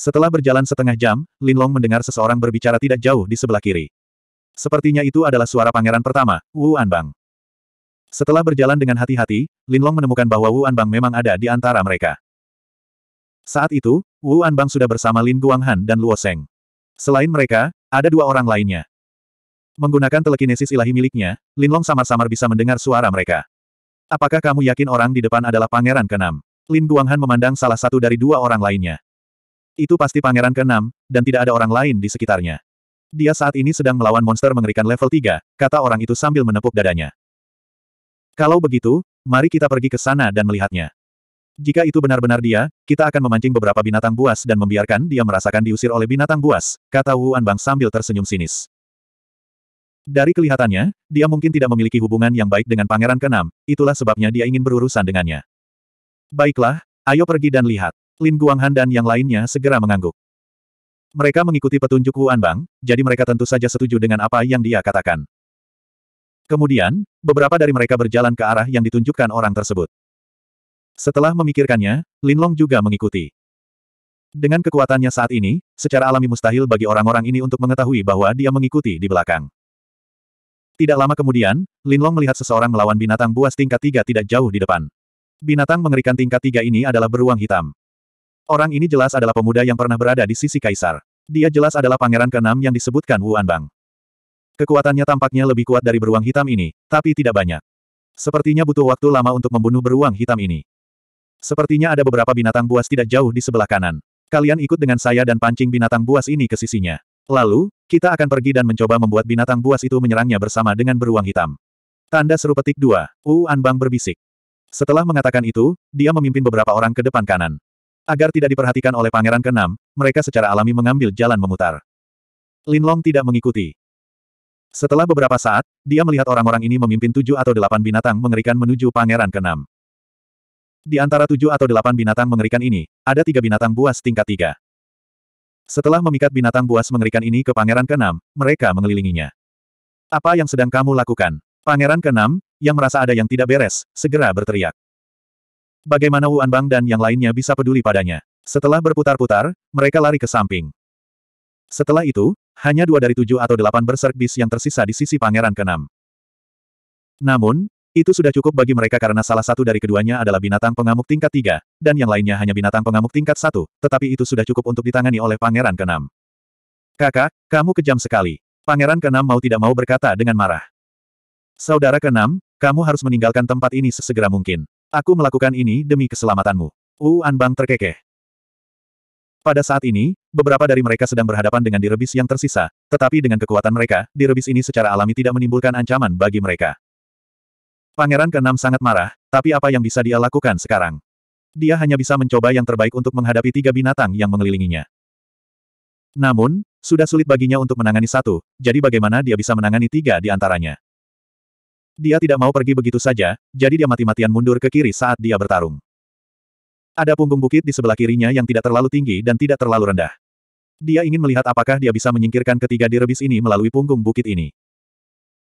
Setelah berjalan setengah jam, Linlong mendengar seseorang berbicara tidak jauh di sebelah kiri. Sepertinya itu adalah suara pangeran pertama, Wu Anbang. Setelah berjalan dengan hati-hati, Linlong menemukan bahwa Wu Anbang memang ada di antara mereka. Saat itu, Wu Anbang sudah bersama Lin Guanghan dan Luo Seng. Selain mereka, ada dua orang lainnya. Menggunakan telekinesis ilahi miliknya, Linlong samar-samar bisa mendengar suara mereka. Apakah kamu yakin orang di depan adalah pangeran keenam? Lin Guanghan memandang salah satu dari dua orang lainnya. Itu pasti pangeran keenam, dan tidak ada orang lain di sekitarnya. Dia saat ini sedang melawan monster mengerikan level 3, kata orang itu sambil menepuk dadanya. Kalau begitu, mari kita pergi ke sana dan melihatnya. Jika itu benar-benar dia, kita akan memancing beberapa binatang buas dan membiarkan dia merasakan diusir oleh binatang buas, kata Wu Anbang sambil tersenyum sinis. Dari kelihatannya, dia mungkin tidak memiliki hubungan yang baik dengan pangeran keenam, itulah sebabnya dia ingin berurusan dengannya. Baiklah, ayo pergi dan lihat. Lin Guanghan dan yang lainnya segera mengangguk. Mereka mengikuti petunjuk Wu Anbang, jadi mereka tentu saja setuju dengan apa yang dia katakan. Kemudian, beberapa dari mereka berjalan ke arah yang ditunjukkan orang tersebut. Setelah memikirkannya, Lin Long juga mengikuti. Dengan kekuatannya saat ini, secara alami mustahil bagi orang-orang ini untuk mengetahui bahwa dia mengikuti di belakang. Tidak lama kemudian, Lin Long melihat seseorang melawan binatang buas tingkat tiga tidak jauh di depan. Binatang mengerikan tingkat tiga ini adalah beruang hitam. Orang ini jelas adalah pemuda yang pernah berada di sisi kaisar. Dia jelas adalah pangeran keenam yang disebutkan Wu Anbang. Kekuatannya tampaknya lebih kuat dari beruang hitam ini, tapi tidak banyak. Sepertinya butuh waktu lama untuk membunuh beruang hitam ini. Sepertinya ada beberapa binatang buas tidak jauh di sebelah kanan. Kalian ikut dengan saya dan pancing binatang buas ini ke sisinya. Lalu, kita akan pergi dan mencoba membuat binatang buas itu menyerangnya bersama dengan beruang hitam. Tanda seru petik dua. Wu Anbang berbisik. Setelah mengatakan itu, dia memimpin beberapa orang ke depan kanan. Agar tidak diperhatikan oleh pangeran Kenam, mereka secara alami mengambil jalan memutar. Linlong tidak mengikuti. Setelah beberapa saat, dia melihat orang-orang ini memimpin tujuh atau delapan binatang mengerikan menuju pangeran Kenam. Di antara tujuh atau delapan binatang mengerikan ini, ada tiga binatang buas tingkat tiga. Setelah memikat binatang buas mengerikan ini ke pangeran Kenam, mereka mengelilinginya. Apa yang sedang kamu lakukan? Pangeran Kenam? yang merasa ada yang tidak beres, segera berteriak. Bagaimana Wu Anbang dan yang lainnya bisa peduli padanya? Setelah berputar-putar, mereka lari ke samping. Setelah itu, hanya dua dari tujuh atau delapan berserk bis yang tersisa di sisi pangeran keenam. Namun, itu sudah cukup bagi mereka karena salah satu dari keduanya adalah binatang pengamuk tingkat tiga, dan yang lainnya hanya binatang pengamuk tingkat satu, tetapi itu sudah cukup untuk ditangani oleh pangeran keenam. Kakak, kamu kejam sekali. Pangeran keenam mau tidak mau berkata dengan marah. Saudara keenam, kamu harus meninggalkan tempat ini sesegera mungkin. Aku melakukan ini demi keselamatanmu. Wu Anbang terkekeh. Pada saat ini, beberapa dari mereka sedang berhadapan dengan direbis yang tersisa, tetapi dengan kekuatan mereka, direbis ini secara alami tidak menimbulkan ancaman bagi mereka. Pangeran keenam sangat marah, tapi apa yang bisa dia lakukan sekarang? Dia hanya bisa mencoba yang terbaik untuk menghadapi tiga binatang yang mengelilinginya. Namun, sudah sulit baginya untuk menangani satu, jadi bagaimana dia bisa menangani tiga di antaranya? Dia tidak mau pergi begitu saja, jadi dia mati-matian mundur ke kiri saat dia bertarung. Ada punggung bukit di sebelah kirinya yang tidak terlalu tinggi dan tidak terlalu rendah. Dia ingin melihat apakah dia bisa menyingkirkan ketiga direbis ini melalui punggung bukit ini.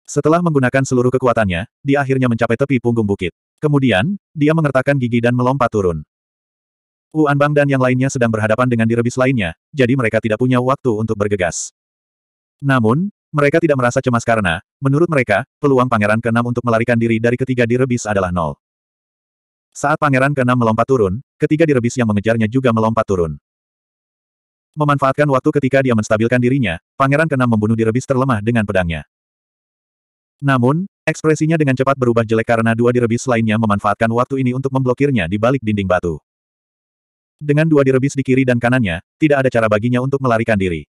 Setelah menggunakan seluruh kekuatannya, dia akhirnya mencapai tepi punggung bukit. Kemudian, dia mengertakkan gigi dan melompat turun. Uan Bang dan yang lainnya sedang berhadapan dengan direbis lainnya, jadi mereka tidak punya waktu untuk bergegas. Namun, mereka tidak merasa cemas karena, menurut mereka, peluang pangeran keenam untuk melarikan diri dari ketiga direbis adalah nol. Saat pangeran keenam melompat turun, ketiga direbis yang mengejarnya juga melompat turun. Memanfaatkan waktu ketika dia menstabilkan dirinya, pangeran keenam membunuh direbis terlemah dengan pedangnya. Namun, ekspresinya dengan cepat berubah jelek karena dua direbis lainnya memanfaatkan waktu ini untuk memblokirnya di balik dinding batu. Dengan dua direbis di kiri dan kanannya, tidak ada cara baginya untuk melarikan diri.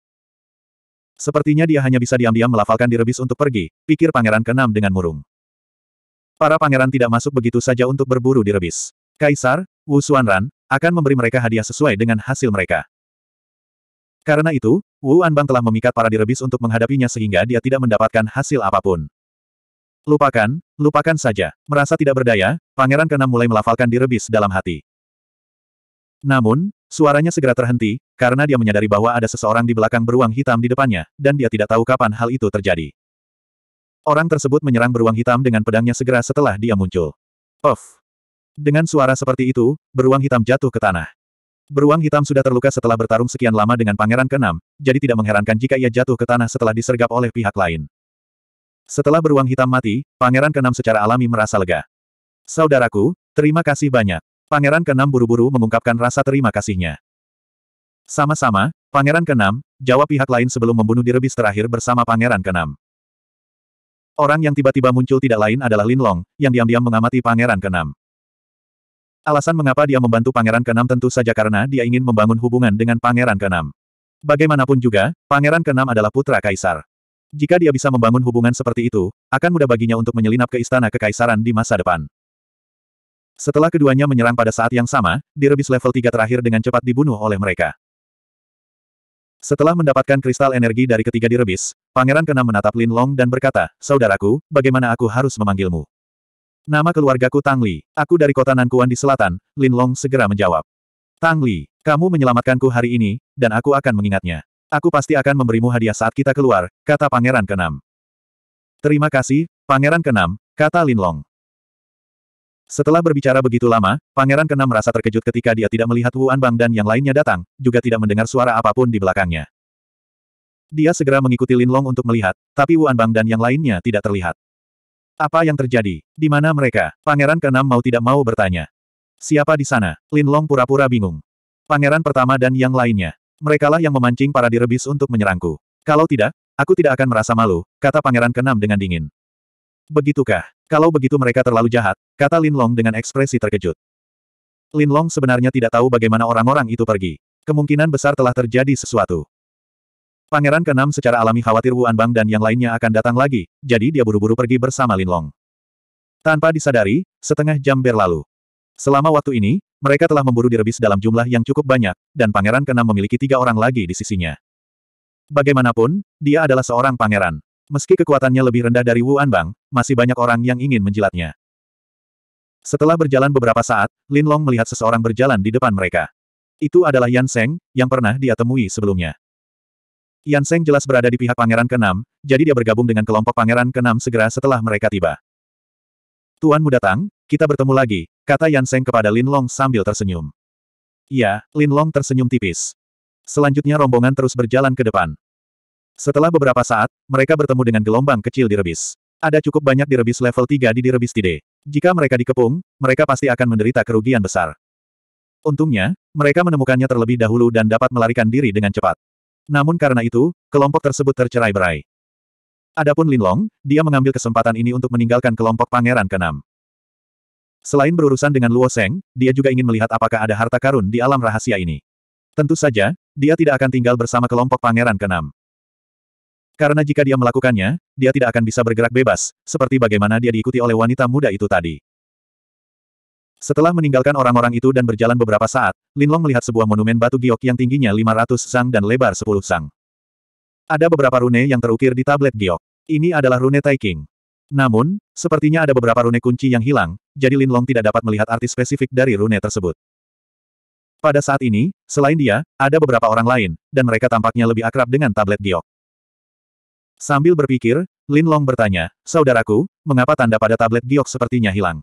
Sepertinya dia hanya bisa diam-diam melafalkan direbis untuk pergi, pikir pangeran Kenam dengan murung. Para pangeran tidak masuk begitu saja untuk berburu direbis. Kaisar, Wu Xuanran, akan memberi mereka hadiah sesuai dengan hasil mereka. Karena itu, Wu Anbang telah memikat para direbis untuk menghadapinya sehingga dia tidak mendapatkan hasil apapun. Lupakan, lupakan saja. Merasa tidak berdaya, pangeran Kenam mulai melafalkan direbis dalam hati. Namun, suaranya segera terhenti, karena dia menyadari bahwa ada seseorang di belakang beruang hitam di depannya, dan dia tidak tahu kapan hal itu terjadi. Orang tersebut menyerang beruang hitam dengan pedangnya segera setelah dia muncul. Off! Dengan suara seperti itu, beruang hitam jatuh ke tanah. Beruang hitam sudah terluka setelah bertarung sekian lama dengan pangeran keenam, jadi tidak mengherankan jika ia jatuh ke tanah setelah disergap oleh pihak lain. Setelah beruang hitam mati, pangeran keenam secara alami merasa lega. Saudaraku, terima kasih banyak. Pangeran Kenam buru-buru mengungkapkan rasa terima kasihnya. Sama-sama, Pangeran Kenam, jawab pihak lain sebelum membunuh direbis terakhir bersama Pangeran Kenam. Orang yang tiba-tiba muncul tidak lain adalah Lin Long, yang diam-diam mengamati Pangeran Kenam. Alasan mengapa dia membantu Pangeran Kenam tentu saja karena dia ingin membangun hubungan dengan Pangeran Kenam. Bagaimanapun juga, Pangeran Kenam adalah putra kaisar. Jika dia bisa membangun hubungan seperti itu, akan mudah baginya untuk menyelinap ke istana kekaisaran di masa depan. Setelah keduanya menyerang pada saat yang sama, direbis level 3 terakhir dengan cepat dibunuh oleh mereka. Setelah mendapatkan kristal energi dari ketiga direbis, Pangeran Kenam menatap Lin Long dan berkata, Saudaraku, bagaimana aku harus memanggilmu? Nama keluargaku Tang Li, aku dari kota Nankuan di selatan, Lin Long segera menjawab. Tang Li, kamu menyelamatkanku hari ini, dan aku akan mengingatnya. Aku pasti akan memberimu hadiah saat kita keluar, kata Pangeran Kenam. Terima kasih, Pangeran Kenam, kata Lin Long. Setelah berbicara begitu lama, Pangeran Kenam merasa terkejut ketika dia tidak melihat Wu Anbang dan yang lainnya datang, juga tidak mendengar suara apapun di belakangnya. Dia segera mengikuti Lin Long untuk melihat, tapi Wu Anbang dan yang lainnya tidak terlihat. Apa yang terjadi? Di mana mereka? Pangeran Kenam mau tidak mau bertanya. Siapa di sana? Lin Long pura-pura bingung. Pangeran pertama dan yang lainnya. Merekalah yang memancing para direbis untuk menyerangku. Kalau tidak, aku tidak akan merasa malu, kata pangeran Kenam dengan dingin. Begitukah? Kalau begitu mereka terlalu jahat, kata Lin Long dengan ekspresi terkejut. Lin Long sebenarnya tidak tahu bagaimana orang-orang itu pergi. Kemungkinan besar telah terjadi sesuatu. Pangeran keenam secara alami khawatir Wu Anbang dan yang lainnya akan datang lagi, jadi dia buru-buru pergi bersama Lin Long. Tanpa disadari, setengah jam berlalu. Selama waktu ini, mereka telah memburu direbis dalam jumlah yang cukup banyak, dan pangeran keenam memiliki tiga orang lagi di sisinya. Bagaimanapun, dia adalah seorang pangeran. Meski kekuatannya lebih rendah dari Wu Anbang, masih banyak orang yang ingin menjilatnya. Setelah berjalan beberapa saat, Lin Long melihat seseorang berjalan di depan mereka. Itu adalah Yan Seng, yang pernah dia temui sebelumnya. Yan Seng jelas berada di pihak pangeran Kenam, jadi dia bergabung dengan kelompok pangeran Kenam segera setelah mereka tiba. Tuanmu datang, kita bertemu lagi, kata Yan Seng kepada Lin Long sambil tersenyum. Ya, Lin Long tersenyum tipis. Selanjutnya rombongan terus berjalan ke depan. Setelah beberapa saat, mereka bertemu dengan gelombang kecil di rebis. Ada cukup banyak di rebis level 3 di rebis Tide. Jika mereka dikepung, mereka pasti akan menderita kerugian besar. Untungnya, mereka menemukannya terlebih dahulu dan dapat melarikan diri dengan cepat. Namun karena itu, kelompok tersebut tercerai-berai. Adapun Lin Long, dia mengambil kesempatan ini untuk meninggalkan kelompok pangeran keenam. Selain berurusan dengan Luo Seng, dia juga ingin melihat apakah ada harta karun di alam rahasia ini. Tentu saja, dia tidak akan tinggal bersama kelompok pangeran keenam. Karena jika dia melakukannya, dia tidak akan bisa bergerak bebas, seperti bagaimana dia diikuti oleh wanita muda itu tadi. Setelah meninggalkan orang-orang itu dan berjalan beberapa saat, Linlong melihat sebuah monumen batu giok yang tingginya 500 sang dan lebar 10 sang. Ada beberapa rune yang terukir di tablet giok. Ini adalah rune Taiking. Namun, sepertinya ada beberapa rune kunci yang hilang, jadi Linlong tidak dapat melihat arti spesifik dari rune tersebut. Pada saat ini, selain dia, ada beberapa orang lain, dan mereka tampaknya lebih akrab dengan tablet giok. Sambil berpikir, Lin Long bertanya, Saudaraku, mengapa tanda pada tablet giok sepertinya hilang?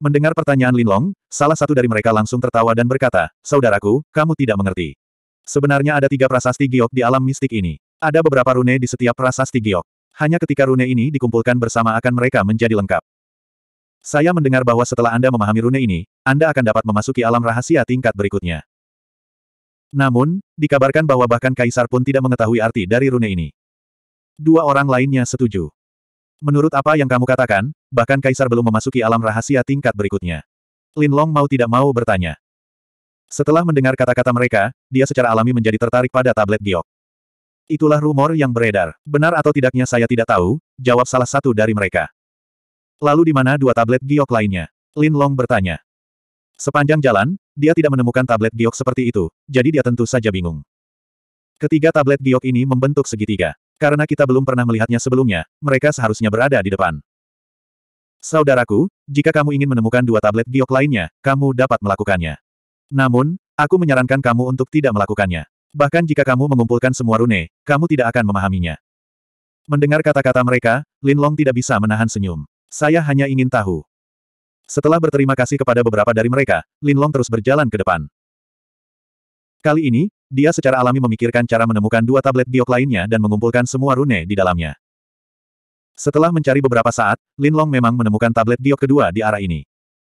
Mendengar pertanyaan Lin Long, salah satu dari mereka langsung tertawa dan berkata, Saudaraku, kamu tidak mengerti. Sebenarnya ada tiga prasasti giok di alam mistik ini. Ada beberapa rune di setiap prasasti giok. Hanya ketika rune ini dikumpulkan bersama akan mereka menjadi lengkap. Saya mendengar bahwa setelah Anda memahami rune ini, Anda akan dapat memasuki alam rahasia tingkat berikutnya. Namun, dikabarkan bahwa bahkan Kaisar pun tidak mengetahui arti dari rune ini. Dua orang lainnya setuju. Menurut apa yang kamu katakan, bahkan Kaisar belum memasuki alam rahasia tingkat berikutnya. Lin Long mau tidak mau bertanya. Setelah mendengar kata-kata mereka, dia secara alami menjadi tertarik pada tablet giok. Itulah rumor yang beredar. Benar atau tidaknya saya tidak tahu, jawab salah satu dari mereka. Lalu di mana dua tablet giok lainnya? Lin Long bertanya. Sepanjang jalan, dia tidak menemukan tablet giok seperti itu, jadi dia tentu saja bingung. Ketiga tablet giok ini membentuk segitiga. Karena kita belum pernah melihatnya sebelumnya, mereka seharusnya berada di depan. Saudaraku, jika kamu ingin menemukan dua tablet giok lainnya, kamu dapat melakukannya. Namun, aku menyarankan kamu untuk tidak melakukannya. Bahkan jika kamu mengumpulkan semua rune, kamu tidak akan memahaminya. Mendengar kata-kata mereka, Lin Long tidak bisa menahan senyum. Saya hanya ingin tahu. Setelah berterima kasih kepada beberapa dari mereka, Lin Long terus berjalan ke depan. Kali ini, dia secara alami memikirkan cara menemukan dua tablet giok lainnya dan mengumpulkan semua rune di dalamnya. Setelah mencari beberapa saat, Lin Long memang menemukan tablet giok kedua di arah ini.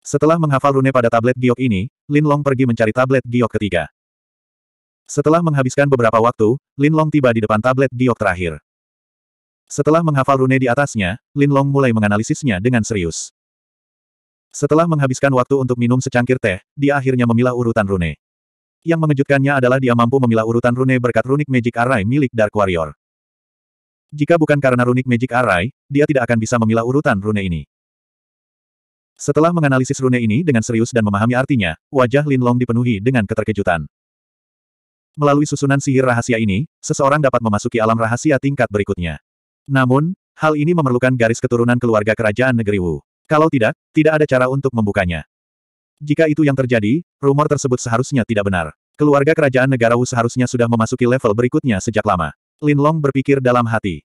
Setelah menghafal rune pada tablet giok ini, Lin Long pergi mencari tablet giok ketiga. Setelah menghabiskan beberapa waktu, Lin Long tiba di depan tablet giok terakhir. Setelah menghafal rune di atasnya, Lin Long mulai menganalisisnya dengan serius. Setelah menghabiskan waktu untuk minum secangkir teh, dia akhirnya memilah urutan rune. Yang mengejutkannya adalah dia mampu memilah urutan rune berkat runik Magic Array milik Dark Warrior. Jika bukan karena runik Magic Array, dia tidak akan bisa memilah urutan rune ini. Setelah menganalisis rune ini dengan serius dan memahami artinya, wajah Lin Long dipenuhi dengan keterkejutan. Melalui susunan sihir rahasia ini, seseorang dapat memasuki alam rahasia tingkat berikutnya. Namun, hal ini memerlukan garis keturunan keluarga kerajaan negeri Wu. Kalau tidak, tidak ada cara untuk membukanya. Jika itu yang terjadi, rumor tersebut seharusnya tidak benar. Keluarga kerajaan negara Wu seharusnya sudah memasuki level berikutnya sejak lama. Lin Long berpikir dalam hati.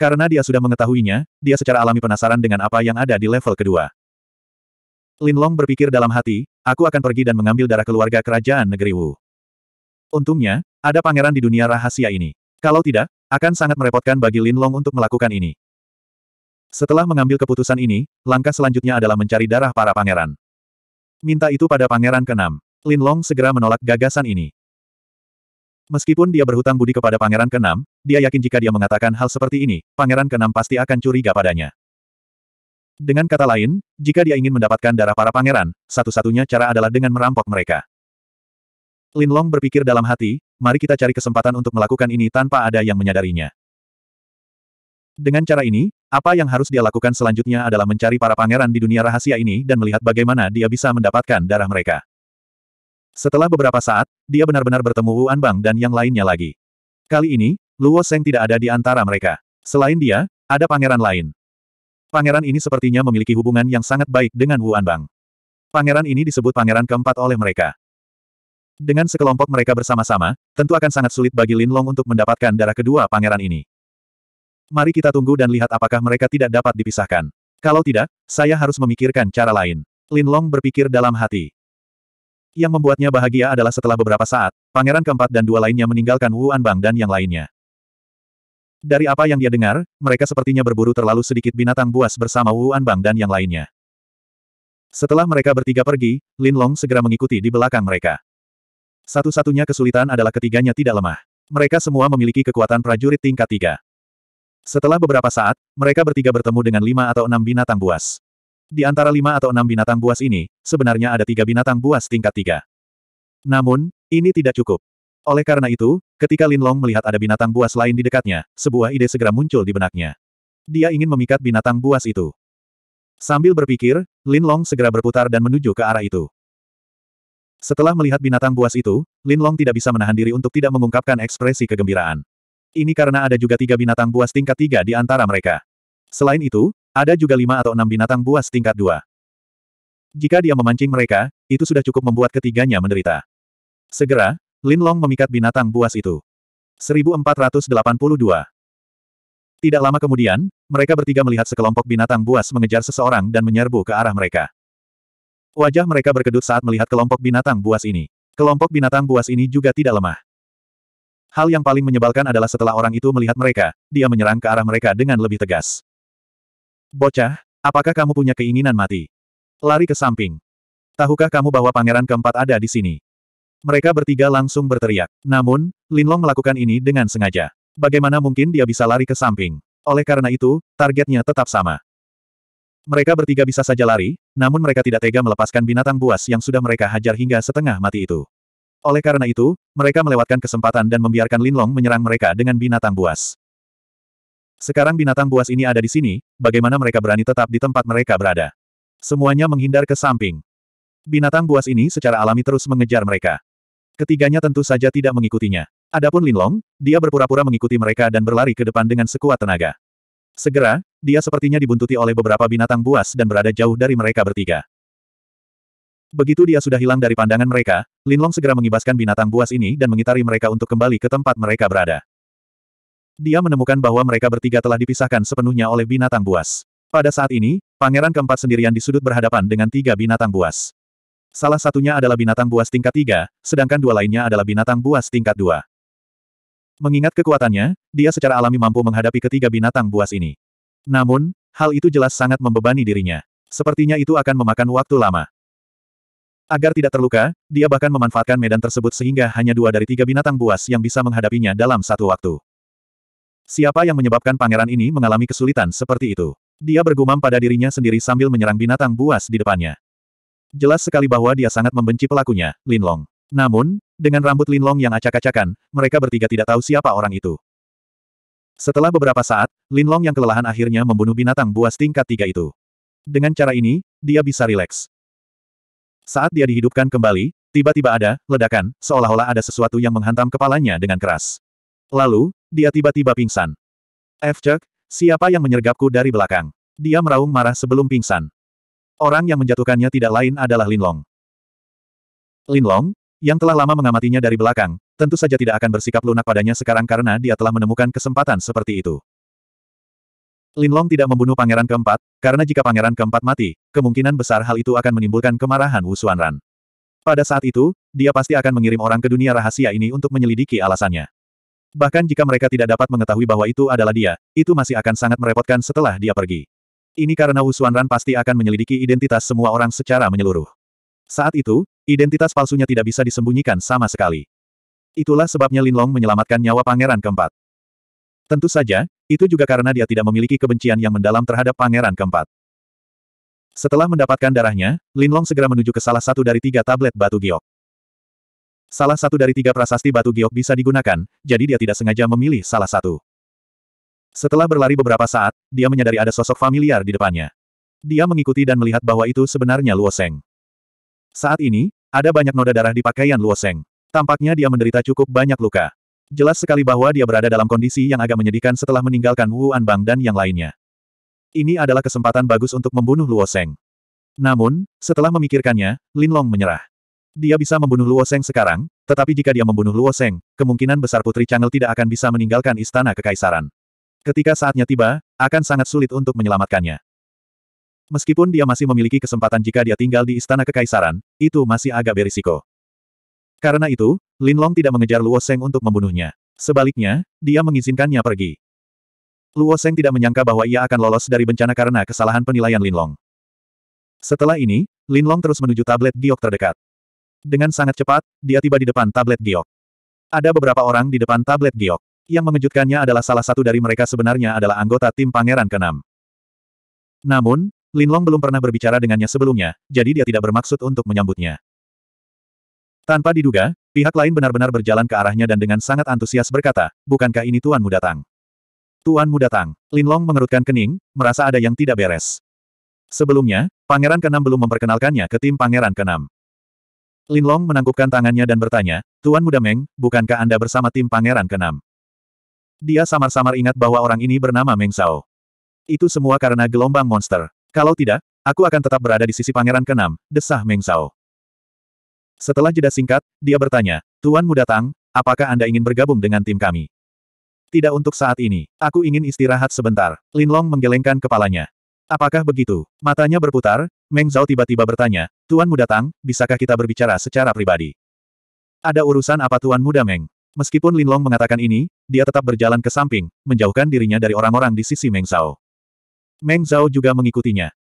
Karena dia sudah mengetahuinya, dia secara alami penasaran dengan apa yang ada di level kedua. Lin Long berpikir dalam hati, aku akan pergi dan mengambil darah keluarga kerajaan negeri Wu. Untungnya, ada pangeran di dunia rahasia ini. Kalau tidak, akan sangat merepotkan bagi Lin Long untuk melakukan ini. Setelah mengambil keputusan ini, langkah selanjutnya adalah mencari darah para pangeran. Minta itu pada pangeran Kenam, Lin Long segera menolak gagasan ini. Meskipun dia berhutang budi kepada pangeran Kenam, dia yakin jika dia mengatakan hal seperti ini, pangeran Kenam pasti akan curiga padanya. Dengan kata lain, jika dia ingin mendapatkan darah para pangeran, satu-satunya cara adalah dengan merampok mereka. Lin Long berpikir dalam hati, mari kita cari kesempatan untuk melakukan ini tanpa ada yang menyadarinya. Dengan cara ini, apa yang harus dia lakukan selanjutnya adalah mencari para pangeran di dunia rahasia ini dan melihat bagaimana dia bisa mendapatkan darah mereka. Setelah beberapa saat, dia benar-benar bertemu Wu Anbang dan yang lainnya lagi. Kali ini, Luo Seng tidak ada di antara mereka. Selain dia, ada pangeran lain. Pangeran ini sepertinya memiliki hubungan yang sangat baik dengan Wu Anbang. Pangeran ini disebut pangeran keempat oleh mereka. Dengan sekelompok mereka bersama-sama, tentu akan sangat sulit bagi Lin Long untuk mendapatkan darah kedua pangeran ini. Mari kita tunggu dan lihat apakah mereka tidak dapat dipisahkan. Kalau tidak, saya harus memikirkan cara lain. Lin Long berpikir dalam hati. Yang membuatnya bahagia adalah setelah beberapa saat, pangeran keempat dan dua lainnya meninggalkan Wu Anbang dan yang lainnya. Dari apa yang dia dengar, mereka sepertinya berburu terlalu sedikit binatang buas bersama Wu Anbang dan yang lainnya. Setelah mereka bertiga pergi, Lin Long segera mengikuti di belakang mereka. Satu-satunya kesulitan adalah ketiganya tidak lemah. Mereka semua memiliki kekuatan prajurit tingkat tiga. Setelah beberapa saat, mereka bertiga bertemu dengan lima atau enam binatang buas. Di antara lima atau enam binatang buas ini, sebenarnya ada tiga binatang buas tingkat tiga. Namun, ini tidak cukup. Oleh karena itu, ketika Lin Long melihat ada binatang buas lain di dekatnya, sebuah ide segera muncul di benaknya. Dia ingin memikat binatang buas itu. Sambil berpikir, Lin Long segera berputar dan menuju ke arah itu. Setelah melihat binatang buas itu, Lin Long tidak bisa menahan diri untuk tidak mengungkapkan ekspresi kegembiraan. Ini karena ada juga tiga binatang buas tingkat tiga di antara mereka. Selain itu, ada juga lima atau enam binatang buas tingkat dua. Jika dia memancing mereka, itu sudah cukup membuat ketiganya menderita. Segera, Lin Long memikat binatang buas itu. 1482 Tidak lama kemudian, mereka bertiga melihat sekelompok binatang buas mengejar seseorang dan menyerbu ke arah mereka. Wajah mereka berkedut saat melihat kelompok binatang buas ini. Kelompok binatang buas ini juga tidak lemah. Hal yang paling menyebalkan adalah setelah orang itu melihat mereka, dia menyerang ke arah mereka dengan lebih tegas. Bocah, apakah kamu punya keinginan mati? Lari ke samping. Tahukah kamu bahwa pangeran keempat ada di sini? Mereka bertiga langsung berteriak. Namun, Linlong melakukan ini dengan sengaja. Bagaimana mungkin dia bisa lari ke samping? Oleh karena itu, targetnya tetap sama. Mereka bertiga bisa saja lari, namun mereka tidak tega melepaskan binatang buas yang sudah mereka hajar hingga setengah mati itu. Oleh karena itu, mereka melewatkan kesempatan dan membiarkan Linlong menyerang mereka dengan binatang buas. Sekarang binatang buas ini ada di sini, bagaimana mereka berani tetap di tempat mereka berada? Semuanya menghindar ke samping. Binatang buas ini secara alami terus mengejar mereka. Ketiganya tentu saja tidak mengikutinya. Adapun Linlong, dia berpura-pura mengikuti mereka dan berlari ke depan dengan sekuat tenaga. Segera, dia sepertinya dibuntuti oleh beberapa binatang buas dan berada jauh dari mereka bertiga. Begitu dia sudah hilang dari pandangan mereka, Linlong segera mengibaskan binatang buas ini dan mengitari mereka untuk kembali ke tempat mereka berada. Dia menemukan bahwa mereka bertiga telah dipisahkan sepenuhnya oleh binatang buas. Pada saat ini, pangeran keempat sendirian di sudut berhadapan dengan tiga binatang buas. Salah satunya adalah binatang buas tingkat tiga, sedangkan dua lainnya adalah binatang buas tingkat dua. Mengingat kekuatannya, dia secara alami mampu menghadapi ketiga binatang buas ini. Namun, hal itu jelas sangat membebani dirinya. Sepertinya itu akan memakan waktu lama. Agar tidak terluka, dia bahkan memanfaatkan medan tersebut sehingga hanya dua dari tiga binatang buas yang bisa menghadapinya dalam satu waktu. Siapa yang menyebabkan pangeran ini mengalami kesulitan seperti itu? Dia bergumam pada dirinya sendiri sambil menyerang binatang buas di depannya. Jelas sekali bahwa dia sangat membenci pelakunya, Linlong. Namun, dengan rambut Linlong yang acak-acakan, mereka bertiga tidak tahu siapa orang itu. Setelah beberapa saat, Linlong yang kelelahan akhirnya membunuh binatang buas tingkat tiga itu. Dengan cara ini, dia bisa rileks. Saat dia dihidupkan kembali, tiba-tiba ada ledakan, seolah-olah ada sesuatu yang menghantam kepalanya dengan keras. Lalu, dia tiba-tiba pingsan. Efcek, siapa yang menyergapku dari belakang? Dia meraung marah sebelum pingsan. Orang yang menjatuhkannya tidak lain adalah Lin Long. Lin Long, yang telah lama mengamatinya dari belakang, tentu saja tidak akan bersikap lunak padanya sekarang karena dia telah menemukan kesempatan seperti itu. Linlong tidak membunuh pangeran keempat, karena jika pangeran keempat mati, kemungkinan besar hal itu akan menimbulkan kemarahan Wu Ran. Pada saat itu, dia pasti akan mengirim orang ke dunia rahasia ini untuk menyelidiki alasannya. Bahkan jika mereka tidak dapat mengetahui bahwa itu adalah dia, itu masih akan sangat merepotkan setelah dia pergi. Ini karena Wu Ran pasti akan menyelidiki identitas semua orang secara menyeluruh. Saat itu, identitas palsunya tidak bisa disembunyikan sama sekali. Itulah sebabnya Linlong menyelamatkan nyawa pangeran keempat. Tentu saja, itu juga karena dia tidak memiliki kebencian yang mendalam terhadap pangeran keempat. Setelah mendapatkan darahnya, Linlong segera menuju ke salah satu dari tiga tablet batu giok. Salah satu dari tiga prasasti batu giok bisa digunakan, jadi dia tidak sengaja memilih salah satu. Setelah berlari beberapa saat, dia menyadari ada sosok familiar di depannya. Dia mengikuti dan melihat bahwa itu sebenarnya Luo Seng. Saat ini, ada banyak noda darah di pakaian Luo Seng. Tampaknya dia menderita cukup banyak luka. Jelas sekali bahwa dia berada dalam kondisi yang agak menyedihkan setelah meninggalkan Wu Anbang dan yang lainnya. Ini adalah kesempatan bagus untuk membunuh Luo Seng. Namun, setelah memikirkannya, Lin Long menyerah. Dia bisa membunuh Luo Seng sekarang, tetapi jika dia membunuh Luo Seng, kemungkinan besar Putri Chang'e tidak akan bisa meninggalkan istana kekaisaran. Ketika saatnya tiba, akan sangat sulit untuk menyelamatkannya. Meskipun dia masih memiliki kesempatan jika dia tinggal di istana kekaisaran, itu masih agak berisiko. Karena itu, Lin Long tidak mengejar Luo Seng untuk membunuhnya. Sebaliknya, dia mengizinkannya pergi. Luo Seng tidak menyangka bahwa ia akan lolos dari bencana karena kesalahan penilaian Lin Long. Setelah ini, Lin Long terus menuju tablet giok terdekat. Dengan sangat cepat, dia tiba di depan tablet giok. Ada beberapa orang di depan tablet giok. Yang mengejutkannya adalah salah satu dari mereka sebenarnya adalah anggota tim pangeran Kenam. Namun, Linlong belum pernah berbicara dengannya sebelumnya, jadi dia tidak bermaksud untuk menyambutnya. Tanpa diduga, pihak lain benar-benar berjalan ke arahnya dan dengan sangat antusias berkata, bukankah ini tuanmu datang? Tuanmu datang. Long mengerutkan kening, merasa ada yang tidak beres. Sebelumnya, pangeran Kenam belum memperkenalkannya ke tim pangeran Kenam. Lin Long menangkupkan tangannya dan bertanya, Tuan Muda Meng, bukankah Anda bersama tim pangeran Kenam? Dia samar-samar ingat bahwa orang ini bernama Meng Zhao. Itu semua karena gelombang monster. Kalau tidak, aku akan tetap berada di sisi pangeran Kenam. desah Meng Zhao. Setelah jeda singkat, dia bertanya, Tuan Muda Tang, apakah Anda ingin bergabung dengan tim kami? Tidak untuk saat ini. Aku ingin istirahat sebentar. Linlong menggelengkan kepalanya. Apakah begitu? Matanya berputar, Meng Zhao tiba-tiba bertanya, Tuan Muda Tang, bisakah kita berbicara secara pribadi? Ada urusan apa Tuan Muda Meng? Meskipun Linlong mengatakan ini, dia tetap berjalan ke samping, menjauhkan dirinya dari orang-orang di sisi Meng Zhao. Meng Zhao juga mengikutinya.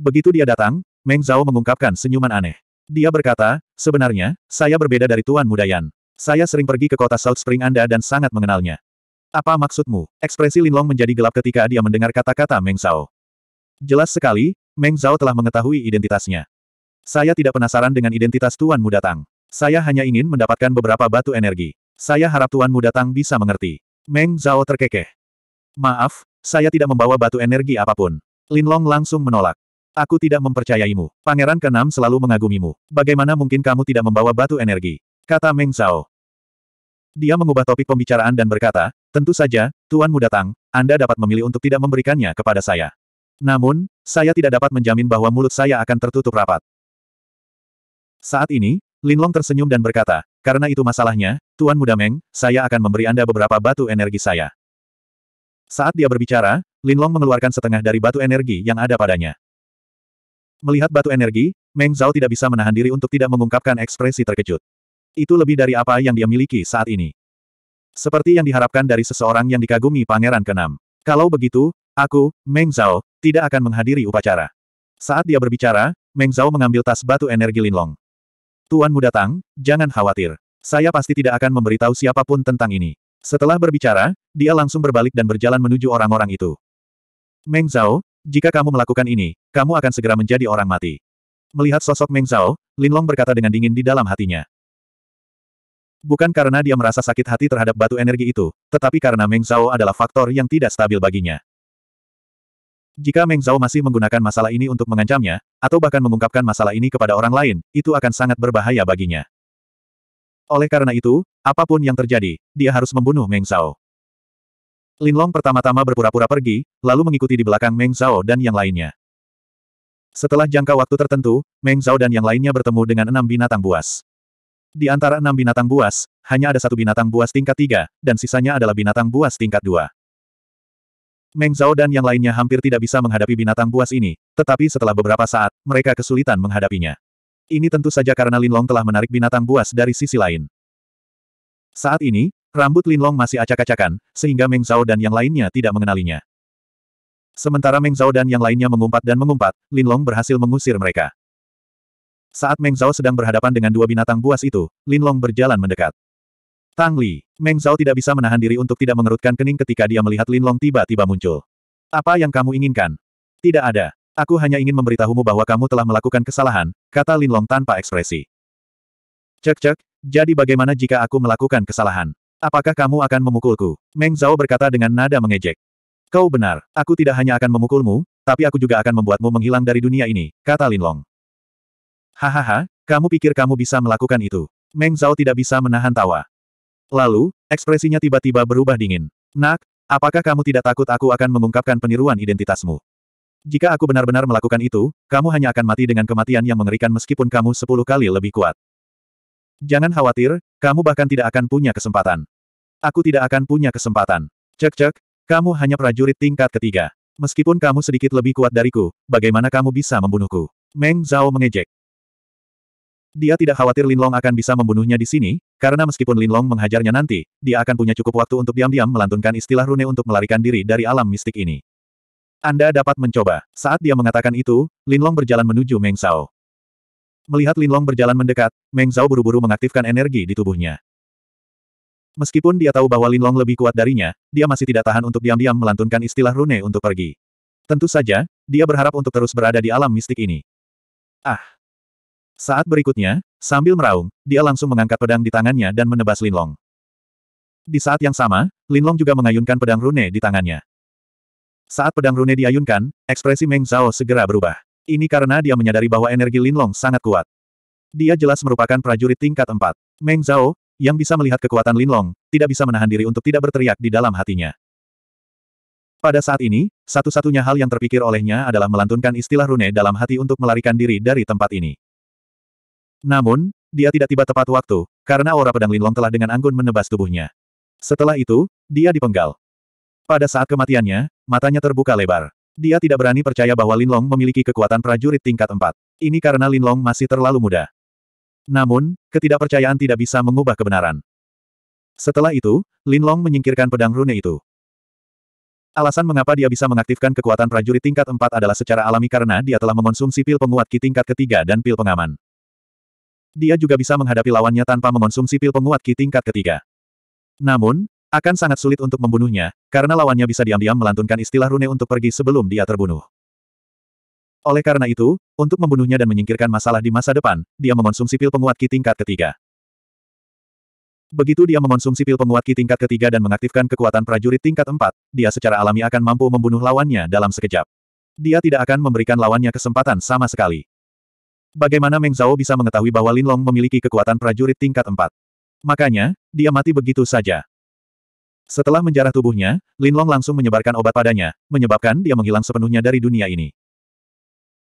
Begitu dia datang, Meng Zhao mengungkapkan senyuman aneh. Dia berkata, sebenarnya, saya berbeda dari Tuan Mudayan. Saya sering pergi ke kota South Spring Anda dan sangat mengenalnya. Apa maksudmu? Ekspresi Linlong menjadi gelap ketika dia mendengar kata-kata Meng Zhao. Jelas sekali, Meng Zhao telah mengetahui identitasnya. Saya tidak penasaran dengan identitas tuanmu datang. Saya hanya ingin mendapatkan beberapa batu energi. Saya harap tuanmu datang bisa mengerti. Meng Zhao terkekeh. Maaf, saya tidak membawa batu energi apapun. Linlong langsung menolak. Aku tidak mempercayaimu. Pangeran keenam selalu mengagumimu. Bagaimana mungkin kamu tidak membawa batu energi? Kata Meng Zhao. Dia mengubah topik pembicaraan dan berkata, tentu saja, tuan tuanmu datang, Anda dapat memilih untuk tidak memberikannya kepada saya. Namun, saya tidak dapat menjamin bahwa mulut saya akan tertutup rapat. Saat ini, Linlong tersenyum dan berkata, karena itu masalahnya, Tuan Muda Meng, saya akan memberi Anda beberapa batu energi saya. Saat dia berbicara, Linlong mengeluarkan setengah dari batu energi yang ada padanya. Melihat batu energi, Meng Zhao tidak bisa menahan diri untuk tidak mengungkapkan ekspresi terkejut. Itu lebih dari apa yang dia miliki saat ini. Seperti yang diharapkan dari seseorang yang dikagumi Pangeran Kenam. Kalau begitu, aku, Meng Zhao, tidak akan menghadiri upacara. Saat dia berbicara, Meng Zhao mengambil tas batu energi Linlong. Tuanmu datang, jangan khawatir. Saya pasti tidak akan memberitahu siapapun tentang ini. Setelah berbicara, dia langsung berbalik dan berjalan menuju orang-orang itu. Meng Zhao, jika kamu melakukan ini, kamu akan segera menjadi orang mati. Melihat sosok Meng Zhao, Lin Long berkata dengan dingin di dalam hatinya. Bukan karena dia merasa sakit hati terhadap batu energi itu, tetapi karena Meng Zhao adalah faktor yang tidak stabil baginya. Jika Meng Zhao masih menggunakan masalah ini untuk mengancamnya, atau bahkan mengungkapkan masalah ini kepada orang lain, itu akan sangat berbahaya baginya. Oleh karena itu, apapun yang terjadi, dia harus membunuh Meng Zhao. Linlong pertama-tama berpura-pura pergi, lalu mengikuti di belakang Meng Zhao dan yang lainnya. Setelah jangka waktu tertentu, Meng Zhao dan yang lainnya bertemu dengan enam binatang buas. Di antara enam binatang buas, hanya ada satu binatang buas tingkat tiga, dan sisanya adalah binatang buas tingkat dua. Meng Zhao dan yang lainnya hampir tidak bisa menghadapi binatang buas ini, tetapi setelah beberapa saat, mereka kesulitan menghadapinya. Ini tentu saja karena Linlong telah menarik binatang buas dari sisi lain. Saat ini, Rambut Linlong masih acak-acakan, sehingga Meng Zhao dan yang lainnya tidak mengenalinya. Sementara Meng Zhao dan yang lainnya mengumpat dan mengumpat, Linlong berhasil mengusir mereka. Saat Meng Zhao sedang berhadapan dengan dua binatang buas itu, Linlong berjalan mendekat. Tang Li, Meng Zhao tidak bisa menahan diri untuk tidak mengerutkan kening ketika dia melihat Linlong tiba-tiba muncul. Apa yang kamu inginkan? Tidak ada. Aku hanya ingin memberitahumu bahwa kamu telah melakukan kesalahan, kata Linlong tanpa ekspresi. Cek-cek, jadi bagaimana jika aku melakukan kesalahan? Apakah kamu akan memukulku? Meng Zhao berkata dengan nada mengejek. Kau benar, aku tidak hanya akan memukulmu, tapi aku juga akan membuatmu menghilang dari dunia ini, kata Lin Long. Hahaha, kamu pikir kamu bisa melakukan itu? Meng Zhao tidak bisa menahan tawa. Lalu, ekspresinya tiba-tiba berubah dingin. Nak, apakah kamu tidak takut aku akan mengungkapkan peniruan identitasmu? Jika aku benar-benar melakukan itu, kamu hanya akan mati dengan kematian yang mengerikan meskipun kamu sepuluh kali lebih kuat. Jangan khawatir, kamu bahkan tidak akan punya kesempatan. Aku tidak akan punya kesempatan. Cek-cek, kamu hanya prajurit tingkat ketiga. Meskipun kamu sedikit lebih kuat dariku, bagaimana kamu bisa membunuhku? Meng Zhao mengejek. Dia tidak khawatir Linlong akan bisa membunuhnya di sini, karena meskipun Linlong menghajarnya nanti, dia akan punya cukup waktu untuk diam-diam melantunkan istilah rune untuk melarikan diri dari alam mistik ini. Anda dapat mencoba. Saat dia mengatakan itu, Linlong berjalan menuju Meng Zhao. Melihat Linlong berjalan mendekat, Meng Zhao buru-buru mengaktifkan energi di tubuhnya. Meskipun dia tahu bahwa Linlong lebih kuat darinya, dia masih tidak tahan untuk diam-diam melantunkan istilah rune untuk pergi. Tentu saja, dia berharap untuk terus berada di alam mistik ini. Ah! Saat berikutnya, sambil meraung, dia langsung mengangkat pedang di tangannya dan menebas Linlong. Di saat yang sama, Linlong juga mengayunkan pedang rune di tangannya. Saat pedang rune diayunkan, ekspresi Meng Zhao segera berubah. Ini karena dia menyadari bahwa energi Linlong sangat kuat. Dia jelas merupakan prajurit tingkat 4. Meng Zhao, yang bisa melihat kekuatan Linlong, tidak bisa menahan diri untuk tidak berteriak di dalam hatinya. Pada saat ini, satu-satunya hal yang terpikir olehnya adalah melantunkan istilah rune dalam hati untuk melarikan diri dari tempat ini. Namun, dia tidak tiba tepat waktu, karena aura pedang Linlong telah dengan anggun menebas tubuhnya. Setelah itu, dia dipenggal. Pada saat kematiannya, matanya terbuka lebar. Dia tidak berani percaya bahwa Linlong memiliki kekuatan prajurit tingkat 4. Ini karena Linlong masih terlalu muda. Namun, ketidakpercayaan tidak bisa mengubah kebenaran. Setelah itu, Linlong menyingkirkan pedang rune itu. Alasan mengapa dia bisa mengaktifkan kekuatan prajurit tingkat 4 adalah secara alami karena dia telah mengonsumsi pil penguat ki tingkat ketiga dan pil pengaman. Dia juga bisa menghadapi lawannya tanpa mengonsumsi pil penguat ki tingkat ketiga. Namun, akan sangat sulit untuk membunuhnya, karena lawannya bisa diam-diam melantunkan istilah rune untuk pergi sebelum dia terbunuh. Oleh karena itu, untuk membunuhnya dan menyingkirkan masalah di masa depan, dia mengonsumsi pil penguat ki tingkat ketiga. Begitu dia mengonsumsi pil penguat ki tingkat ketiga dan mengaktifkan kekuatan prajurit tingkat empat, dia secara alami akan mampu membunuh lawannya dalam sekejap. Dia tidak akan memberikan lawannya kesempatan sama sekali. Bagaimana Meng Zhao bisa mengetahui bahwa Lin Long memiliki kekuatan prajurit tingkat empat? Makanya, dia mati begitu saja. Setelah menjarah tubuhnya, Linlong langsung menyebarkan obat padanya, menyebabkan dia menghilang sepenuhnya dari dunia ini.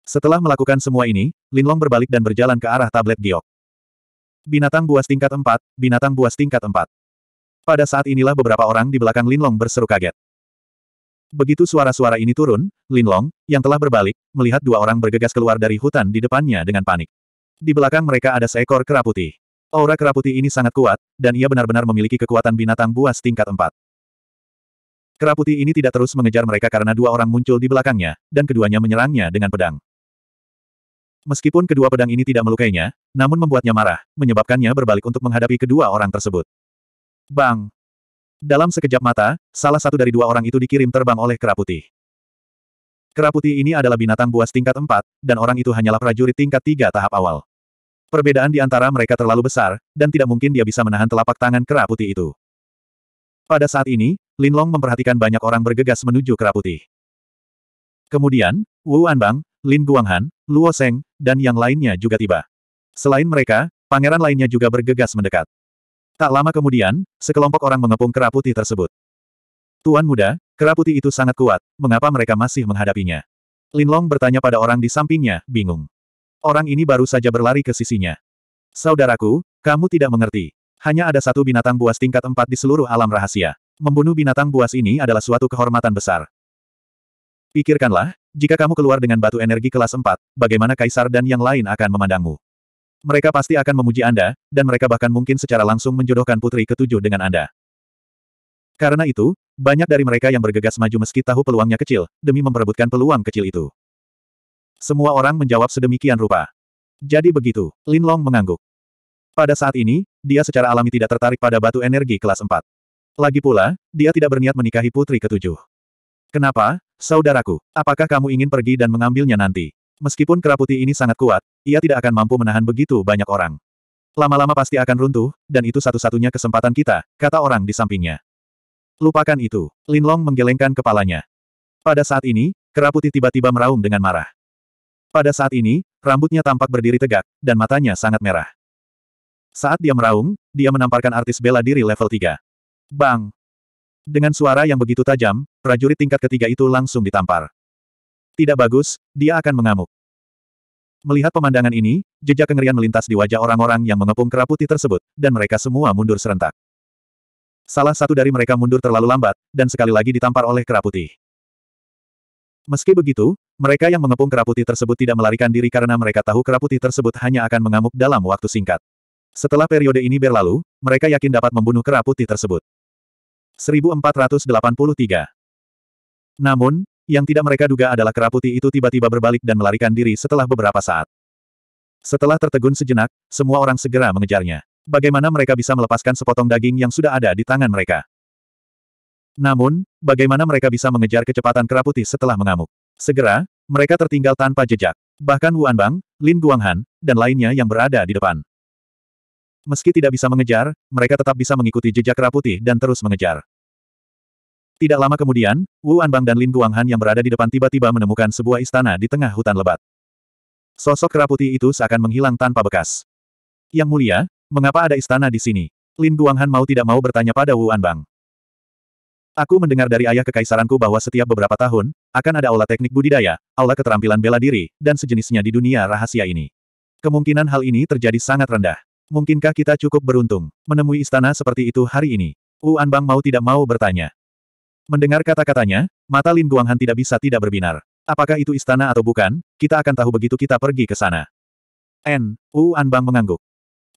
Setelah melakukan semua ini, Linlong berbalik dan berjalan ke arah tablet giok. Binatang buas tingkat 4, binatang buas tingkat 4. Pada saat inilah beberapa orang di belakang Linlong berseru kaget. Begitu suara-suara ini turun, Linlong, yang telah berbalik, melihat dua orang bergegas keluar dari hutan di depannya dengan panik. Di belakang mereka ada seekor kera putih. Aura keraputi ini sangat kuat, dan ia benar-benar memiliki kekuatan binatang buas tingkat 4. Keraputi ini tidak terus mengejar mereka karena dua orang muncul di belakangnya, dan keduanya menyerangnya dengan pedang. Meskipun kedua pedang ini tidak melukainya, namun membuatnya marah, menyebabkannya berbalik untuk menghadapi kedua orang tersebut. Bang! Dalam sekejap mata, salah satu dari dua orang itu dikirim terbang oleh keraputi. Keraputi ini adalah binatang buas tingkat 4, dan orang itu hanyalah prajurit tingkat 3 tahap awal. Perbedaan di antara mereka terlalu besar, dan tidak mungkin dia bisa menahan telapak tangan kera putih itu. Pada saat ini, Lin Long memperhatikan banyak orang bergegas menuju kera putih. Kemudian, Wu Anbang, Lin Guanghan, Luo Seng, dan yang lainnya juga tiba. Selain mereka, pangeran lainnya juga bergegas mendekat. Tak lama kemudian, sekelompok orang mengepung kera putih tersebut. Tuan muda, kera putih itu sangat kuat, mengapa mereka masih menghadapinya? Lin Long bertanya pada orang di sampingnya, bingung. Orang ini baru saja berlari ke sisinya. Saudaraku, kamu tidak mengerti. Hanya ada satu binatang buas tingkat empat di seluruh alam rahasia. Membunuh binatang buas ini adalah suatu kehormatan besar. Pikirkanlah, jika kamu keluar dengan batu energi kelas empat, bagaimana Kaisar dan yang lain akan memandangmu. Mereka pasti akan memuji Anda, dan mereka bahkan mungkin secara langsung menjodohkan putri ketujuh dengan Anda. Karena itu, banyak dari mereka yang bergegas maju meski tahu peluangnya kecil, demi memperebutkan peluang kecil itu. Semua orang menjawab sedemikian rupa. Jadi begitu, Lin Long mengangguk. Pada saat ini, dia secara alami tidak tertarik pada batu energi kelas 4. Lagi pula, dia tidak berniat menikahi putri ketujuh. Kenapa, saudaraku, apakah kamu ingin pergi dan mengambilnya nanti? Meskipun keraputi ini sangat kuat, ia tidak akan mampu menahan begitu banyak orang. Lama-lama pasti akan runtuh, dan itu satu-satunya kesempatan kita, kata orang di sampingnya. Lupakan itu, Lin Long menggelengkan kepalanya. Pada saat ini, keraputi tiba-tiba meraung dengan marah. Pada saat ini, rambutnya tampak berdiri tegak, dan matanya sangat merah. Saat dia meraung, dia menamparkan artis bela diri level 3. Bang! Dengan suara yang begitu tajam, prajurit tingkat ketiga itu langsung ditampar. Tidak bagus, dia akan mengamuk. Melihat pemandangan ini, jejak kengerian melintas di wajah orang-orang yang mengepung keraputi tersebut, dan mereka semua mundur serentak. Salah satu dari mereka mundur terlalu lambat, dan sekali lagi ditampar oleh keraputi. Meski begitu, mereka yang mengepung keraputi tersebut tidak melarikan diri karena mereka tahu keraputi tersebut hanya akan mengamuk dalam waktu singkat. Setelah periode ini berlalu, mereka yakin dapat membunuh keraputi tersebut. 1483 Namun, yang tidak mereka duga adalah keraputi itu tiba-tiba berbalik dan melarikan diri setelah beberapa saat. Setelah tertegun sejenak, semua orang segera mengejarnya. Bagaimana mereka bisa melepaskan sepotong daging yang sudah ada di tangan mereka? Namun, bagaimana mereka bisa mengejar kecepatan kera putih setelah mengamuk? Segera, mereka tertinggal tanpa jejak. Bahkan Wu Anbang, Lin Guanghan, dan lainnya yang berada di depan. Meski tidak bisa mengejar, mereka tetap bisa mengikuti jejak kera putih dan terus mengejar. Tidak lama kemudian, Wu Anbang dan Lin Guanghan yang berada di depan tiba-tiba menemukan sebuah istana di tengah hutan lebat. Sosok kera putih itu seakan menghilang tanpa bekas. Yang mulia, mengapa ada istana di sini? Lin Guanghan mau tidak mau bertanya pada Wu Anbang. Aku mendengar dari ayah kekaisaranku bahwa setiap beberapa tahun, akan ada aula teknik budidaya, aula keterampilan bela diri, dan sejenisnya di dunia rahasia ini. Kemungkinan hal ini terjadi sangat rendah. Mungkinkah kita cukup beruntung menemui istana seperti itu hari ini? Wu Anbang mau tidak mau bertanya. Mendengar kata-katanya, mata Lin Guanghan tidak bisa tidak berbinar. Apakah itu istana atau bukan, kita akan tahu begitu kita pergi ke sana. N. Wu Anbang mengangguk.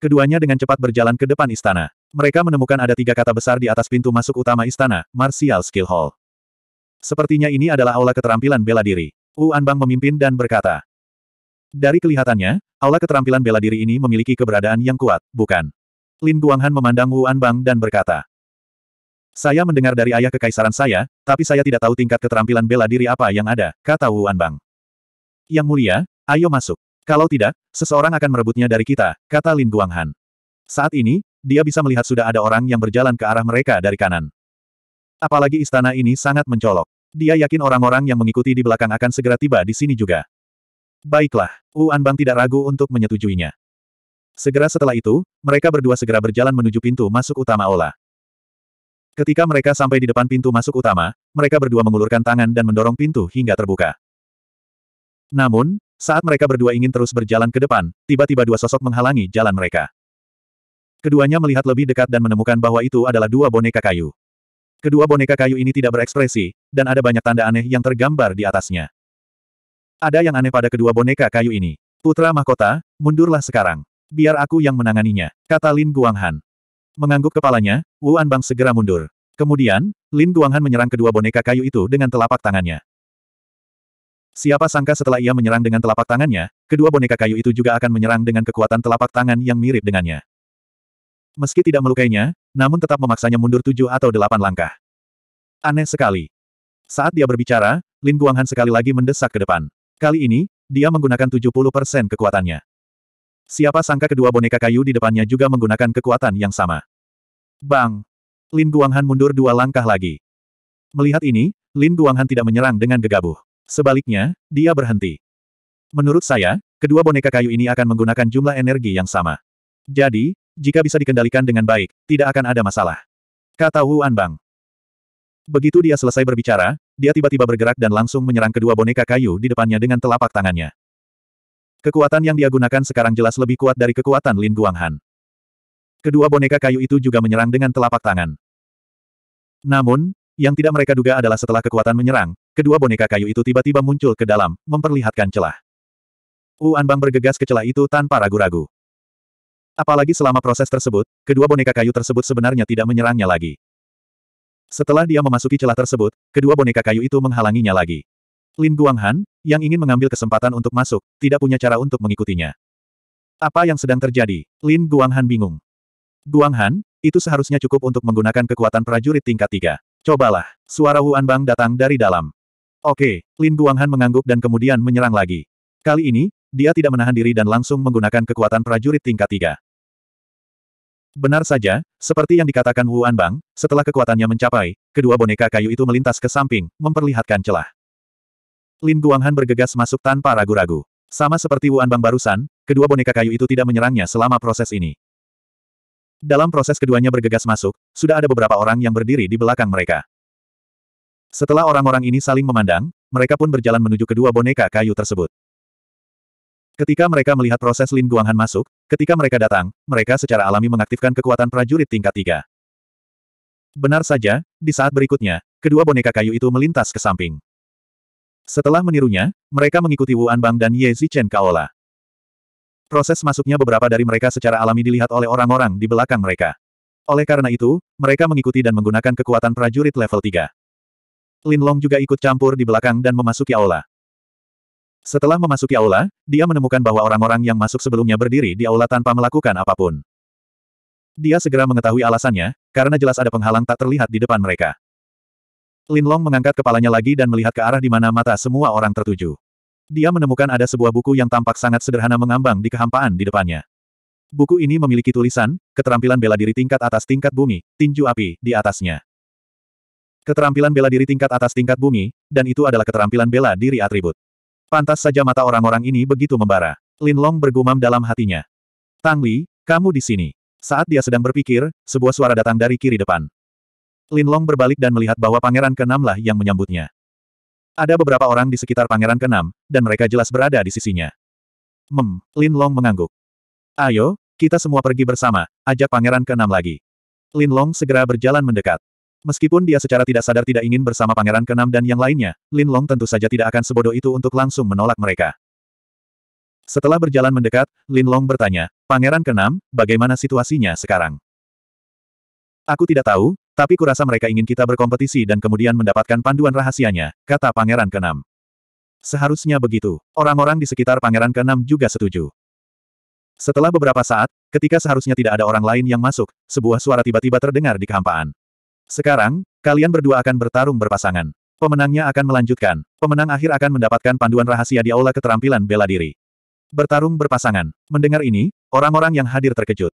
Keduanya dengan cepat berjalan ke depan istana. Mereka menemukan ada tiga kata besar di atas pintu masuk utama istana, Martial Skill Hall. Sepertinya ini adalah aula keterampilan bela diri. Wu Anbang memimpin dan berkata. Dari kelihatannya, aula keterampilan bela diri ini memiliki keberadaan yang kuat, bukan? Lin Guanghan memandang Wu Anbang dan berkata. Saya mendengar dari ayah kekaisaran saya, tapi saya tidak tahu tingkat keterampilan bela diri apa yang ada, kata Wu Anbang. Yang mulia, ayo masuk. Kalau tidak, seseorang akan merebutnya dari kita, kata Lin Guanghan. Saat ini, dia bisa melihat sudah ada orang yang berjalan ke arah mereka dari kanan. Apalagi istana ini sangat mencolok. Dia yakin orang-orang yang mengikuti di belakang akan segera tiba di sini juga. Baiklah, Wu Anbang tidak ragu untuk menyetujuinya. Segera setelah itu, mereka berdua segera berjalan menuju pintu masuk utama Ola. Ketika mereka sampai di depan pintu masuk utama, mereka berdua mengulurkan tangan dan mendorong pintu hingga terbuka. Namun, saat mereka berdua ingin terus berjalan ke depan, tiba-tiba dua sosok menghalangi jalan mereka. Keduanya melihat lebih dekat dan menemukan bahwa itu adalah dua boneka kayu. Kedua boneka kayu ini tidak berekspresi, dan ada banyak tanda aneh yang tergambar di atasnya. Ada yang aneh pada kedua boneka kayu ini. Putra mahkota, mundurlah sekarang. Biar aku yang menanganinya, kata Lin Guanghan. Mengangguk kepalanya, Wu Anbang segera mundur. Kemudian, Lin Guanghan menyerang kedua boneka kayu itu dengan telapak tangannya. Siapa sangka setelah ia menyerang dengan telapak tangannya, kedua boneka kayu itu juga akan menyerang dengan kekuatan telapak tangan yang mirip dengannya meski tidak melukainya, namun tetap memaksanya mundur tujuh atau delapan langkah. Aneh sekali. Saat dia berbicara, Lin Guanghan sekali lagi mendesak ke depan. Kali ini, dia menggunakan 70% kekuatannya. Siapa sangka kedua boneka kayu di depannya juga menggunakan kekuatan yang sama. Bang! Lin Guanghan mundur dua langkah lagi. Melihat ini, Lin Guanghan tidak menyerang dengan gegabah. Sebaliknya, dia berhenti. Menurut saya, kedua boneka kayu ini akan menggunakan jumlah energi yang sama. Jadi, jika bisa dikendalikan dengan baik, tidak akan ada masalah. Kata Wu Anbang. Begitu dia selesai berbicara, dia tiba-tiba bergerak dan langsung menyerang kedua boneka kayu di depannya dengan telapak tangannya. Kekuatan yang dia gunakan sekarang jelas lebih kuat dari kekuatan Lin Guanghan. Kedua boneka kayu itu juga menyerang dengan telapak tangan. Namun, yang tidak mereka duga adalah setelah kekuatan menyerang, kedua boneka kayu itu tiba-tiba muncul ke dalam, memperlihatkan celah. Wu Anbang bergegas ke celah itu tanpa ragu-ragu. Apalagi selama proses tersebut, kedua boneka kayu tersebut sebenarnya tidak menyerangnya lagi. Setelah dia memasuki celah tersebut, kedua boneka kayu itu menghalanginya lagi. Lin Guanghan, yang ingin mengambil kesempatan untuk masuk, tidak punya cara untuk mengikutinya. Apa yang sedang terjadi? Lin Guanghan bingung. Guanghan, itu seharusnya cukup untuk menggunakan kekuatan prajurit tingkat tiga. Cobalah. Suara Wu Anbang datang dari dalam. Oke, Lin Guanghan mengangguk dan kemudian menyerang lagi. Kali ini, dia tidak menahan diri dan langsung menggunakan kekuatan prajurit tingkat tiga. Benar saja, seperti yang dikatakan Wu Anbang, setelah kekuatannya mencapai, kedua boneka kayu itu melintas ke samping, memperlihatkan celah. Lin Guanghan bergegas masuk tanpa ragu-ragu. Sama seperti Wu Anbang barusan, kedua boneka kayu itu tidak menyerangnya selama proses ini. Dalam proses keduanya bergegas masuk, sudah ada beberapa orang yang berdiri di belakang mereka. Setelah orang-orang ini saling memandang, mereka pun berjalan menuju kedua boneka kayu tersebut. Ketika mereka melihat proses Lin Guanghan masuk, ketika mereka datang, mereka secara alami mengaktifkan kekuatan prajurit tingkat tiga. Benar saja, di saat berikutnya, kedua boneka kayu itu melintas ke samping. Setelah menirunya, mereka mengikuti Wu Anbang dan Ye Zichen Kaola. Proses masuknya beberapa dari mereka secara alami dilihat oleh orang-orang di belakang mereka. Oleh karena itu, mereka mengikuti dan menggunakan kekuatan prajurit level 3. Lin Long juga ikut campur di belakang dan memasuki aula. Setelah memasuki aula, dia menemukan bahwa orang-orang yang masuk sebelumnya berdiri di aula tanpa melakukan apapun. Dia segera mengetahui alasannya, karena jelas ada penghalang tak terlihat di depan mereka. Linlong mengangkat kepalanya lagi dan melihat ke arah di mana mata semua orang tertuju. Dia menemukan ada sebuah buku yang tampak sangat sederhana mengambang di kehampaan di depannya. Buku ini memiliki tulisan, keterampilan bela diri tingkat atas tingkat bumi, tinju api, di atasnya. Keterampilan bela diri tingkat atas tingkat bumi, dan itu adalah keterampilan bela diri atribut. Pantas saja mata orang-orang ini begitu membara. Lin Long bergumam dalam hatinya. Tang Li, kamu di sini. Saat dia sedang berpikir, sebuah suara datang dari kiri depan. Lin Long berbalik dan melihat bahwa pangeran Kenamlah lah yang menyambutnya. Ada beberapa orang di sekitar pangeran Kenam, dan mereka jelas berada di sisinya. Mem, Lin Long mengangguk. Ayo, kita semua pergi bersama, ajak pangeran Kenam lagi. Lin Long segera berjalan mendekat. Meskipun dia secara tidak sadar tidak ingin bersama Pangeran Kenam dan yang lainnya, Lin Long tentu saja tidak akan sebodoh itu untuk langsung menolak mereka. Setelah berjalan mendekat, Lin Long bertanya, Pangeran Kenam, bagaimana situasinya sekarang? Aku tidak tahu, tapi kurasa mereka ingin kita berkompetisi dan kemudian mendapatkan panduan rahasianya, kata Pangeran Kenam. Seharusnya begitu. Orang-orang di sekitar Pangeran Kenam juga setuju. Setelah beberapa saat, ketika seharusnya tidak ada orang lain yang masuk, sebuah suara tiba-tiba terdengar di kehampaan. Sekarang, kalian berdua akan bertarung berpasangan. Pemenangnya akan melanjutkan. Pemenang akhir akan mendapatkan panduan rahasia di aula keterampilan bela diri. Bertarung berpasangan. Mendengar ini, orang-orang yang hadir terkejut.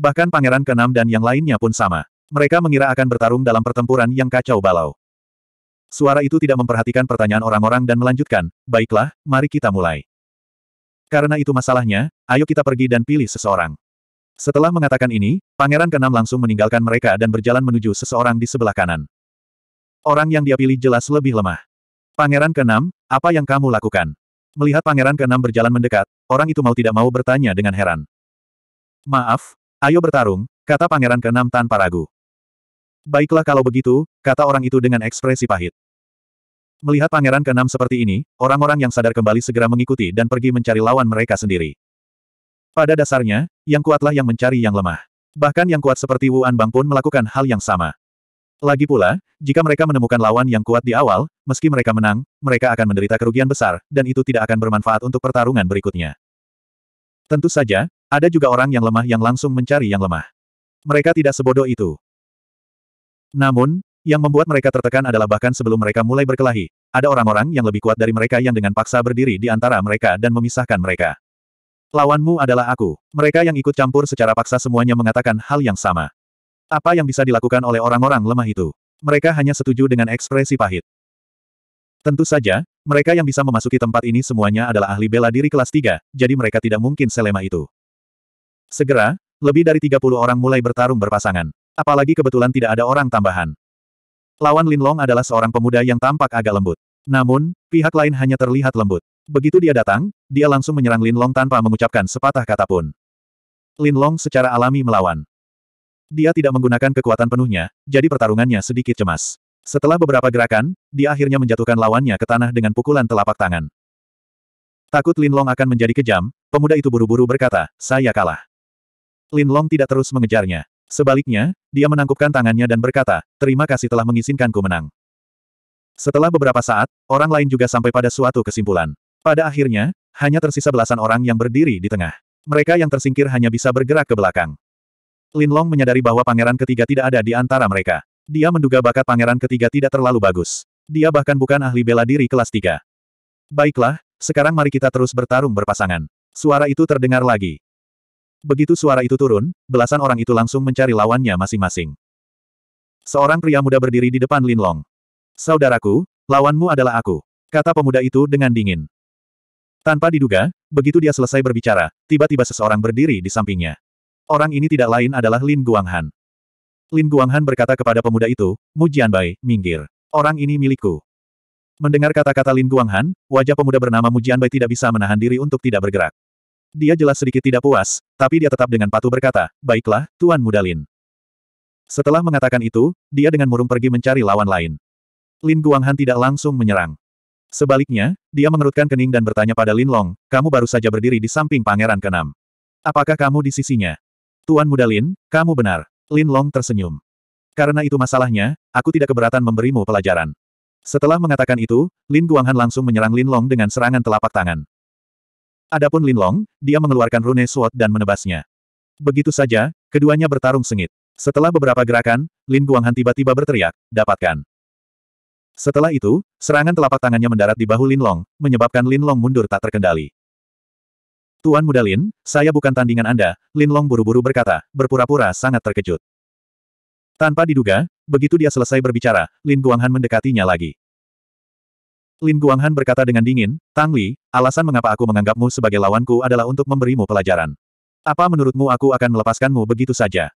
Bahkan pangeran Kenam dan yang lainnya pun sama. Mereka mengira akan bertarung dalam pertempuran yang kacau balau. Suara itu tidak memperhatikan pertanyaan orang-orang dan melanjutkan, baiklah, mari kita mulai. Karena itu masalahnya, ayo kita pergi dan pilih seseorang. Setelah mengatakan ini, pangeran Kenam langsung meninggalkan mereka dan berjalan menuju seseorang di sebelah kanan. Orang yang dia pilih jelas lebih lemah. Pangeran Kenam, apa yang kamu lakukan? Melihat pangeran Kenam berjalan mendekat, orang itu mau tidak mau bertanya dengan heran. Maaf, ayo bertarung, kata pangeran Kenam tanpa ragu. Baiklah kalau begitu, kata orang itu dengan ekspresi pahit. Melihat pangeran Kenam seperti ini, orang-orang yang sadar kembali segera mengikuti dan pergi mencari lawan mereka sendiri. Pada dasarnya, yang kuatlah yang mencari yang lemah. Bahkan yang kuat seperti Wu Anbang pun melakukan hal yang sama. Lagi pula, jika mereka menemukan lawan yang kuat di awal, meski mereka menang, mereka akan menderita kerugian besar, dan itu tidak akan bermanfaat untuk pertarungan berikutnya. Tentu saja, ada juga orang yang lemah yang langsung mencari yang lemah. Mereka tidak sebodoh itu. Namun, yang membuat mereka tertekan adalah bahkan sebelum mereka mulai berkelahi, ada orang-orang yang lebih kuat dari mereka yang dengan paksa berdiri di antara mereka dan memisahkan mereka. Lawanmu adalah aku. Mereka yang ikut campur secara paksa semuanya mengatakan hal yang sama. Apa yang bisa dilakukan oleh orang-orang lemah itu? Mereka hanya setuju dengan ekspresi pahit. Tentu saja, mereka yang bisa memasuki tempat ini semuanya adalah ahli bela diri kelas 3, jadi mereka tidak mungkin selema itu. Segera, lebih dari 30 orang mulai bertarung berpasangan. Apalagi kebetulan tidak ada orang tambahan. Lawan Linlong adalah seorang pemuda yang tampak agak lembut. Namun, pihak lain hanya terlihat lembut. Begitu dia datang, dia langsung menyerang Lin Long tanpa mengucapkan sepatah kata pun. Lin Long secara alami melawan. Dia tidak menggunakan kekuatan penuhnya, jadi pertarungannya sedikit cemas. Setelah beberapa gerakan, dia akhirnya menjatuhkan lawannya ke tanah dengan pukulan telapak tangan. Takut Lin Long akan menjadi kejam, pemuda itu buru-buru berkata, saya kalah. Lin Long tidak terus mengejarnya. Sebaliknya, dia menangkupkan tangannya dan berkata, terima kasih telah mengizinkanku menang. Setelah beberapa saat, orang lain juga sampai pada suatu kesimpulan. Pada akhirnya, hanya tersisa belasan orang yang berdiri di tengah. Mereka yang tersingkir hanya bisa bergerak ke belakang. Lin Long menyadari bahwa pangeran ketiga tidak ada di antara mereka. Dia menduga bakat pangeran ketiga tidak terlalu bagus. Dia bahkan bukan ahli bela diri kelas tiga. Baiklah, sekarang mari kita terus bertarung berpasangan. Suara itu terdengar lagi. Begitu suara itu turun, belasan orang itu langsung mencari lawannya masing-masing. Seorang pria muda berdiri di depan Lin Long. Saudaraku, lawanmu adalah aku, kata pemuda itu dengan dingin. Tanpa diduga, begitu dia selesai berbicara, tiba-tiba seseorang berdiri di sampingnya. Orang ini tidak lain adalah Lin Guanghan. Lin Guanghan berkata kepada pemuda itu, Mu Jianbai, minggir. Orang ini milikku. Mendengar kata-kata Lin Guanghan, wajah pemuda bernama Mu Jianbai tidak bisa menahan diri untuk tidak bergerak. Dia jelas sedikit tidak puas, tapi dia tetap dengan patuh berkata, Baiklah, Tuan Muda Lin. Setelah mengatakan itu, dia dengan murung pergi mencari lawan lain. Lin Guanghan tidak langsung menyerang. Sebaliknya, dia mengerutkan kening dan bertanya pada Lin Long, kamu baru saja berdiri di samping pangeran keenam. Apakah kamu di sisinya? Tuan muda Lin, kamu benar. Lin Long tersenyum. Karena itu masalahnya, aku tidak keberatan memberimu pelajaran. Setelah mengatakan itu, Lin Guanghan langsung menyerang Lin Long dengan serangan telapak tangan. Adapun Lin Long, dia mengeluarkan rune sword dan menebasnya. Begitu saja, keduanya bertarung sengit. Setelah beberapa gerakan, Lin Guanghan tiba-tiba berteriak, dapatkan. Setelah itu, serangan telapak tangannya mendarat di bahu Lin Long, menyebabkan Lin Long mundur tak terkendali. Tuan Muda Lin, saya bukan tandingan Anda, Lin Long buru-buru berkata, berpura-pura sangat terkejut. Tanpa diduga, begitu dia selesai berbicara, Lin Guanghan mendekatinya lagi. Lin Guanghan berkata dengan dingin, Tang Li, alasan mengapa aku menganggapmu sebagai lawanku adalah untuk memberimu pelajaran. Apa menurutmu aku akan melepaskanmu begitu saja?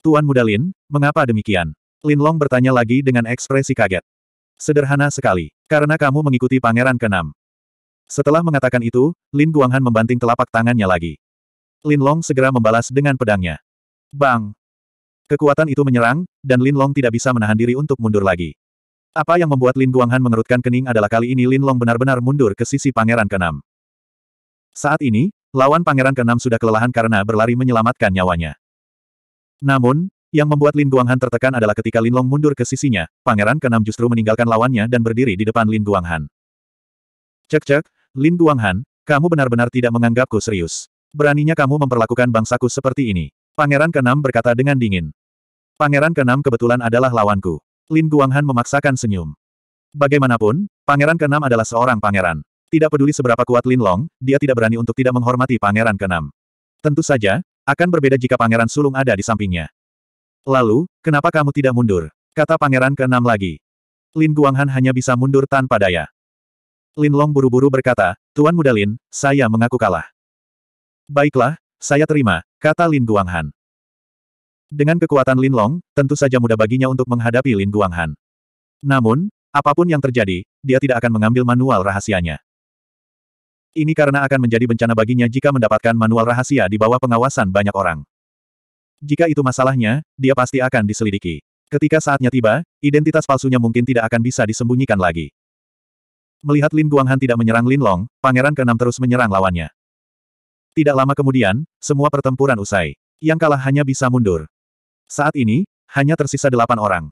Tuan Muda Lin, mengapa demikian? Lin Long bertanya lagi dengan ekspresi kaget. Sederhana sekali. Karena kamu mengikuti pangeran keenam. Setelah mengatakan itu, Lin Guanghan membanting telapak tangannya lagi. Lin Long segera membalas dengan pedangnya. Bang! Kekuatan itu menyerang, dan Lin Long tidak bisa menahan diri untuk mundur lagi. Apa yang membuat Lin Guanghan mengerutkan kening adalah kali ini Lin Long benar-benar mundur ke sisi pangeran keenam. Saat ini, lawan pangeran keenam sudah kelelahan karena berlari menyelamatkan nyawanya. Namun, yang membuat Lin Guanghan tertekan adalah ketika Lin Long mundur ke sisinya, Pangeran keenam justru meninggalkan lawannya dan berdiri di depan Lin Guanghan. Cek-cek, Lin Guanghan, kamu benar-benar tidak menganggapku serius. Beraninya kamu memperlakukan bangsaku seperti ini. Pangeran keenam berkata dengan dingin. Pangeran keenam kebetulan adalah lawanku. Lin Guanghan memaksakan senyum. Bagaimanapun, pangeran keenam adalah seorang pangeran. Tidak peduli seberapa kuat Lin Long, dia tidak berani untuk tidak menghormati pangeran keenam. Tentu saja, akan berbeda jika pangeran sulung ada di sampingnya. Lalu, kenapa kamu tidak mundur? Kata pangeran keenam lagi. Lin Guanghan hanya bisa mundur tanpa daya. Lin Long buru-buru berkata, Tuan Muda Lin, saya mengaku kalah. Baiklah, saya terima, kata Lin Guanghan. Dengan kekuatan Lin Long, tentu saja mudah baginya untuk menghadapi Lin Guanghan. Namun, apapun yang terjadi, dia tidak akan mengambil manual rahasianya. Ini karena akan menjadi bencana baginya jika mendapatkan manual rahasia di bawah pengawasan banyak orang. Jika itu masalahnya, dia pasti akan diselidiki. Ketika saatnya tiba, identitas palsunya mungkin tidak akan bisa disembunyikan lagi. Melihat Lin Guanghan tidak menyerang Lin Long, pangeran keenam terus menyerang lawannya. Tidak lama kemudian, semua pertempuran usai. Yang kalah hanya bisa mundur. Saat ini, hanya tersisa delapan orang.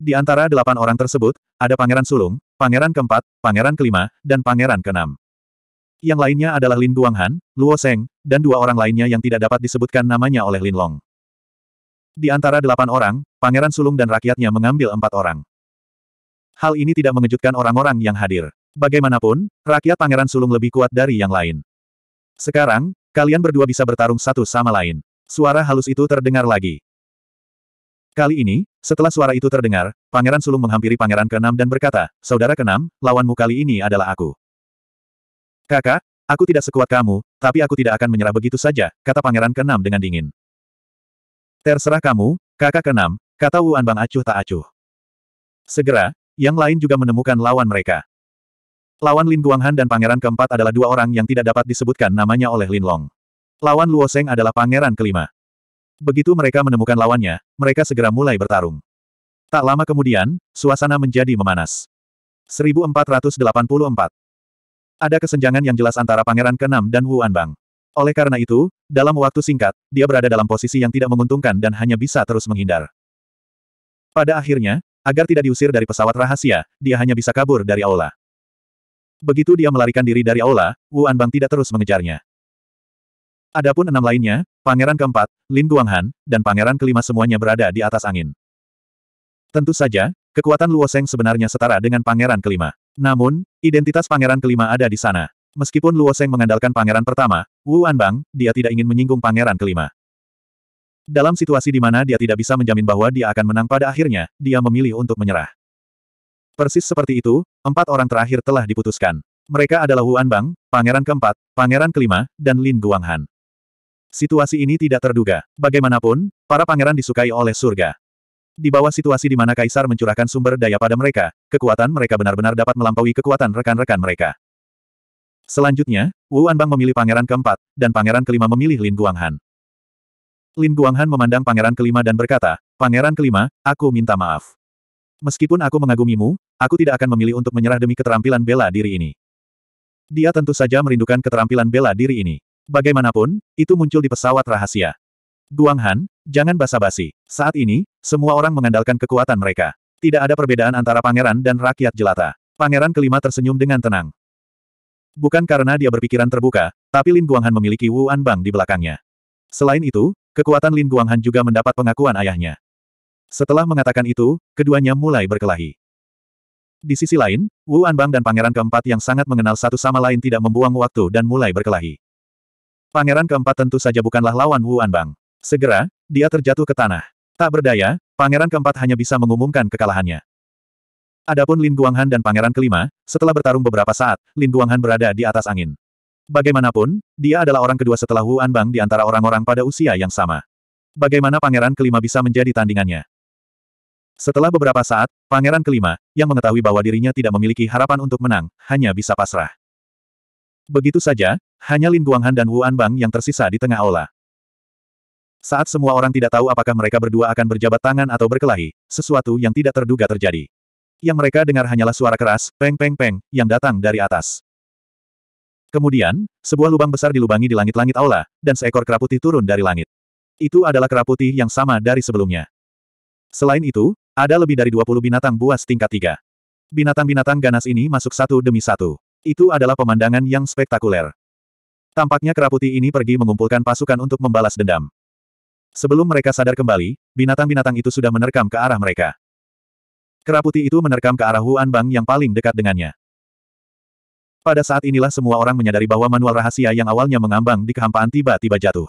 Di antara delapan orang tersebut, ada pangeran sulung, pangeran keempat, pangeran kelima, dan pangeran keenam. Yang lainnya adalah Lin Duanghan, Luo Seng, dan dua orang lainnya yang tidak dapat disebutkan namanya oleh Lin Long. Di antara delapan orang, Pangeran Sulung dan rakyatnya mengambil empat orang. Hal ini tidak mengejutkan orang-orang yang hadir. Bagaimanapun, rakyat Pangeran Sulung lebih kuat dari yang lain. Sekarang, kalian berdua bisa bertarung satu sama lain. Suara halus itu terdengar lagi. Kali ini, setelah suara itu terdengar, Pangeran Sulung menghampiri Pangeran Kenam dan berkata, Saudara Kenam, lawanmu kali ini adalah aku. Kakak, aku tidak sekuat kamu, tapi aku tidak akan menyerah begitu saja, kata pangeran Kenam dengan dingin. Terserah kamu, kakak Kenam," kata Wu Anbang acuh tak acuh. Segera, yang lain juga menemukan lawan mereka. Lawan Lin Guanghan dan pangeran keempat adalah dua orang yang tidak dapat disebutkan namanya oleh Lin Long. Lawan Luo Seng adalah pangeran kelima. Begitu mereka menemukan lawannya, mereka segera mulai bertarung. Tak lama kemudian, suasana menjadi memanas. 1484 ada kesenjangan yang jelas antara Pangeran ke dan Wu Anbang. Oleh karena itu, dalam waktu singkat, dia berada dalam posisi yang tidak menguntungkan dan hanya bisa terus menghindar. Pada akhirnya, agar tidak diusir dari pesawat rahasia, dia hanya bisa kabur dari aula. Begitu dia melarikan diri dari aula, Wu Anbang tidak terus mengejarnya. Adapun enam lainnya, pangeran keempat, Lin Guanghan, dan pangeran kelima semuanya berada di atas angin. Tentu saja, kekuatan Luo Seng sebenarnya setara dengan pangeran kelima. Namun, identitas pangeran kelima ada di sana. Meskipun Luo Seng mengandalkan pangeran pertama, Wu Anbang, dia tidak ingin menyinggung pangeran kelima. Dalam situasi di mana dia tidak bisa menjamin bahwa dia akan menang pada akhirnya, dia memilih untuk menyerah. Persis seperti itu, empat orang terakhir telah diputuskan. Mereka adalah Wu Anbang, pangeran keempat, pangeran kelima, dan Lin Guanghan. Situasi ini tidak terduga. Bagaimanapun, para pangeran disukai oleh surga. Di bawah situasi di mana Kaisar mencurahkan sumber daya pada mereka, kekuatan mereka benar-benar dapat melampaui kekuatan rekan-rekan mereka. Selanjutnya, Wu Anbang memilih pangeran keempat, dan pangeran kelima memilih Lin Guanghan. Lin Guanghan memandang pangeran kelima dan berkata, Pangeran kelima, aku minta maaf. Meskipun aku mengagumimu, aku tidak akan memilih untuk menyerah demi keterampilan bela diri ini. Dia tentu saja merindukan keterampilan bela diri ini. Bagaimanapun, itu muncul di pesawat rahasia. Guang Han, jangan basa-basi. Saat ini, semua orang mengandalkan kekuatan mereka. Tidak ada perbedaan antara pangeran dan rakyat jelata. Pangeran kelima tersenyum dengan tenang. Bukan karena dia berpikiran terbuka, tapi Lin Guanghan memiliki Wu Anbang di belakangnya. Selain itu, kekuatan Lin Guanghan juga mendapat pengakuan ayahnya. Setelah mengatakan itu, keduanya mulai berkelahi. Di sisi lain, Wu Anbang dan pangeran keempat yang sangat mengenal satu sama lain tidak membuang waktu dan mulai berkelahi. Pangeran keempat tentu saja bukanlah lawan Wu Anbang. Segera, dia terjatuh ke tanah. Tak berdaya, pangeran keempat hanya bisa mengumumkan kekalahannya. Adapun Lin Guanghan dan pangeran kelima, setelah bertarung beberapa saat, Lin Guanghan berada di atas angin. Bagaimanapun, dia adalah orang kedua setelah Wu Anbang di antara orang-orang pada usia yang sama. Bagaimana pangeran kelima bisa menjadi tandingannya? Setelah beberapa saat, pangeran kelima, yang mengetahui bahwa dirinya tidak memiliki harapan untuk menang, hanya bisa pasrah. Begitu saja, hanya Lin Guanghan dan Wu Anbang yang tersisa di tengah aula. Saat semua orang tidak tahu apakah mereka berdua akan berjabat tangan atau berkelahi, sesuatu yang tidak terduga terjadi. Yang mereka dengar hanyalah suara keras, peng-peng-peng, yang datang dari atas. Kemudian, sebuah lubang besar dilubangi di langit-langit aula, dan seekor kera putih turun dari langit. Itu adalah kera putih yang sama dari sebelumnya. Selain itu, ada lebih dari 20 binatang buas tingkat tiga. Binatang-binatang ganas ini masuk satu demi satu. Itu adalah pemandangan yang spektakuler. Tampaknya kera putih ini pergi mengumpulkan pasukan untuk membalas dendam. Sebelum mereka sadar kembali, binatang-binatang itu sudah menerkam ke arah mereka. Keraputi itu menerkam ke arah Huan Bang yang paling dekat dengannya. Pada saat inilah semua orang menyadari bahwa manual rahasia yang awalnya mengambang di kehampaan tiba-tiba jatuh.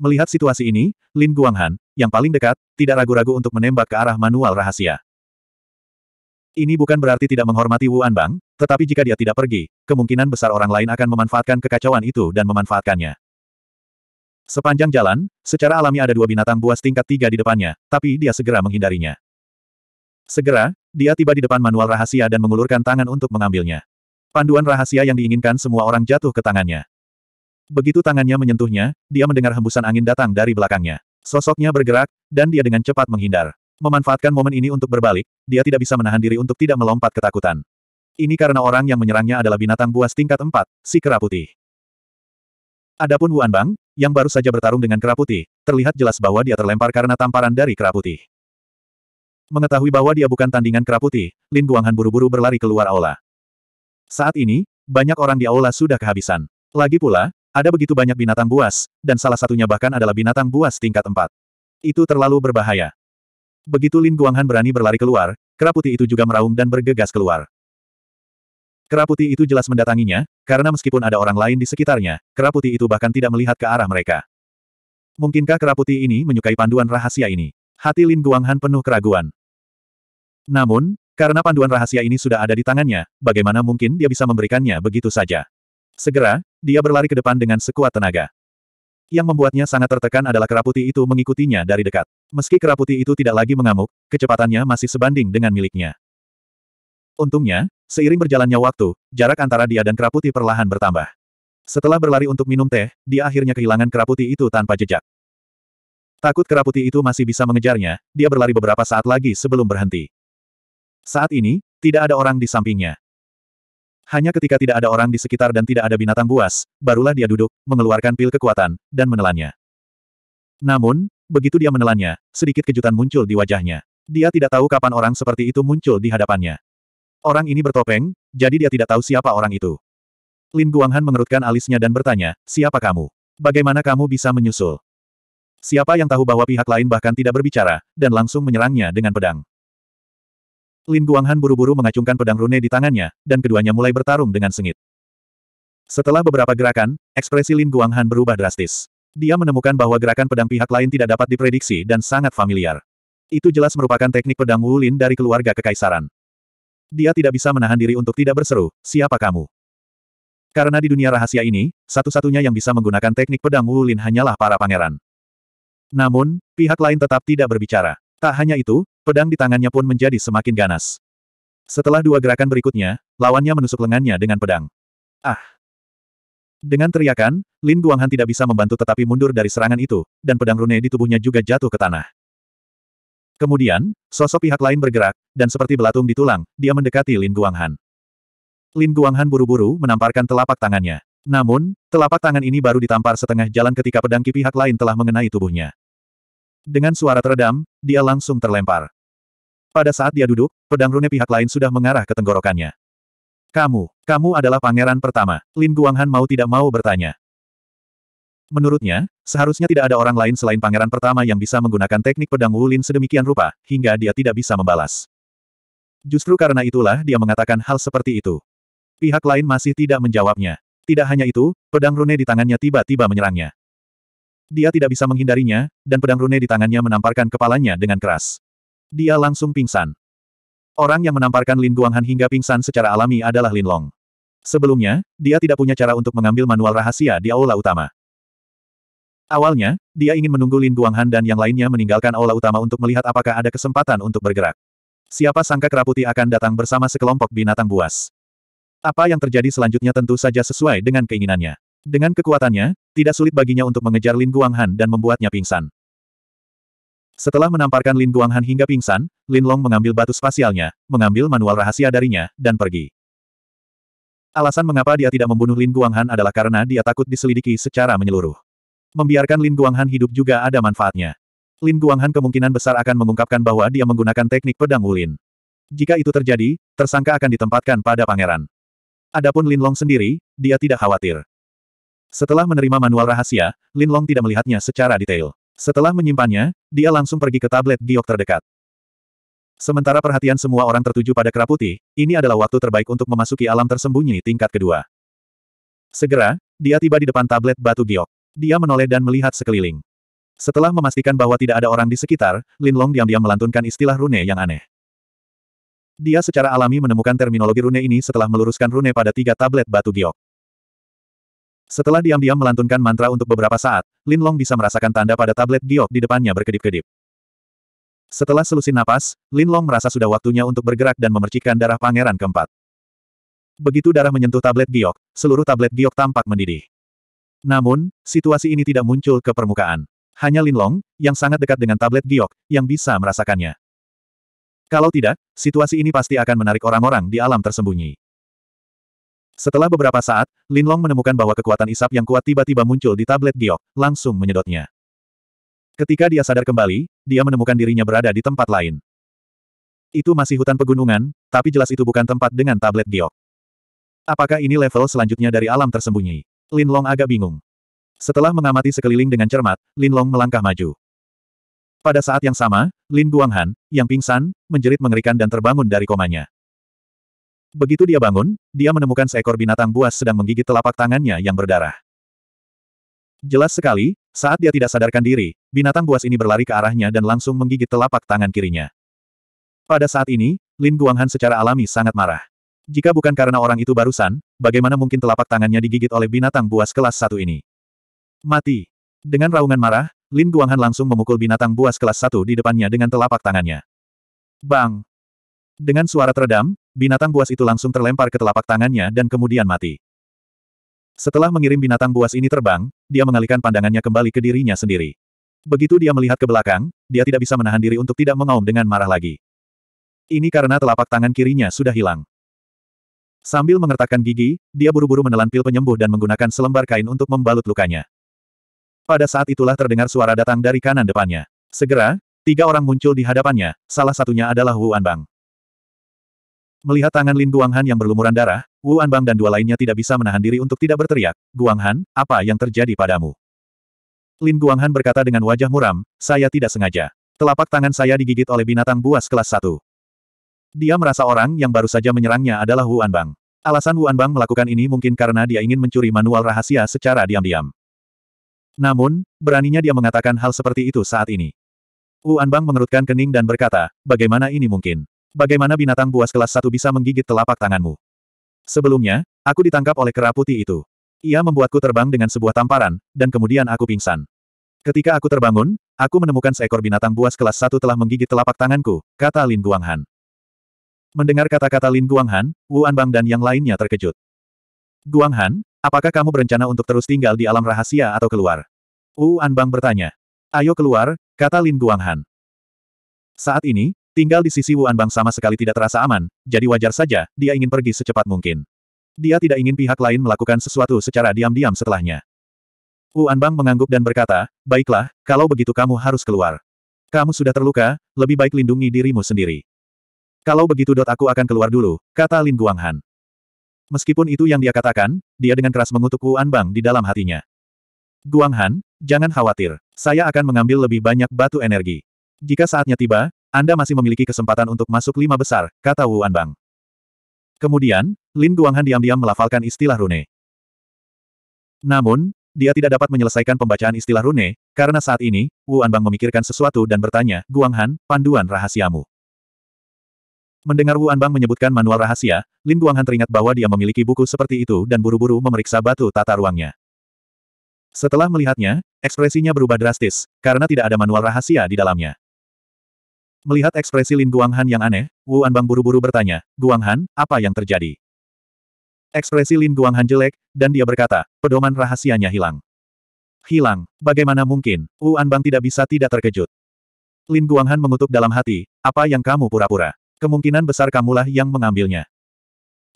Melihat situasi ini, Lin Guanghan, yang paling dekat, tidak ragu-ragu untuk menembak ke arah manual rahasia. Ini bukan berarti tidak menghormati Wu Anbang, tetapi jika dia tidak pergi, kemungkinan besar orang lain akan memanfaatkan kekacauan itu dan memanfaatkannya. Sepanjang jalan, secara alami ada dua binatang buas tingkat tiga di depannya, tapi dia segera menghindarinya. Segera, dia tiba di depan manual rahasia dan mengulurkan tangan untuk mengambilnya. Panduan rahasia yang diinginkan semua orang jatuh ke tangannya. Begitu tangannya menyentuhnya, dia mendengar hembusan angin datang dari belakangnya. Sosoknya bergerak, dan dia dengan cepat menghindar. Memanfaatkan momen ini untuk berbalik, dia tidak bisa menahan diri untuk tidak melompat ketakutan. Ini karena orang yang menyerangnya adalah binatang buas tingkat 4, si kera putih. Adapun Anbang yang baru saja bertarung dengan kera putih, terlihat jelas bahwa dia terlempar karena tamparan dari kera putih. Mengetahui bahwa dia bukan tandingan kera putih, Lin Guanghan buru-buru berlari keluar aula. Saat ini, banyak orang di aula sudah kehabisan. Lagi pula, ada begitu banyak binatang buas, dan salah satunya bahkan adalah binatang buas tingkat 4. Itu terlalu berbahaya. Begitu Lin Guanghan berani berlari keluar, kera putih itu juga meraung dan bergegas keluar. Kera putih itu jelas mendatanginya, karena meskipun ada orang lain di sekitarnya, kera putih itu bahkan tidak melihat ke arah mereka. Mungkinkah kera putih ini menyukai panduan rahasia ini? Hati Lin Guanghan penuh keraguan. Namun, karena panduan rahasia ini sudah ada di tangannya, bagaimana mungkin dia bisa memberikannya begitu saja? Segera, dia berlari ke depan dengan sekuat tenaga. Yang membuatnya sangat tertekan adalah keraputi itu mengikutinya dari dekat. Meski keraputi itu tidak lagi mengamuk, kecepatannya masih sebanding dengan miliknya. Untungnya, Seiring berjalannya waktu, jarak antara dia dan keraputi perlahan bertambah. Setelah berlari untuk minum teh, dia akhirnya kehilangan keraputi itu tanpa jejak. Takut keraputi itu masih bisa mengejarnya, dia berlari beberapa saat lagi sebelum berhenti. Saat ini, tidak ada orang di sampingnya. Hanya ketika tidak ada orang di sekitar dan tidak ada binatang buas, barulah dia duduk, mengeluarkan pil kekuatan, dan menelannya. Namun, begitu dia menelannya, sedikit kejutan muncul di wajahnya. Dia tidak tahu kapan orang seperti itu muncul di hadapannya. Orang ini bertopeng, jadi dia tidak tahu siapa orang itu. Lin Guanghan mengerutkan alisnya dan bertanya, siapa kamu? Bagaimana kamu bisa menyusul? Siapa yang tahu bahwa pihak lain bahkan tidak berbicara, dan langsung menyerangnya dengan pedang. Lin Guanghan buru-buru mengacungkan pedang rune di tangannya, dan keduanya mulai bertarung dengan sengit. Setelah beberapa gerakan, ekspresi Lin Guanghan berubah drastis. Dia menemukan bahwa gerakan pedang pihak lain tidak dapat diprediksi dan sangat familiar. Itu jelas merupakan teknik pedang Wu Lin dari keluarga kekaisaran. Dia tidak bisa menahan diri untuk tidak berseru, siapa kamu? Karena di dunia rahasia ini, satu-satunya yang bisa menggunakan teknik pedang Wulin hanyalah para pangeran. Namun, pihak lain tetap tidak berbicara. Tak hanya itu, pedang di tangannya pun menjadi semakin ganas. Setelah dua gerakan berikutnya, lawannya menusuk lengannya dengan pedang. Ah! Dengan teriakan, Lin Guanghan tidak bisa membantu tetapi mundur dari serangan itu, dan pedang rune di tubuhnya juga jatuh ke tanah. Kemudian, sosok pihak lain bergerak, dan seperti belatung di tulang, dia mendekati Lin Guanghan. Lin Guanghan buru-buru menamparkan telapak tangannya. Namun, telapak tangan ini baru ditampar setengah jalan ketika pedang ki pihak lain telah mengenai tubuhnya. Dengan suara teredam, dia langsung terlempar. Pada saat dia duduk, pedang rune pihak lain sudah mengarah ke tenggorokannya. Kamu, kamu adalah pangeran pertama. Lin Guanghan mau tidak mau bertanya. Menurutnya, seharusnya tidak ada orang lain selain pangeran pertama yang bisa menggunakan teknik pedang Wulin sedemikian rupa, hingga dia tidak bisa membalas. Justru karena itulah dia mengatakan hal seperti itu. Pihak lain masih tidak menjawabnya. Tidak hanya itu, pedang rune di tangannya tiba-tiba menyerangnya. Dia tidak bisa menghindarinya, dan pedang rune di tangannya menamparkan kepalanya dengan keras. Dia langsung pingsan. Orang yang menamparkan Lin Guanghan hingga pingsan secara alami adalah Lin Long. Sebelumnya, dia tidak punya cara untuk mengambil manual rahasia di aula utama. Awalnya, dia ingin menunggu Lin Guanghan dan yang lainnya meninggalkan aula utama untuk melihat apakah ada kesempatan untuk bergerak. Siapa sangka keraputi akan datang bersama sekelompok binatang buas. Apa yang terjadi selanjutnya tentu saja sesuai dengan keinginannya. Dengan kekuatannya, tidak sulit baginya untuk mengejar Lin Guanghan dan membuatnya pingsan. Setelah menamparkan Lin Guanghan hingga pingsan, Lin Long mengambil batu spasialnya, mengambil manual rahasia darinya, dan pergi. Alasan mengapa dia tidak membunuh Lin Guanghan adalah karena dia takut diselidiki secara menyeluruh membiarkan Lin Guanghan hidup juga ada manfaatnya. Lin Guanghan kemungkinan besar akan mengungkapkan bahwa dia menggunakan teknik pedang Wulin. Jika itu terjadi, tersangka akan ditempatkan pada pangeran. Adapun Lin Long sendiri, dia tidak khawatir. Setelah menerima manual rahasia, Lin Long tidak melihatnya secara detail. Setelah menyimpannya, dia langsung pergi ke tablet giok terdekat. Sementara perhatian semua orang tertuju pada kera putih, ini adalah waktu terbaik untuk memasuki alam tersembunyi tingkat kedua. Segera, dia tiba di depan tablet batu giok. Dia menoleh dan melihat sekeliling. Setelah memastikan bahwa tidak ada orang di sekitar, Lin Long diam-diam melantunkan istilah rune yang aneh. Dia secara alami menemukan terminologi rune ini setelah meluruskan rune pada tiga tablet batu giok. Setelah diam-diam melantunkan mantra untuk beberapa saat, Lin Long bisa merasakan tanda pada tablet giok di depannya berkedip-kedip. Setelah selusin napas, Lin Long merasa sudah waktunya untuk bergerak dan memercikkan darah pangeran keempat. Begitu darah menyentuh tablet giok, seluruh tablet giok tampak mendidih. Namun, situasi ini tidak muncul ke permukaan. Hanya Linlong, yang sangat dekat dengan tablet giok, yang bisa merasakannya. Kalau tidak, situasi ini pasti akan menarik orang-orang di alam tersembunyi. Setelah beberapa saat, Linlong menemukan bahwa kekuatan isap yang kuat tiba-tiba muncul di tablet giok, langsung menyedotnya. Ketika dia sadar kembali, dia menemukan dirinya berada di tempat lain. Itu masih hutan pegunungan, tapi jelas itu bukan tempat dengan tablet giok. Apakah ini level selanjutnya dari alam tersembunyi? Lin Long agak bingung. Setelah mengamati sekeliling dengan cermat, Lin Long melangkah maju. Pada saat yang sama, Lin Guanghan, yang pingsan, menjerit mengerikan dan terbangun dari komanya. Begitu dia bangun, dia menemukan seekor binatang buas sedang menggigit telapak tangannya yang berdarah. Jelas sekali, saat dia tidak sadarkan diri, binatang buas ini berlari ke arahnya dan langsung menggigit telapak tangan kirinya. Pada saat ini, Lin Guanghan secara alami sangat marah. Jika bukan karena orang itu barusan, bagaimana mungkin telapak tangannya digigit oleh binatang buas kelas satu ini? Mati. Dengan raungan marah, Lin Guanghan langsung memukul binatang buas kelas satu di depannya dengan telapak tangannya. Bang! Dengan suara teredam, binatang buas itu langsung terlempar ke telapak tangannya dan kemudian mati. Setelah mengirim binatang buas ini terbang, dia mengalihkan pandangannya kembali ke dirinya sendiri. Begitu dia melihat ke belakang, dia tidak bisa menahan diri untuk tidak mengaum dengan marah lagi. Ini karena telapak tangan kirinya sudah hilang. Sambil mengertakkan gigi, dia buru-buru menelan pil penyembuh dan menggunakan selembar kain untuk membalut lukanya. Pada saat itulah terdengar suara datang dari kanan depannya. Segera, tiga orang muncul di hadapannya, salah satunya adalah Wu Anbang. Melihat tangan Lin Guanghan yang berlumuran darah, Wu Anbang dan dua lainnya tidak bisa menahan diri untuk tidak berteriak, Guanghan, apa yang terjadi padamu? Lin Guanghan berkata dengan wajah muram, saya tidak sengaja. Telapak tangan saya digigit oleh binatang buas kelas 1. Dia merasa orang yang baru saja menyerangnya adalah Wu Anbang. Alasan Wu Anbang melakukan ini mungkin karena dia ingin mencuri manual rahasia secara diam-diam. Namun, beraninya dia mengatakan hal seperti itu saat ini. Wu Anbang mengerutkan kening dan berkata, bagaimana ini mungkin? Bagaimana binatang buas kelas satu bisa menggigit telapak tanganmu? Sebelumnya, aku ditangkap oleh kera putih itu. Ia membuatku terbang dengan sebuah tamparan, dan kemudian aku pingsan. Ketika aku terbangun, aku menemukan seekor binatang buas kelas satu telah menggigit telapak tanganku, kata Lin Guanghan. Mendengar kata-kata Lin Guanghan, Wu Anbang dan yang lainnya terkejut. Guanghan, apakah kamu berencana untuk terus tinggal di alam rahasia atau keluar? Wu Anbang bertanya. Ayo keluar, kata Lin Guanghan. Saat ini, tinggal di sisi Wu Anbang sama sekali tidak terasa aman, jadi wajar saja, dia ingin pergi secepat mungkin. Dia tidak ingin pihak lain melakukan sesuatu secara diam-diam setelahnya. Wu Anbang mengangguk dan berkata, baiklah, kalau begitu kamu harus keluar. Kamu sudah terluka, lebih baik lindungi dirimu sendiri. Kalau begitu dot aku akan keluar dulu, kata Lin Guanghan. Meskipun itu yang dia katakan, dia dengan keras mengutuk Wu Anbang di dalam hatinya. Guanghan, jangan khawatir. Saya akan mengambil lebih banyak batu energi. Jika saatnya tiba, Anda masih memiliki kesempatan untuk masuk lima besar, kata Wu Anbang. Kemudian, Lin Guanghan diam-diam melafalkan istilah rune. Namun, dia tidak dapat menyelesaikan pembacaan istilah rune, karena saat ini, Wu Anbang memikirkan sesuatu dan bertanya, Guanghan, panduan rahasiamu. Mendengar Wu Anbang menyebutkan manual rahasia, Lin Guanghan teringat bahwa dia memiliki buku seperti itu dan buru-buru memeriksa batu tata ruangnya. Setelah melihatnya, ekspresinya berubah drastis, karena tidak ada manual rahasia di dalamnya. Melihat ekspresi Lin Guanghan yang aneh, Wu Anbang buru-buru bertanya, Guanghan, apa yang terjadi? Ekspresi Lin Guanghan jelek, dan dia berkata, pedoman rahasianya hilang. Hilang, bagaimana mungkin, Wu Anbang tidak bisa tidak terkejut. Lin Guanghan mengutuk dalam hati, apa yang kamu pura-pura? Kemungkinan besar kamulah yang mengambilnya.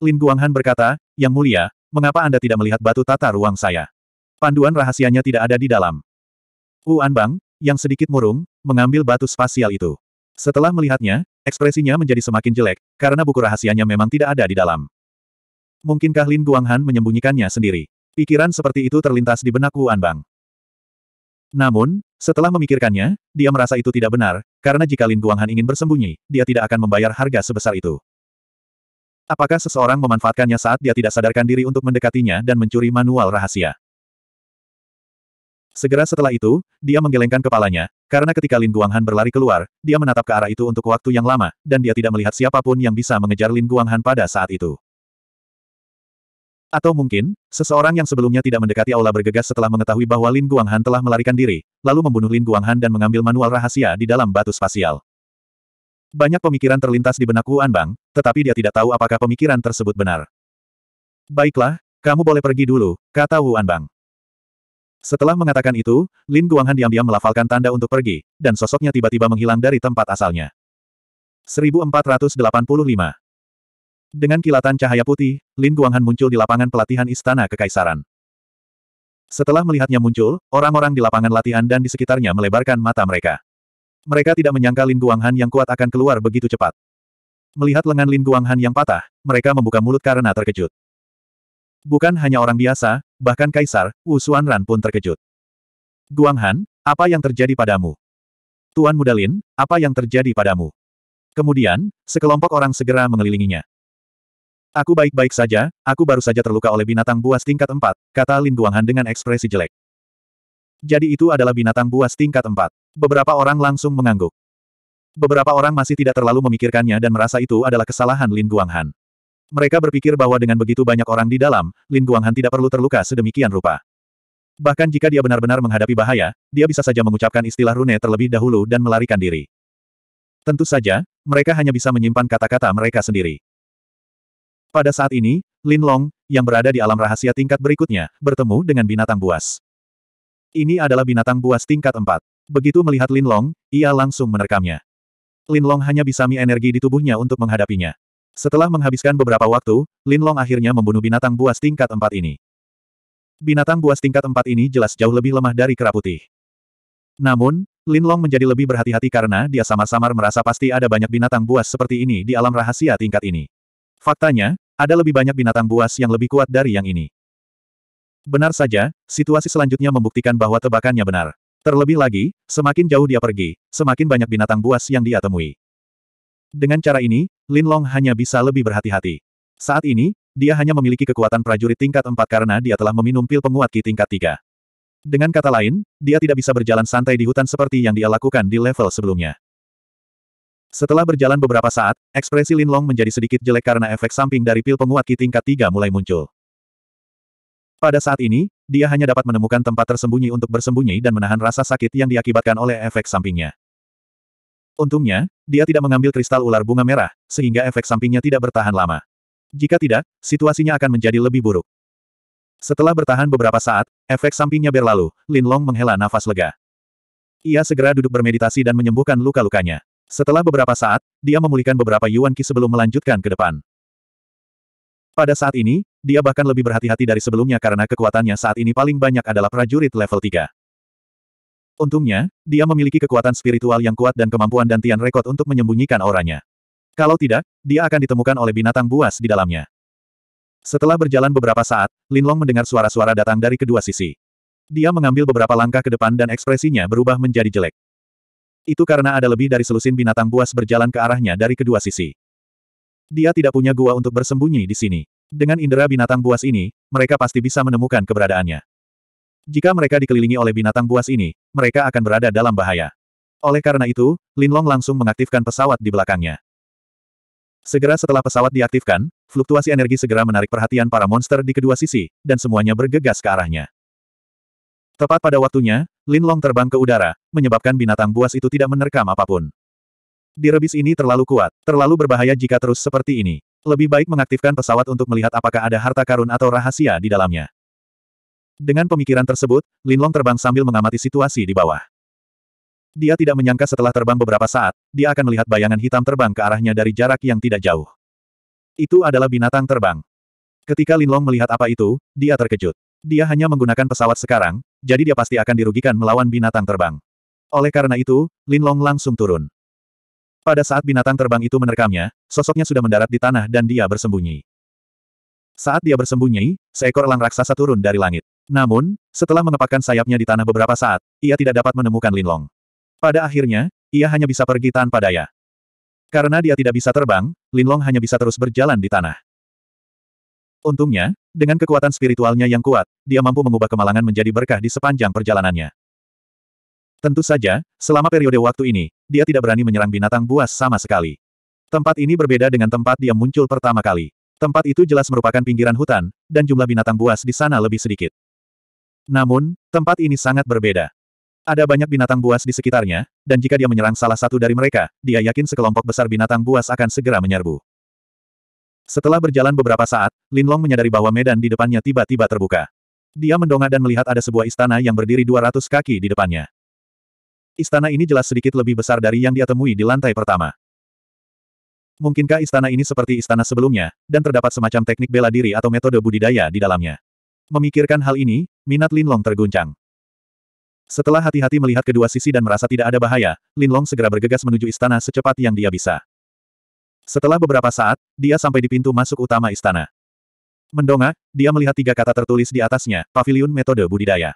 Lin Guanghan berkata, Yang mulia, mengapa Anda tidak melihat batu tata ruang saya? Panduan rahasianya tidak ada di dalam. Wu Anbang, yang sedikit murung, mengambil batu spasial itu. Setelah melihatnya, ekspresinya menjadi semakin jelek, karena buku rahasianya memang tidak ada di dalam. Mungkinkah Lin Guanghan menyembunyikannya sendiri? Pikiran seperti itu terlintas di benak Wu Anbang. Namun, setelah memikirkannya, dia merasa itu tidak benar, karena jika Lin Guanghan ingin bersembunyi, dia tidak akan membayar harga sebesar itu. Apakah seseorang memanfaatkannya saat dia tidak sadarkan diri untuk mendekatinya dan mencuri manual rahasia? Segera setelah itu, dia menggelengkan kepalanya, karena ketika Lin Guanghan berlari keluar, dia menatap ke arah itu untuk waktu yang lama, dan dia tidak melihat siapapun yang bisa mengejar Lin Guanghan pada saat itu. Atau mungkin, seseorang yang sebelumnya tidak mendekati aula bergegas setelah mengetahui bahwa Lin Guanghan telah melarikan diri, lalu membunuh Lin Guanghan dan mengambil manual rahasia di dalam batu spasial. Banyak pemikiran terlintas di benak Wu Anbang, tetapi dia tidak tahu apakah pemikiran tersebut benar. Baiklah, kamu boleh pergi dulu, kata Wu Anbang. Setelah mengatakan itu, Lin Guanghan diam-diam melafalkan tanda untuk pergi, dan sosoknya tiba-tiba menghilang dari tempat asalnya. 1485 dengan kilatan cahaya putih, Lin Guanghan muncul di lapangan pelatihan Istana Kekaisaran. Setelah melihatnya muncul, orang-orang di lapangan latihan dan di sekitarnya melebarkan mata mereka. Mereka tidak menyangka Lin Guanghan yang kuat akan keluar begitu cepat. Melihat lengan Lin Guanghan yang patah, mereka membuka mulut karena terkejut. Bukan hanya orang biasa, bahkan Kaisar, Wu Ran pun terkejut. Guanghan, apa yang terjadi padamu? Tuan Muda Lin, apa yang terjadi padamu? Kemudian, sekelompok orang segera mengelilinginya. Aku baik-baik saja, aku baru saja terluka oleh binatang buas tingkat 4, kata Lin Guanghan dengan ekspresi jelek. Jadi itu adalah binatang buas tingkat 4. Beberapa orang langsung mengangguk. Beberapa orang masih tidak terlalu memikirkannya dan merasa itu adalah kesalahan Lin Guanghan. Mereka berpikir bahwa dengan begitu banyak orang di dalam, Lin Guanghan tidak perlu terluka sedemikian rupa. Bahkan jika dia benar-benar menghadapi bahaya, dia bisa saja mengucapkan istilah rune terlebih dahulu dan melarikan diri. Tentu saja, mereka hanya bisa menyimpan kata-kata mereka sendiri. Pada saat ini, Lin Long, yang berada di alam rahasia tingkat berikutnya, bertemu dengan binatang buas. Ini adalah binatang buas tingkat 4. Begitu melihat Lin Long, ia langsung menerkamnya. Lin Long hanya bisa mi energi di tubuhnya untuk menghadapinya. Setelah menghabiskan beberapa waktu, Lin Long akhirnya membunuh binatang buas tingkat 4 ini. Binatang buas tingkat 4 ini jelas jauh lebih lemah dari kera putih. Namun, Lin Long menjadi lebih berhati-hati karena dia samar-samar merasa pasti ada banyak binatang buas seperti ini di alam rahasia tingkat ini. Faktanya, ada lebih banyak binatang buas yang lebih kuat dari yang ini. Benar saja, situasi selanjutnya membuktikan bahwa tebakannya benar. Terlebih lagi, semakin jauh dia pergi, semakin banyak binatang buas yang dia temui. Dengan cara ini, Lin Long hanya bisa lebih berhati-hati. Saat ini, dia hanya memiliki kekuatan prajurit tingkat 4 karena dia telah meminum pil penguat Ki tingkat 3. Dengan kata lain, dia tidak bisa berjalan santai di hutan seperti yang dia lakukan di level sebelumnya. Setelah berjalan beberapa saat, ekspresi Lin Long menjadi sedikit jelek karena efek samping dari pil penguat Ki tingkat 3 mulai muncul. Pada saat ini, dia hanya dapat menemukan tempat tersembunyi untuk bersembunyi dan menahan rasa sakit yang diakibatkan oleh efek sampingnya. Untungnya, dia tidak mengambil kristal ular bunga merah, sehingga efek sampingnya tidak bertahan lama. Jika tidak, situasinya akan menjadi lebih buruk. Setelah bertahan beberapa saat, efek sampingnya berlalu, Lin Long menghela nafas lega. Ia segera duduk bermeditasi dan menyembuhkan luka-lukanya. Setelah beberapa saat, dia memulihkan beberapa Yuan Qi sebelum melanjutkan ke depan. Pada saat ini, dia bahkan lebih berhati-hati dari sebelumnya karena kekuatannya saat ini paling banyak adalah prajurit level 3. Untungnya, dia memiliki kekuatan spiritual yang kuat dan kemampuan dantian rekod untuk menyembunyikan auranya. Kalau tidak, dia akan ditemukan oleh binatang buas di dalamnya. Setelah berjalan beberapa saat, Lin Long mendengar suara-suara datang dari kedua sisi. Dia mengambil beberapa langkah ke depan dan ekspresinya berubah menjadi jelek. Itu karena ada lebih dari selusin binatang buas berjalan ke arahnya dari kedua sisi. Dia tidak punya gua untuk bersembunyi di sini. Dengan indera binatang buas ini, mereka pasti bisa menemukan keberadaannya. Jika mereka dikelilingi oleh binatang buas ini, mereka akan berada dalam bahaya. Oleh karena itu, Lin Long langsung mengaktifkan pesawat di belakangnya. Segera setelah pesawat diaktifkan, fluktuasi energi segera menarik perhatian para monster di kedua sisi, dan semuanya bergegas ke arahnya. Tepat pada waktunya, Linlong terbang ke udara, menyebabkan binatang buas itu tidak menerkam apapun. Direbis ini terlalu kuat, terlalu berbahaya jika terus seperti ini. Lebih baik mengaktifkan pesawat untuk melihat apakah ada harta karun atau rahasia di dalamnya. Dengan pemikiran tersebut, Linlong terbang sambil mengamati situasi di bawah. Dia tidak menyangka setelah terbang beberapa saat, dia akan melihat bayangan hitam terbang ke arahnya dari jarak yang tidak jauh. Itu adalah binatang terbang. Ketika Linlong melihat apa itu, dia terkejut. Dia hanya menggunakan pesawat sekarang, jadi dia pasti akan dirugikan melawan binatang terbang. Oleh karena itu, Lin Long langsung turun. Pada saat binatang terbang itu menerkamnya, sosoknya sudah mendarat di tanah dan dia bersembunyi. Saat dia bersembunyi, seekor elang raksasa turun dari langit. Namun, setelah mengepakkan sayapnya di tanah beberapa saat, ia tidak dapat menemukan Linlong. Pada akhirnya, ia hanya bisa pergi tanpa daya. Karena dia tidak bisa terbang, Linlong hanya bisa terus berjalan di tanah. Untungnya, dengan kekuatan spiritualnya yang kuat, dia mampu mengubah kemalangan menjadi berkah di sepanjang perjalanannya. Tentu saja, selama periode waktu ini, dia tidak berani menyerang binatang buas sama sekali. Tempat ini berbeda dengan tempat dia muncul pertama kali. Tempat itu jelas merupakan pinggiran hutan, dan jumlah binatang buas di sana lebih sedikit. Namun, tempat ini sangat berbeda. Ada banyak binatang buas di sekitarnya, dan jika dia menyerang salah satu dari mereka, dia yakin sekelompok besar binatang buas akan segera menyerbu. Setelah berjalan beberapa saat, Linlong menyadari bahwa medan di depannya tiba-tiba terbuka. Dia mendongak dan melihat ada sebuah istana yang berdiri 200 kaki di depannya. Istana ini jelas sedikit lebih besar dari yang dia temui di lantai pertama. Mungkinkah istana ini seperti istana sebelumnya, dan terdapat semacam teknik bela diri atau metode budidaya di dalamnya? Memikirkan hal ini, minat Linlong terguncang. Setelah hati-hati melihat kedua sisi dan merasa tidak ada bahaya, Linlong segera bergegas menuju istana secepat yang dia bisa. Setelah beberapa saat, dia sampai di pintu masuk utama istana. Mendongak, dia melihat tiga kata tertulis di atasnya, Paviliun Metode Budidaya.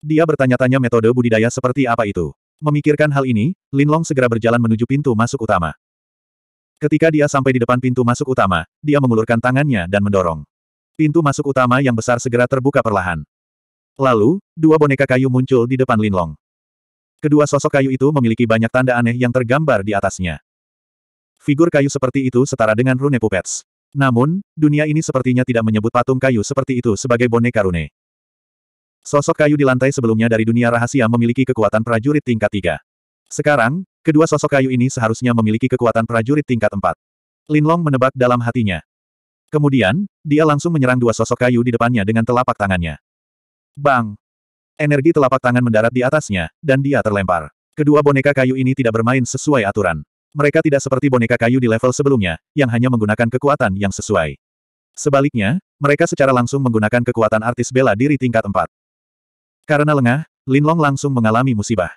Dia bertanya-tanya metode budidaya seperti apa itu. Memikirkan hal ini, Linlong segera berjalan menuju pintu masuk utama. Ketika dia sampai di depan pintu masuk utama, dia mengulurkan tangannya dan mendorong. Pintu masuk utama yang besar segera terbuka perlahan. Lalu, dua boneka kayu muncul di depan Linlong. Kedua sosok kayu itu memiliki banyak tanda aneh yang tergambar di atasnya. Figur kayu seperti itu setara dengan rune puppets. Namun, dunia ini sepertinya tidak menyebut patung kayu seperti itu sebagai boneka rune. Sosok kayu di lantai sebelumnya dari dunia rahasia memiliki kekuatan prajurit tingkat 3. Sekarang, kedua sosok kayu ini seharusnya memiliki kekuatan prajurit tingkat 4. Linlong menebak dalam hatinya. Kemudian, dia langsung menyerang dua sosok kayu di depannya dengan telapak tangannya. Bang! Energi telapak tangan mendarat di atasnya, dan dia terlempar. Kedua boneka kayu ini tidak bermain sesuai aturan. Mereka tidak seperti boneka kayu di level sebelumnya, yang hanya menggunakan kekuatan yang sesuai. Sebaliknya, mereka secara langsung menggunakan kekuatan artis bela diri tingkat 4. Karena lengah, Linlong langsung mengalami musibah.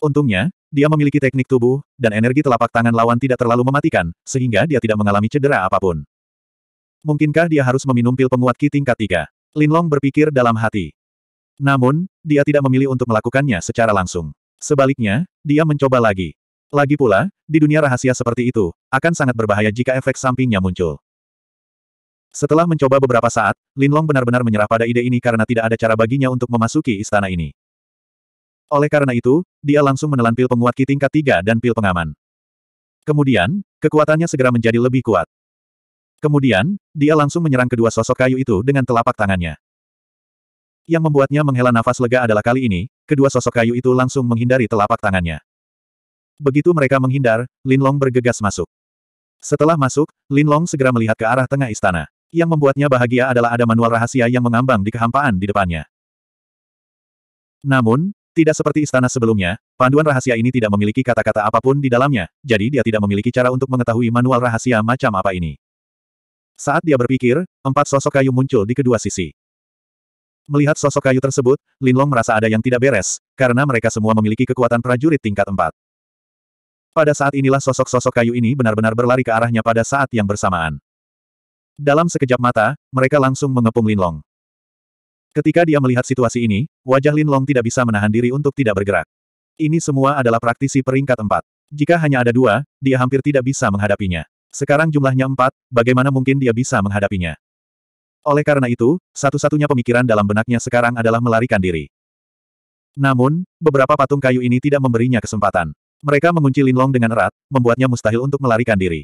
Untungnya, dia memiliki teknik tubuh, dan energi telapak tangan lawan tidak terlalu mematikan, sehingga dia tidak mengalami cedera apapun. Mungkinkah dia harus meminum pil penguat Ki tingkat 3? Linlong berpikir dalam hati. Namun, dia tidak memilih untuk melakukannya secara langsung. Sebaliknya, dia mencoba lagi. Lagi pula, di dunia rahasia seperti itu, akan sangat berbahaya jika efek sampingnya muncul. Setelah mencoba beberapa saat, Lin Long benar-benar menyerah pada ide ini karena tidak ada cara baginya untuk memasuki istana ini. Oleh karena itu, dia langsung menelan pil penguat Ki tingkat 3 dan pil pengaman. Kemudian, kekuatannya segera menjadi lebih kuat. Kemudian, dia langsung menyerang kedua sosok kayu itu dengan telapak tangannya. Yang membuatnya menghela nafas lega adalah kali ini, kedua sosok kayu itu langsung menghindari telapak tangannya. Begitu mereka menghindar, Linlong bergegas masuk. Setelah masuk, Linlong segera melihat ke arah tengah istana. Yang membuatnya bahagia adalah ada manual rahasia yang mengambang di kehampaan di depannya. Namun, tidak seperti istana sebelumnya, panduan rahasia ini tidak memiliki kata-kata apapun di dalamnya, jadi dia tidak memiliki cara untuk mengetahui manual rahasia macam apa ini. Saat dia berpikir, empat sosok kayu muncul di kedua sisi. Melihat sosok kayu tersebut, Linlong merasa ada yang tidak beres, karena mereka semua memiliki kekuatan prajurit tingkat empat. Pada saat inilah sosok-sosok kayu ini benar-benar berlari ke arahnya pada saat yang bersamaan. Dalam sekejap mata, mereka langsung mengepung Linlong. Ketika dia melihat situasi ini, wajah Lin Long tidak bisa menahan diri untuk tidak bergerak. Ini semua adalah praktisi peringkat empat. Jika hanya ada dua, dia hampir tidak bisa menghadapinya. Sekarang jumlahnya empat, bagaimana mungkin dia bisa menghadapinya? Oleh karena itu, satu-satunya pemikiran dalam benaknya sekarang adalah melarikan diri. Namun, beberapa patung kayu ini tidak memberinya kesempatan. Mereka mengunci Linlong dengan erat, membuatnya mustahil untuk melarikan diri.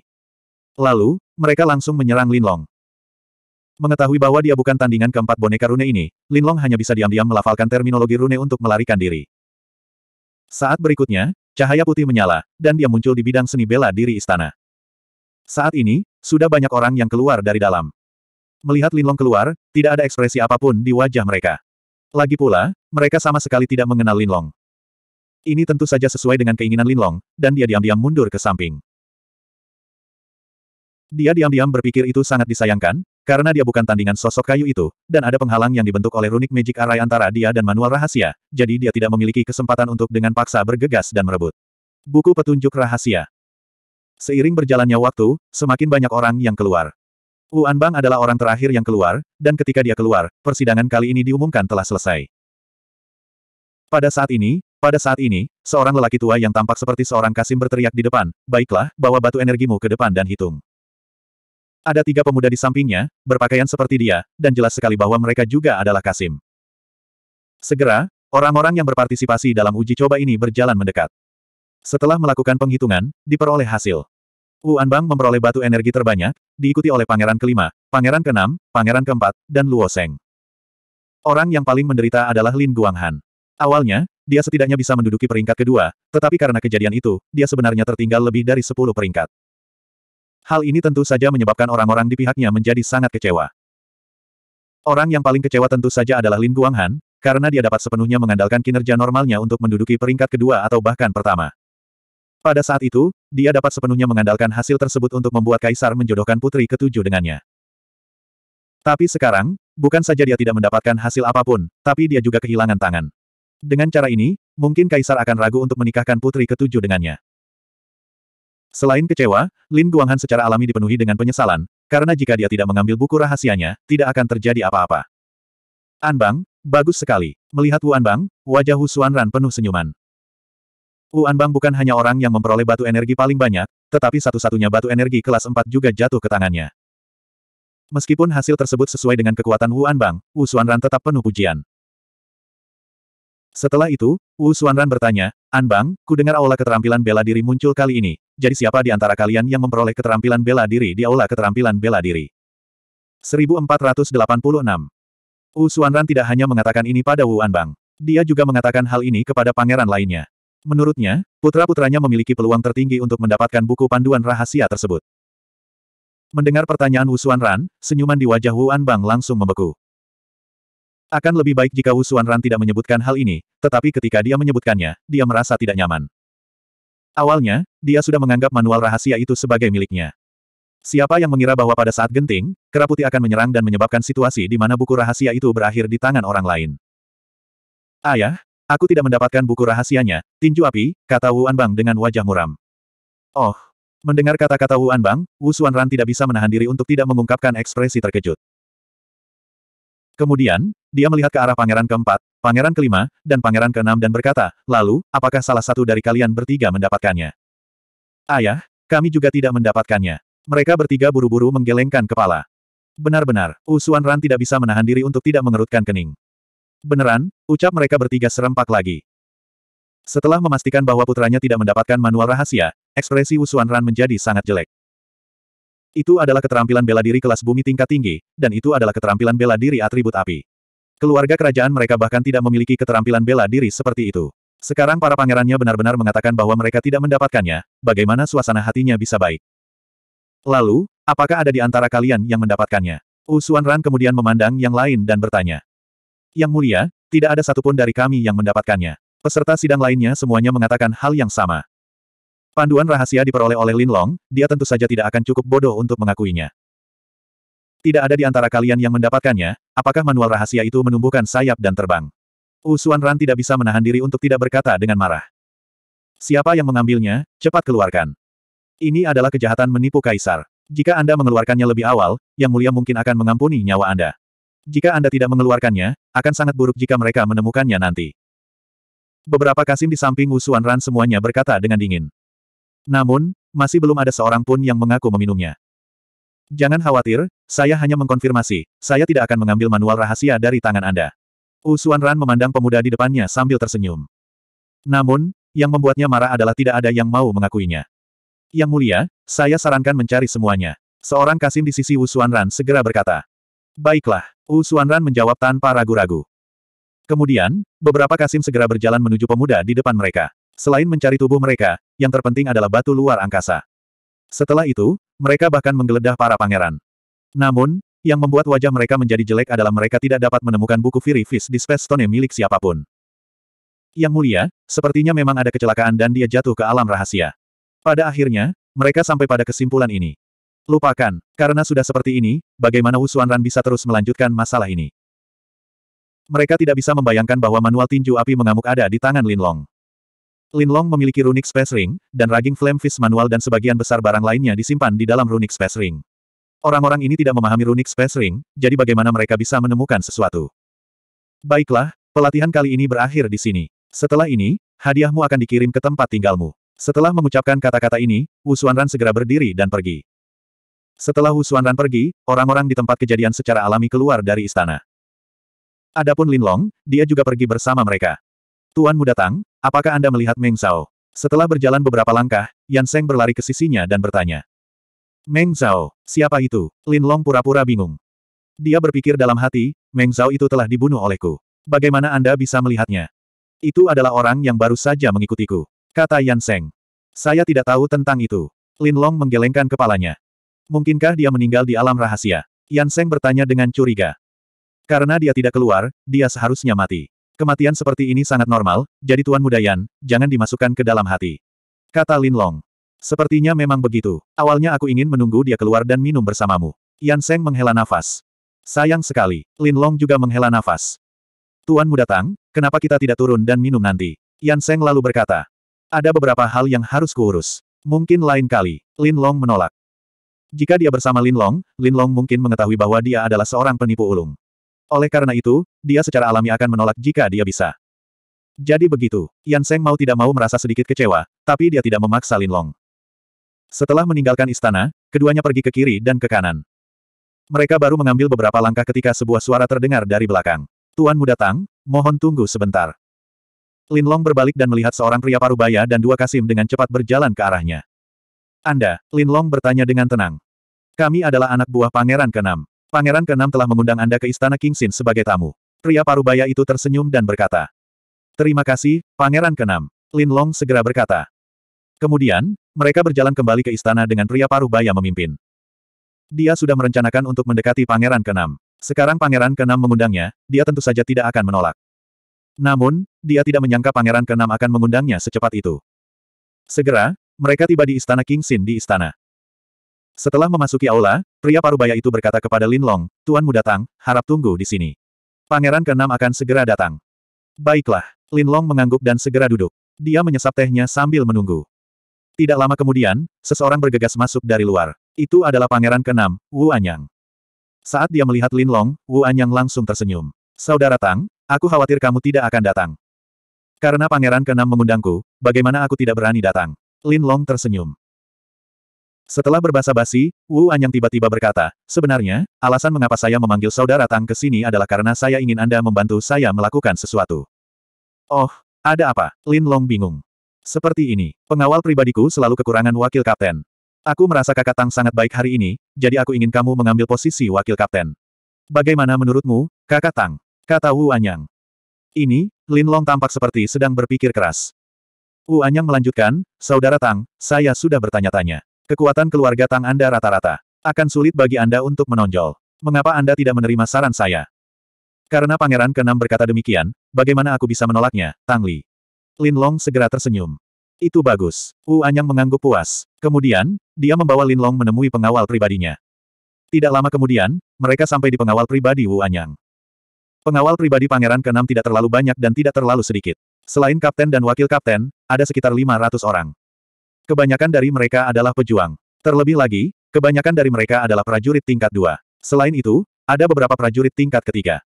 Lalu, mereka langsung menyerang Linlong. Mengetahui bahwa dia bukan tandingan keempat boneka rune ini, Linlong hanya bisa diam-diam melafalkan terminologi rune untuk melarikan diri. Saat berikutnya, cahaya putih menyala, dan dia muncul di bidang seni bela diri istana. Saat ini, sudah banyak orang yang keluar dari dalam. Melihat Linlong keluar, tidak ada ekspresi apapun di wajah mereka. Lagi pula, mereka sama sekali tidak mengenal Linlong. Ini tentu saja sesuai dengan keinginan Linlong, dan dia diam-diam mundur ke samping. Dia diam-diam berpikir itu sangat disayangkan, karena dia bukan tandingan sosok kayu itu, dan ada penghalang yang dibentuk oleh Runik magic array antara dia dan manual rahasia, jadi dia tidak memiliki kesempatan untuk dengan paksa bergegas dan merebut. Buku petunjuk rahasia. Seiring berjalannya waktu, semakin banyak orang yang keluar. Uan Bang adalah orang terakhir yang keluar, dan ketika dia keluar, persidangan kali ini diumumkan telah selesai. Pada saat ini, pada saat ini, seorang lelaki tua yang tampak seperti seorang Kasim berteriak di depan, baiklah, bawa batu energimu ke depan dan hitung. Ada tiga pemuda di sampingnya, berpakaian seperti dia, dan jelas sekali bahwa mereka juga adalah Kasim. Segera, orang-orang yang berpartisipasi dalam uji coba ini berjalan mendekat. Setelah melakukan penghitungan, diperoleh hasil. Wu Anbang memperoleh batu energi terbanyak, diikuti oleh pangeran kelima, pangeran keenam, pangeran keempat, dan Luo Seng. Orang yang paling menderita adalah Lin Guanghan. Awalnya, dia setidaknya bisa menduduki peringkat kedua, tetapi karena kejadian itu, dia sebenarnya tertinggal lebih dari sepuluh peringkat. Hal ini tentu saja menyebabkan orang-orang di pihaknya menjadi sangat kecewa. Orang yang paling kecewa tentu saja adalah Lin Guanghan, karena dia dapat sepenuhnya mengandalkan kinerja normalnya untuk menduduki peringkat kedua atau bahkan pertama. Pada saat itu, dia dapat sepenuhnya mengandalkan hasil tersebut untuk membuat Kaisar menjodohkan putri ketujuh dengannya. Tapi sekarang, bukan saja dia tidak mendapatkan hasil apapun, tapi dia juga kehilangan tangan. Dengan cara ini, mungkin Kaisar akan ragu untuk menikahkan putri ketujuh dengannya. Selain kecewa, Lin Guanghan secara alami dipenuhi dengan penyesalan, karena jika dia tidak mengambil buku rahasianya, tidak akan terjadi apa-apa. Anbang, bagus sekali. Melihat Wu Anbang, wajah Hu Xuanran penuh senyuman. Wu Anbang bukan hanya orang yang memperoleh batu energi paling banyak, tetapi satu-satunya batu energi kelas 4 juga jatuh ke tangannya. Meskipun hasil tersebut sesuai dengan kekuatan Wu Anbang, Wu Xuanran tetap penuh pujian. Setelah itu, Wu Xuanran bertanya, Anbang, ku dengar aula keterampilan bela diri muncul kali ini, jadi siapa di antara kalian yang memperoleh keterampilan bela diri di aula keterampilan bela diri? 1486 Wu Xuanran tidak hanya mengatakan ini pada Wu Anbang. Dia juga mengatakan hal ini kepada pangeran lainnya. Menurutnya, putra-putranya memiliki peluang tertinggi untuk mendapatkan buku panduan rahasia tersebut. Mendengar pertanyaan Wu Xuanran, senyuman di wajah Wu Anbang langsung membeku. Akan lebih baik jika Wu Xuanran tidak menyebutkan hal ini, tetapi ketika dia menyebutkannya, dia merasa tidak nyaman. Awalnya, dia sudah menganggap manual rahasia itu sebagai miliknya. Siapa yang mengira bahwa pada saat genting, kera putih akan menyerang dan menyebabkan situasi di mana buku rahasia itu berakhir di tangan orang lain. Ayah, aku tidak mendapatkan buku rahasianya, tinju api, kata Wu Anbang dengan wajah muram. Oh, Mendengar kata-kata Wu Anbang, Wu Xuanran tidak bisa menahan diri untuk tidak mengungkapkan ekspresi terkejut. Kemudian, dia melihat ke arah pangeran keempat, pangeran kelima, dan pangeran keenam dan berkata, lalu, apakah salah satu dari kalian bertiga mendapatkannya? Ayah, kami juga tidak mendapatkannya. Mereka bertiga buru-buru menggelengkan kepala. Benar-benar, Usuan Ran tidak bisa menahan diri untuk tidak mengerutkan kening. Beneran, ucap mereka bertiga serempak lagi. Setelah memastikan bahwa putranya tidak mendapatkan manual rahasia, ekspresi Usuan Ran menjadi sangat jelek. Itu adalah keterampilan bela diri kelas bumi tingkat tinggi, dan itu adalah keterampilan bela diri atribut api. Keluarga kerajaan mereka bahkan tidak memiliki keterampilan bela diri seperti itu. Sekarang para pangerannya benar-benar mengatakan bahwa mereka tidak mendapatkannya, bagaimana suasana hatinya bisa baik. Lalu, apakah ada di antara kalian yang mendapatkannya? Usuan Ran kemudian memandang yang lain dan bertanya. Yang mulia, tidak ada satupun dari kami yang mendapatkannya. Peserta sidang lainnya semuanya mengatakan hal yang sama. Panduan rahasia diperoleh oleh Lin Long, dia tentu saja tidak akan cukup bodoh untuk mengakuinya. Tidak ada di antara kalian yang mendapatkannya, apakah manual rahasia itu menumbuhkan sayap dan terbang? Usuan Ran tidak bisa menahan diri untuk tidak berkata dengan marah. Siapa yang mengambilnya, cepat keluarkan. Ini adalah kejahatan menipu kaisar. Jika Anda mengeluarkannya lebih awal, Yang Mulia mungkin akan mengampuni nyawa Anda. Jika Anda tidak mengeluarkannya, akan sangat buruk jika mereka menemukannya nanti. Beberapa kasim di samping Usuan Ran semuanya berkata dengan dingin. Namun, masih belum ada seorang pun yang mengaku meminumnya. Jangan khawatir, saya hanya mengkonfirmasi, saya tidak akan mengambil manual rahasia dari tangan Anda. Usuan Ran memandang pemuda di depannya sambil tersenyum. Namun, yang membuatnya marah adalah tidak ada yang mau mengakuinya. Yang mulia, saya sarankan mencari semuanya. Seorang kasim di sisi Usuan Ran segera berkata. Baiklah, Usuan Ran menjawab tanpa ragu-ragu. Kemudian, beberapa kasim segera berjalan menuju pemuda di depan mereka. Selain mencari tubuh mereka, yang terpenting adalah batu luar angkasa. Setelah itu, mereka bahkan menggeledah para pangeran. Namun, yang membuat wajah mereka menjadi jelek adalah mereka tidak dapat menemukan buku Fury Fist di Space Stone milik siapapun. Yang mulia, sepertinya memang ada kecelakaan dan dia jatuh ke alam rahasia. Pada akhirnya, mereka sampai pada kesimpulan ini. Lupakan, karena sudah seperti ini, bagaimana Wu Xuanran bisa terus melanjutkan masalah ini? Mereka tidak bisa membayangkan bahwa manual tinju api mengamuk ada di tangan Linlong. Linlong memiliki runic space ring, dan raging flame fist manual dan sebagian besar barang lainnya disimpan di dalam runic space ring. Orang-orang ini tidak memahami runic space ring, jadi bagaimana mereka bisa menemukan sesuatu? Baiklah, pelatihan kali ini berakhir di sini. Setelah ini, hadiahmu akan dikirim ke tempat tinggalmu. Setelah mengucapkan kata-kata ini, Wu Xuanran segera berdiri dan pergi. Setelah Wu Xuanran pergi, orang-orang di tempat kejadian secara alami keluar dari istana. Adapun Linlong, dia juga pergi bersama mereka. Tuanmu datang, apakah Anda melihat Meng Zhao? Setelah berjalan beberapa langkah, Yan Seng berlari ke sisinya dan bertanya. Meng Zhao, siapa itu? Lin Long pura-pura bingung. Dia berpikir dalam hati, Meng Zhao itu telah dibunuh olehku. Bagaimana Anda bisa melihatnya? Itu adalah orang yang baru saja mengikutiku. Kata Yan Seng. Saya tidak tahu tentang itu. Lin Long menggelengkan kepalanya. Mungkinkah dia meninggal di alam rahasia? Yan Seng bertanya dengan curiga. Karena dia tidak keluar, dia seharusnya mati. Kematian seperti ini sangat normal, jadi Tuan Mudayan, jangan dimasukkan ke dalam hati. Kata Lin Long. Sepertinya memang begitu. Awalnya aku ingin menunggu dia keluar dan minum bersamamu. Yan Seng menghela nafas. Sayang sekali, Lin Long juga menghela nafas. Tuan Muda Tang, kenapa kita tidak turun dan minum nanti? Yan Seng lalu berkata. Ada beberapa hal yang harus kuurus. Mungkin lain kali. Lin Long menolak. Jika dia bersama Lin Long, Lin Long mungkin mengetahui bahwa dia adalah seorang penipu ulung. Oleh karena itu, dia secara alami akan menolak jika dia bisa. Jadi begitu, Yan Seng mau tidak mau merasa sedikit kecewa, tapi dia tidak memaksa Lin Long. Setelah meninggalkan istana, keduanya pergi ke kiri dan ke kanan. Mereka baru mengambil beberapa langkah ketika sebuah suara terdengar dari belakang. Tuan muda mohon tunggu sebentar. Lin Long berbalik dan melihat seorang pria parubaya dan dua kasim dengan cepat berjalan ke arahnya. Anda, Lin Long bertanya dengan tenang. Kami adalah anak buah pangeran keenam. Pangeran keenam telah mengundang Anda ke Istana Kingsin sebagai tamu. Pria parubaya itu tersenyum dan berkata. Terima kasih, Pangeran keenam. Lin Long segera berkata. Kemudian, mereka berjalan kembali ke istana dengan pria parubaya memimpin. Dia sudah merencanakan untuk mendekati Pangeran keenam. Sekarang Pangeran keenam mengundangnya, dia tentu saja tidak akan menolak. Namun, dia tidak menyangka Pangeran keenam akan mengundangnya secepat itu. Segera, mereka tiba di Istana Kingsin di istana. Setelah memasuki aula, pria parubaya itu berkata kepada Lin Long, "Tuanmu datang, harap tunggu di sini. Pangeran keenam akan segera datang. Baiklah, Lin Long mengangguk dan segera duduk. Dia menyesap tehnya sambil menunggu. Tidak lama kemudian, seseorang bergegas masuk dari luar. Itu adalah pangeran keenam, Wu Anyang. Saat dia melihat Lin Long, Wu Anyang langsung tersenyum. Saudara Tang, aku khawatir kamu tidak akan datang. Karena pangeran keenam mengundangku, bagaimana aku tidak berani datang? Lin Long tersenyum. Setelah berbahasa basi, Wu Anyang tiba-tiba berkata, sebenarnya, alasan mengapa saya memanggil saudara Tang ke sini adalah karena saya ingin Anda membantu saya melakukan sesuatu. Oh, ada apa? Lin Long bingung. Seperti ini, pengawal pribadiku selalu kekurangan wakil kapten. Aku merasa kakak Tang sangat baik hari ini, jadi aku ingin kamu mengambil posisi wakil kapten. Bagaimana menurutmu, kakak Tang? Kata Wu Anyang. Ini, Lin Long tampak seperti sedang berpikir keras. Wu Anyang melanjutkan, Saudara Tang, saya sudah bertanya-tanya. Kekuatan keluarga Tang Anda rata-rata. Akan sulit bagi Anda untuk menonjol. Mengapa Anda tidak menerima saran saya? Karena Pangeran Kenam berkata demikian, bagaimana aku bisa menolaknya, Tang Li? Lin Long segera tersenyum. Itu bagus. Wu Anyang mengangguk puas. Kemudian, dia membawa Lin Long menemui pengawal pribadinya. Tidak lama kemudian, mereka sampai di pengawal pribadi Wu Anyang. Pengawal pribadi Pangeran Kenam tidak terlalu banyak dan tidak terlalu sedikit. Selain kapten dan wakil kapten, ada sekitar 500 orang. Kebanyakan dari mereka adalah pejuang. Terlebih lagi, kebanyakan dari mereka adalah prajurit tingkat dua. Selain itu, ada beberapa prajurit tingkat ketiga.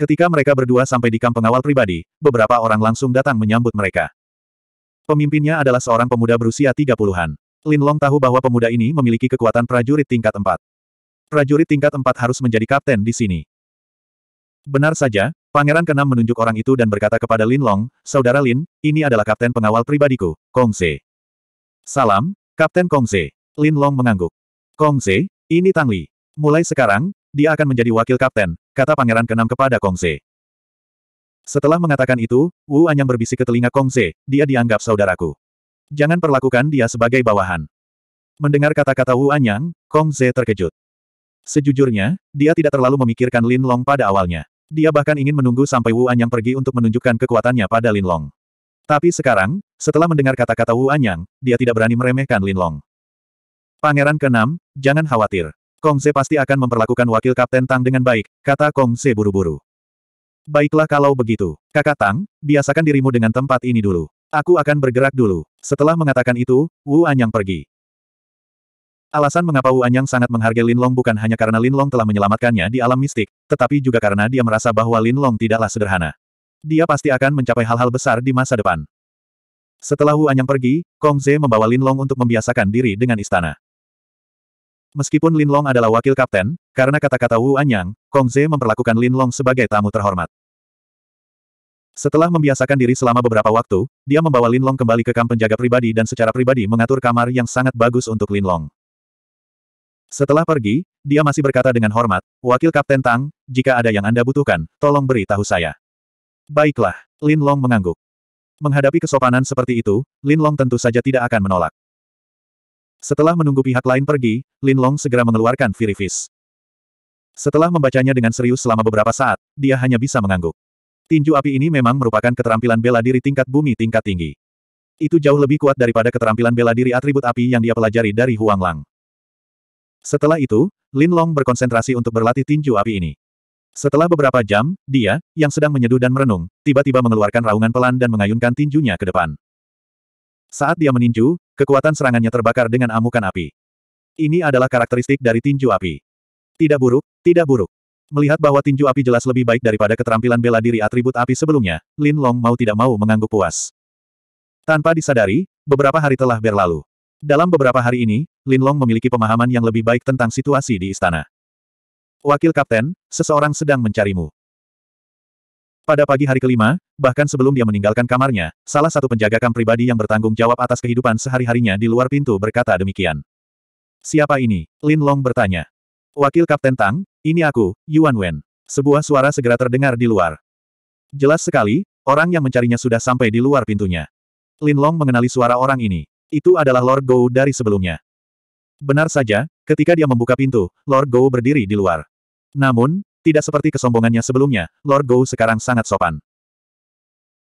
Ketika mereka berdua sampai di kamp pengawal pribadi, beberapa orang langsung datang menyambut mereka. Pemimpinnya adalah seorang pemuda berusia 30-an. Lin Long tahu bahwa pemuda ini memiliki kekuatan prajurit tingkat 4. Prajurit tingkat 4 harus menjadi kapten di sini. Benar saja, Pangeran Kenam menunjuk orang itu dan berkata kepada Lin Long, Saudara Lin, ini adalah kapten pengawal pribadiku, Kong Se. Salam, Kapten Kongze. Lin Long mengangguk. Kongze, ini Tang Li. Mulai sekarang, dia akan menjadi wakil kapten, kata pangeran Kenam kepada Kongze. Setelah mengatakan itu, Wu Anyang berbisik ke telinga Kongze, dia dianggap saudaraku. Jangan perlakukan dia sebagai bawahan. Mendengar kata-kata Wu Anyang, Kongze terkejut. Sejujurnya, dia tidak terlalu memikirkan Lin Long pada awalnya. Dia bahkan ingin menunggu sampai Wu Anyang pergi untuk menunjukkan kekuatannya pada Lin Long. Tapi sekarang, setelah mendengar kata-kata Wu Anyang, dia tidak berani meremehkan Lin Long. Pangeran keenam, jangan khawatir. Kong Se pasti akan memperlakukan wakil Kapten Tang dengan baik, kata Kong Se buru-buru. Baiklah kalau begitu, kakak Tang, biasakan dirimu dengan tempat ini dulu. Aku akan bergerak dulu. Setelah mengatakan itu, Wu Anyang pergi. Alasan mengapa Wu Anyang sangat menghargai Lin Long bukan hanya karena Lin Long telah menyelamatkannya di alam mistik, tetapi juga karena dia merasa bahwa Lin Long tidaklah sederhana. Dia pasti akan mencapai hal-hal besar di masa depan. Setelah Wu Anyang pergi, Kong Ze membawa Lin Long untuk membiasakan diri dengan istana. Meskipun Lin Long adalah wakil kapten, karena kata-kata Wu Anyang, Kong Ze memperlakukan Lin Long sebagai tamu terhormat. Setelah membiasakan diri selama beberapa waktu, dia membawa Lin Long kembali ke kamp penjaga pribadi dan secara pribadi mengatur kamar yang sangat bagus untuk Lin Long. Setelah pergi, dia masih berkata dengan hormat, Wakil Kapten Tang, jika ada yang Anda butuhkan, tolong beri tahu saya. Baiklah, Lin Long mengangguk. Menghadapi kesopanan seperti itu, Lin Long tentu saja tidak akan menolak. Setelah menunggu pihak lain pergi, Lin Long segera mengeluarkan Firifis. Setelah membacanya dengan serius selama beberapa saat, dia hanya bisa mengangguk. Tinju api ini memang merupakan keterampilan bela diri tingkat bumi tingkat tinggi. Itu jauh lebih kuat daripada keterampilan bela diri atribut api yang dia pelajari dari Huang Lang. Setelah itu, Lin Long berkonsentrasi untuk berlatih tinju api ini. Setelah beberapa jam, dia, yang sedang menyeduh dan merenung, tiba-tiba mengeluarkan raungan pelan dan mengayunkan tinjunya ke depan. Saat dia meninju, kekuatan serangannya terbakar dengan amukan api. Ini adalah karakteristik dari tinju api. Tidak buruk, tidak buruk. Melihat bahwa tinju api jelas lebih baik daripada keterampilan bela diri atribut api sebelumnya, Lin Long mau tidak mau mengangguk puas. Tanpa disadari, beberapa hari telah berlalu. Dalam beberapa hari ini, Lin Long memiliki pemahaman yang lebih baik tentang situasi di istana. Wakil Kapten, seseorang sedang mencarimu. Pada pagi hari kelima, bahkan sebelum dia meninggalkan kamarnya, salah satu penjaga kam pribadi yang bertanggung jawab atas kehidupan sehari-harinya di luar pintu berkata demikian. Siapa ini? Lin Long bertanya. Wakil Kapten Tang, ini aku, Yuan Wen. Sebuah suara segera terdengar di luar. Jelas sekali, orang yang mencarinya sudah sampai di luar pintunya. Lin Long mengenali suara orang ini. Itu adalah Lord Go dari sebelumnya. Benar saja, Ketika dia membuka pintu, Lord Gou berdiri di luar. Namun, tidak seperti kesombongannya sebelumnya, Lord Gou sekarang sangat sopan.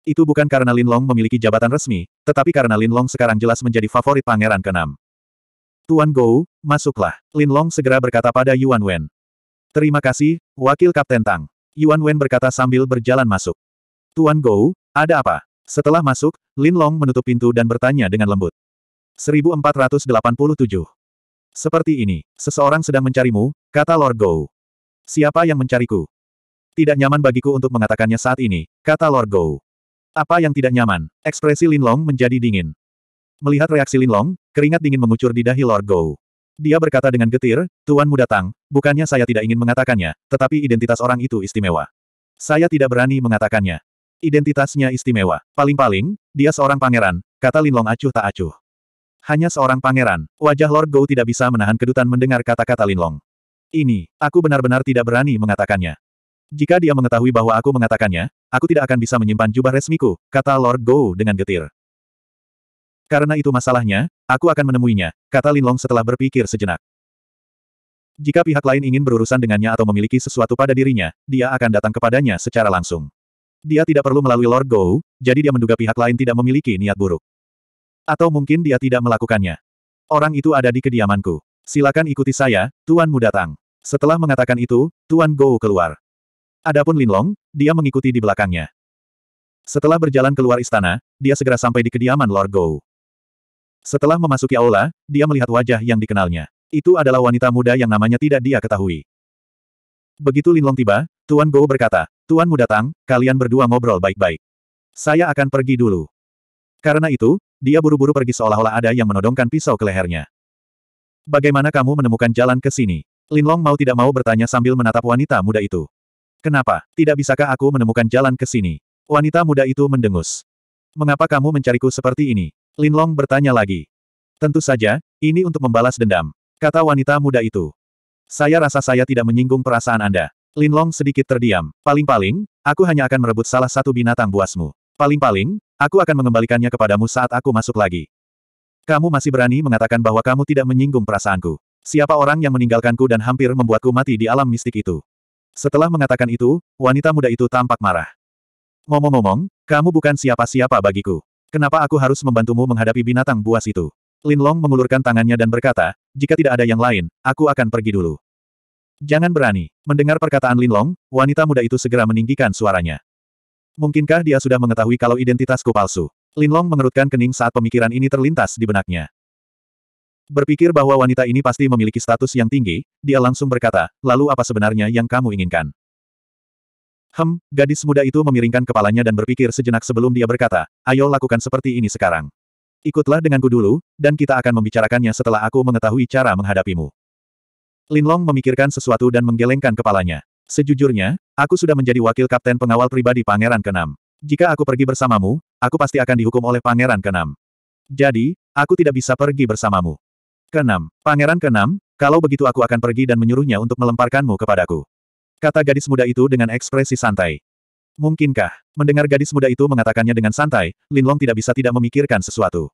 Itu bukan karena Lin Long memiliki jabatan resmi, tetapi karena Lin Long sekarang jelas menjadi favorit pangeran keenam. Tuan Gou, masuklah. Lin Long segera berkata pada Yuan Wen. Terima kasih, Wakil Kapten Tang. Yuan Wen berkata sambil berjalan masuk. Tuan Gou, ada apa? Setelah masuk, Lin Long menutup pintu dan bertanya dengan lembut. 1487. Seperti ini, seseorang sedang mencarimu, kata Lord Go. Siapa yang mencariku? Tidak nyaman bagiku untuk mengatakannya saat ini, kata Lord Go. Apa yang tidak nyaman? Ekspresi Lin Long menjadi dingin. Melihat reaksi Lin Long, keringat dingin mengucur di dahi Lord Go. Dia berkata dengan getir, Tuanmu datang, bukannya saya tidak ingin mengatakannya, tetapi identitas orang itu istimewa. Saya tidak berani mengatakannya. Identitasnya istimewa. Paling-paling, dia seorang pangeran, kata Lin Long acuh tak acuh. Hanya seorang pangeran, wajah Lord Gou tidak bisa menahan kedutan mendengar kata-kata Linlong. Ini, aku benar-benar tidak berani mengatakannya. Jika dia mengetahui bahwa aku mengatakannya, aku tidak akan bisa menyimpan jubah resmiku, kata Lord Gou dengan getir. Karena itu masalahnya, aku akan menemuinya, kata Linlong setelah berpikir sejenak. Jika pihak lain ingin berurusan dengannya atau memiliki sesuatu pada dirinya, dia akan datang kepadanya secara langsung. Dia tidak perlu melalui Lord Go, jadi dia menduga pihak lain tidak memiliki niat buruk. Atau mungkin dia tidak melakukannya. Orang itu ada di kediamanku. Silakan ikuti saya, tuanmu datang. Setelah mengatakan itu, Tuan Gou keluar. Adapun Linlong, dia mengikuti di belakangnya. Setelah berjalan keluar istana, dia segera sampai di kediaman Lord Gou. Setelah memasuki aula, dia melihat wajah yang dikenalnya. Itu adalah wanita muda yang namanya tidak dia ketahui. Begitu Linlong tiba, Tuan Gou berkata, Tuanmu datang, kalian berdua ngobrol baik-baik. Saya akan pergi dulu. Karena itu, dia buru-buru pergi seolah-olah ada yang menodongkan pisau ke lehernya. Bagaimana kamu menemukan jalan ke sini? Lin Long mau tidak mau bertanya sambil menatap wanita muda itu. Kenapa? Tidak bisakah aku menemukan jalan ke sini? Wanita muda itu mendengus. Mengapa kamu mencariku seperti ini? Lin Long bertanya lagi. Tentu saja, ini untuk membalas dendam. Kata wanita muda itu. Saya rasa saya tidak menyinggung perasaan Anda. Lin Long sedikit terdiam. Paling-paling, aku hanya akan merebut salah satu binatang buasmu. Paling-paling, Aku akan mengembalikannya kepadamu saat aku masuk lagi. Kamu masih berani mengatakan bahwa kamu tidak menyinggung perasaanku. Siapa orang yang meninggalkanku dan hampir membuatku mati di alam mistik itu? Setelah mengatakan itu, wanita muda itu tampak marah. Ngomong-ngomong, kamu bukan siapa-siapa bagiku. Kenapa aku harus membantumu menghadapi binatang buas itu? Lin Long mengulurkan tangannya dan berkata, jika tidak ada yang lain, aku akan pergi dulu. Jangan berani. Mendengar perkataan Lin Long, wanita muda itu segera meninggikan suaranya. Mungkinkah dia sudah mengetahui kalau identitasku palsu? Linlong mengerutkan kening saat pemikiran ini terlintas di benaknya. Berpikir bahwa wanita ini pasti memiliki status yang tinggi, dia langsung berkata, lalu apa sebenarnya yang kamu inginkan? Hem, gadis muda itu memiringkan kepalanya dan berpikir sejenak sebelum dia berkata, ayo lakukan seperti ini sekarang. Ikutlah denganku dulu, dan kita akan membicarakannya setelah aku mengetahui cara menghadapimu. Linlong memikirkan sesuatu dan menggelengkan kepalanya. Sejujurnya, aku sudah menjadi wakil kapten pengawal pribadi Pangeran Kenam. Jika aku pergi bersamamu, aku pasti akan dihukum oleh Pangeran Kenam. Jadi, aku tidak bisa pergi bersamamu. Kenam, Pangeran Kenam, kalau begitu aku akan pergi dan menyuruhnya untuk melemparkanmu kepadaku. Kata gadis muda itu dengan ekspresi santai. Mungkinkah? Mendengar gadis muda itu mengatakannya dengan santai, Linlong tidak bisa tidak memikirkan sesuatu.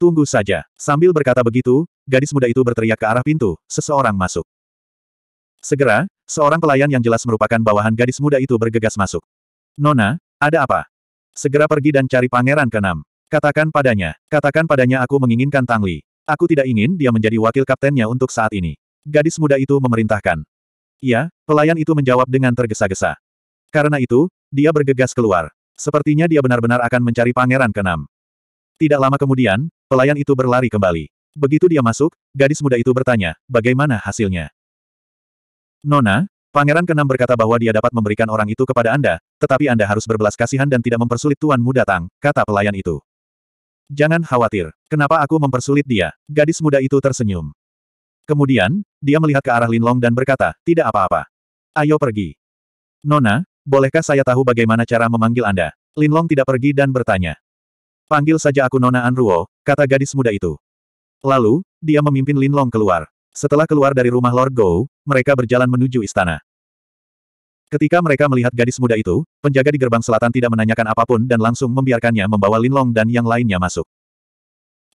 Tunggu saja. Sambil berkata begitu, gadis muda itu berteriak ke arah pintu, seseorang masuk. Segera, Seorang pelayan yang jelas merupakan bawahan gadis muda itu bergegas masuk. Nona, ada apa? Segera pergi dan cari pangeran keenam. Katakan padanya, katakan padanya aku menginginkan Tang Li. Aku tidak ingin dia menjadi wakil kaptennya untuk saat ini. Gadis muda itu memerintahkan. Iya, pelayan itu menjawab dengan tergesa-gesa. Karena itu, dia bergegas keluar. Sepertinya dia benar-benar akan mencari pangeran keenam. Tidak lama kemudian, pelayan itu berlari kembali. Begitu dia masuk, gadis muda itu bertanya, bagaimana hasilnya? Nona, Pangeran Kenam berkata bahwa dia dapat memberikan orang itu kepada Anda, tetapi Anda harus berbelas kasihan dan tidak mempersulit tuanmu datang, kata pelayan itu. Jangan khawatir, kenapa aku mempersulit dia? Gadis muda itu tersenyum. Kemudian, dia melihat ke arah Linlong dan berkata, tidak apa-apa. Ayo pergi. Nona, bolehkah saya tahu bagaimana cara memanggil Anda? Linlong tidak pergi dan bertanya. Panggil saja aku Nona Anruo, kata gadis muda itu. Lalu, dia memimpin Linlong keluar. Setelah keluar dari rumah Lord Go, mereka berjalan menuju istana. Ketika mereka melihat gadis muda itu, penjaga di gerbang selatan tidak menanyakan apapun dan langsung membiarkannya membawa Linlong dan yang lainnya masuk.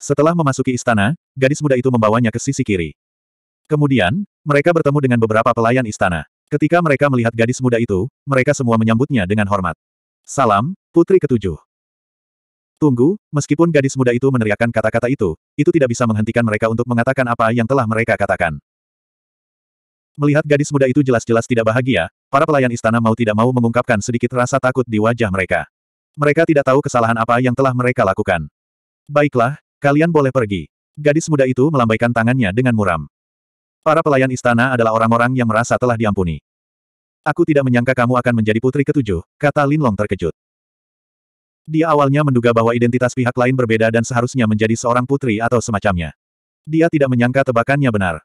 Setelah memasuki istana, gadis muda itu membawanya ke sisi kiri. Kemudian, mereka bertemu dengan beberapa pelayan istana. Ketika mereka melihat gadis muda itu, mereka semua menyambutnya dengan hormat. Salam, putri ketujuh. Tunggu, meskipun gadis muda itu meneriakkan kata-kata itu, itu tidak bisa menghentikan mereka untuk mengatakan apa yang telah mereka katakan. Melihat gadis muda itu jelas-jelas tidak bahagia, para pelayan istana mau tidak mau mengungkapkan sedikit rasa takut di wajah mereka. Mereka tidak tahu kesalahan apa yang telah mereka lakukan. Baiklah, kalian boleh pergi. Gadis muda itu melambaikan tangannya dengan muram. Para pelayan istana adalah orang-orang yang merasa telah diampuni. Aku tidak menyangka kamu akan menjadi putri ketujuh, kata Lin Long terkejut. Dia awalnya menduga bahwa identitas pihak lain berbeda dan seharusnya menjadi seorang putri atau semacamnya. Dia tidak menyangka tebakannya benar.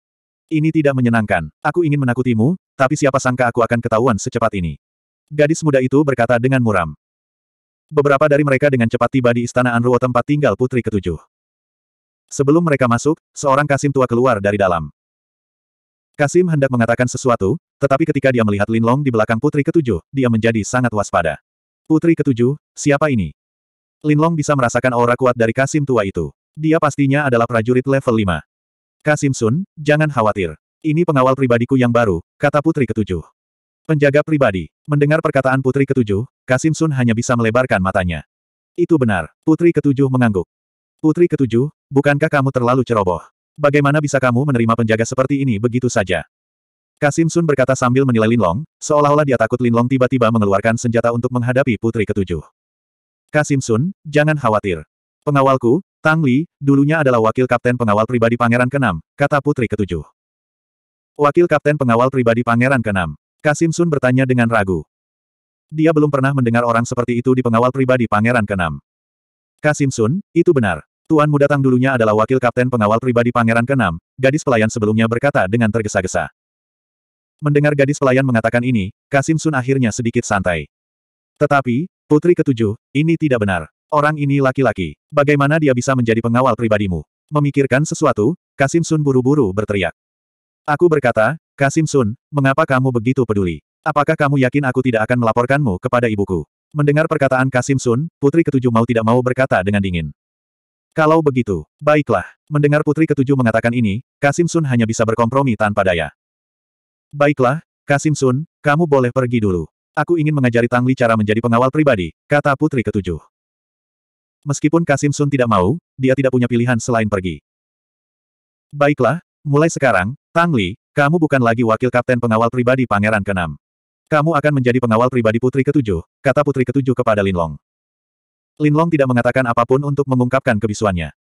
Ini tidak menyenangkan. Aku ingin menakutimu, tapi siapa sangka aku akan ketahuan secepat ini. Gadis muda itu berkata dengan muram. Beberapa dari mereka dengan cepat tiba di istana Anruo tempat tinggal putri ketujuh. Sebelum mereka masuk, seorang Kasim tua keluar dari dalam. Kasim hendak mengatakan sesuatu, tetapi ketika dia melihat Linlong di belakang putri ketujuh, dia menjadi sangat waspada. Putri ketujuh, siapa ini? Linlong bisa merasakan aura kuat dari Kasim tua itu. Dia pastinya adalah prajurit level 5. Kasim Sun, jangan khawatir. Ini pengawal pribadiku yang baru, kata putri ketujuh. Penjaga pribadi. Mendengar perkataan putri ketujuh, Kasim Sun hanya bisa melebarkan matanya. Itu benar, putri ketujuh mengangguk. Putri ketujuh, bukankah kamu terlalu ceroboh? Bagaimana bisa kamu menerima penjaga seperti ini begitu saja? Kasim Sun berkata sambil menilai Linlong, seolah-olah dia takut Linlong tiba-tiba mengeluarkan senjata untuk menghadapi putri ketujuh. Kasim Sun, jangan khawatir. Pengawalku, Tang Li, dulunya adalah wakil kapten pengawal pribadi pangeran ke kata putri ketujuh. Wakil kapten pengawal pribadi pangeran ke Kasim Sun bertanya dengan ragu. Dia belum pernah mendengar orang seperti itu di pengawal pribadi pangeran ke Kasim Sun, itu benar. Tuan muda Tang dulunya adalah wakil kapten pengawal pribadi pangeran ke gadis pelayan sebelumnya berkata dengan tergesa-gesa. Mendengar gadis pelayan mengatakan ini, Kasim Sun akhirnya sedikit santai. Tetapi, putri ketujuh, ini tidak benar. Orang ini laki-laki. Bagaimana dia bisa menjadi pengawal pribadimu? Memikirkan sesuatu, Kasim Sun buru-buru berteriak. Aku berkata, Kasim Sun, mengapa kamu begitu peduli? Apakah kamu yakin aku tidak akan melaporkanmu kepada ibuku? Mendengar perkataan Kasim Sun, putri ketujuh mau tidak mau berkata dengan dingin. Kalau begitu, baiklah. Mendengar putri ketujuh mengatakan ini, Kasim Sun hanya bisa berkompromi tanpa daya. Baiklah, Kasim Sun, kamu boleh pergi dulu. Aku ingin mengajari Tang Li cara menjadi pengawal pribadi, kata putri ketujuh. Meskipun Kasim Sun tidak mau, dia tidak punya pilihan selain pergi. Baiklah, mulai sekarang, Tang Li, kamu bukan lagi wakil kapten pengawal pribadi Pangeran ke Kamu akan menjadi pengawal pribadi putri ketujuh, kata putri ketujuh kepada Linlong. Linlong tidak mengatakan apapun untuk mengungkapkan kebisuannya.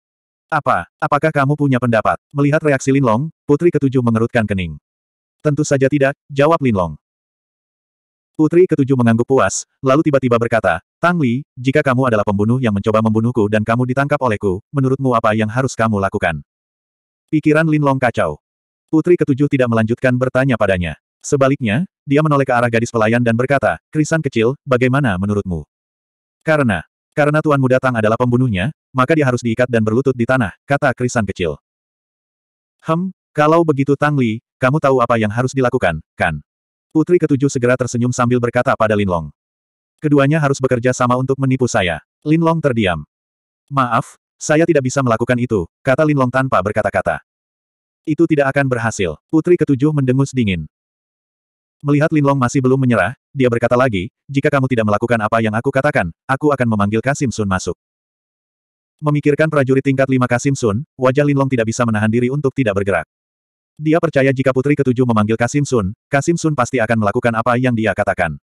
Apa, apakah kamu punya pendapat? Melihat reaksi Linlong, putri ketujuh mengerutkan kening. Tentu saja tidak, jawab Linlong. Putri ketujuh mengangguk puas, lalu tiba-tiba berkata, Tang Li, jika kamu adalah pembunuh yang mencoba membunuhku dan kamu ditangkap olehku, menurutmu apa yang harus kamu lakukan? Pikiran Lin Long kacau. Putri ketujuh tidak melanjutkan bertanya padanya. Sebaliknya, dia menoleh ke arah gadis pelayan dan berkata, Krisan kecil, bagaimana menurutmu? Karena, karena Tuan Muda Tang adalah pembunuhnya, maka dia harus diikat dan berlutut di tanah, kata Krisan kecil. Hem, kalau begitu Tang Li, kamu tahu apa yang harus dilakukan, kan? Putri ketujuh segera tersenyum sambil berkata pada Lin Long. Keduanya harus bekerja sama untuk menipu saya. Lin Long terdiam. Maaf, saya tidak bisa melakukan itu, kata Lin Long tanpa berkata-kata. Itu tidak akan berhasil. Putri ketujuh mendengus dingin. Melihat Linlong masih belum menyerah, dia berkata lagi, jika kamu tidak melakukan apa yang aku katakan, aku akan memanggil Kasim Sun masuk. Memikirkan prajurit tingkat lima Kasim Sun, wajah Linlong tidak bisa menahan diri untuk tidak bergerak. Dia percaya jika putri ketujuh memanggil Kasim Sun, Kasim Sun pasti akan melakukan apa yang dia katakan.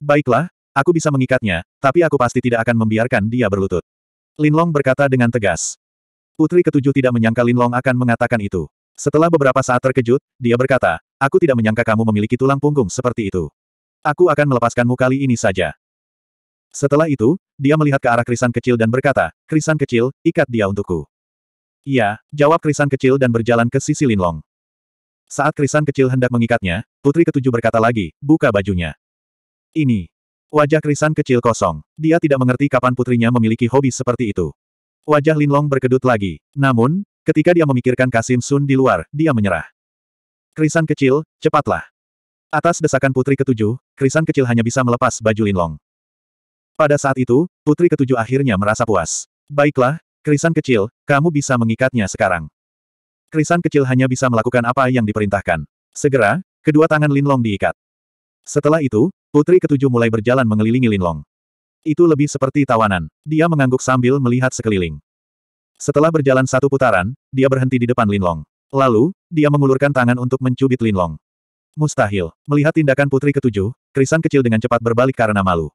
Baiklah, aku bisa mengikatnya, tapi aku pasti tidak akan membiarkan dia berlutut. Linlong berkata dengan tegas. Putri ketujuh tidak menyangka Linlong akan mengatakan itu. Setelah beberapa saat terkejut, dia berkata, aku tidak menyangka kamu memiliki tulang punggung seperti itu. Aku akan melepaskanmu kali ini saja. Setelah itu, dia melihat ke arah krisan kecil dan berkata, krisan kecil, ikat dia untukku. Iya, jawab krisan kecil dan berjalan ke sisi Linlong. Saat krisan kecil hendak mengikatnya, putri ketujuh berkata lagi, buka bajunya. Ini. Wajah Krisan kecil kosong. Dia tidak mengerti kapan putrinya memiliki hobi seperti itu. Wajah Linlong berkedut lagi. Namun, ketika dia memikirkan Kasim Sun di luar, dia menyerah. Krisan kecil, cepatlah. Atas desakan putri ketujuh, Krisan kecil hanya bisa melepas baju Linlong. Pada saat itu, putri ketujuh akhirnya merasa puas. Baiklah, Krisan kecil, kamu bisa mengikatnya sekarang. Krisan kecil hanya bisa melakukan apa yang diperintahkan. Segera, kedua tangan Linlong diikat. Setelah itu, putri ketujuh mulai berjalan mengelilingi Linlong. Itu lebih seperti tawanan. Dia mengangguk sambil melihat sekeliling. Setelah berjalan satu putaran, dia berhenti di depan Linlong. Lalu, dia mengulurkan tangan untuk mencubit Linlong. Mustahil. Melihat tindakan putri ketujuh, Krisan kecil dengan cepat berbalik karena malu.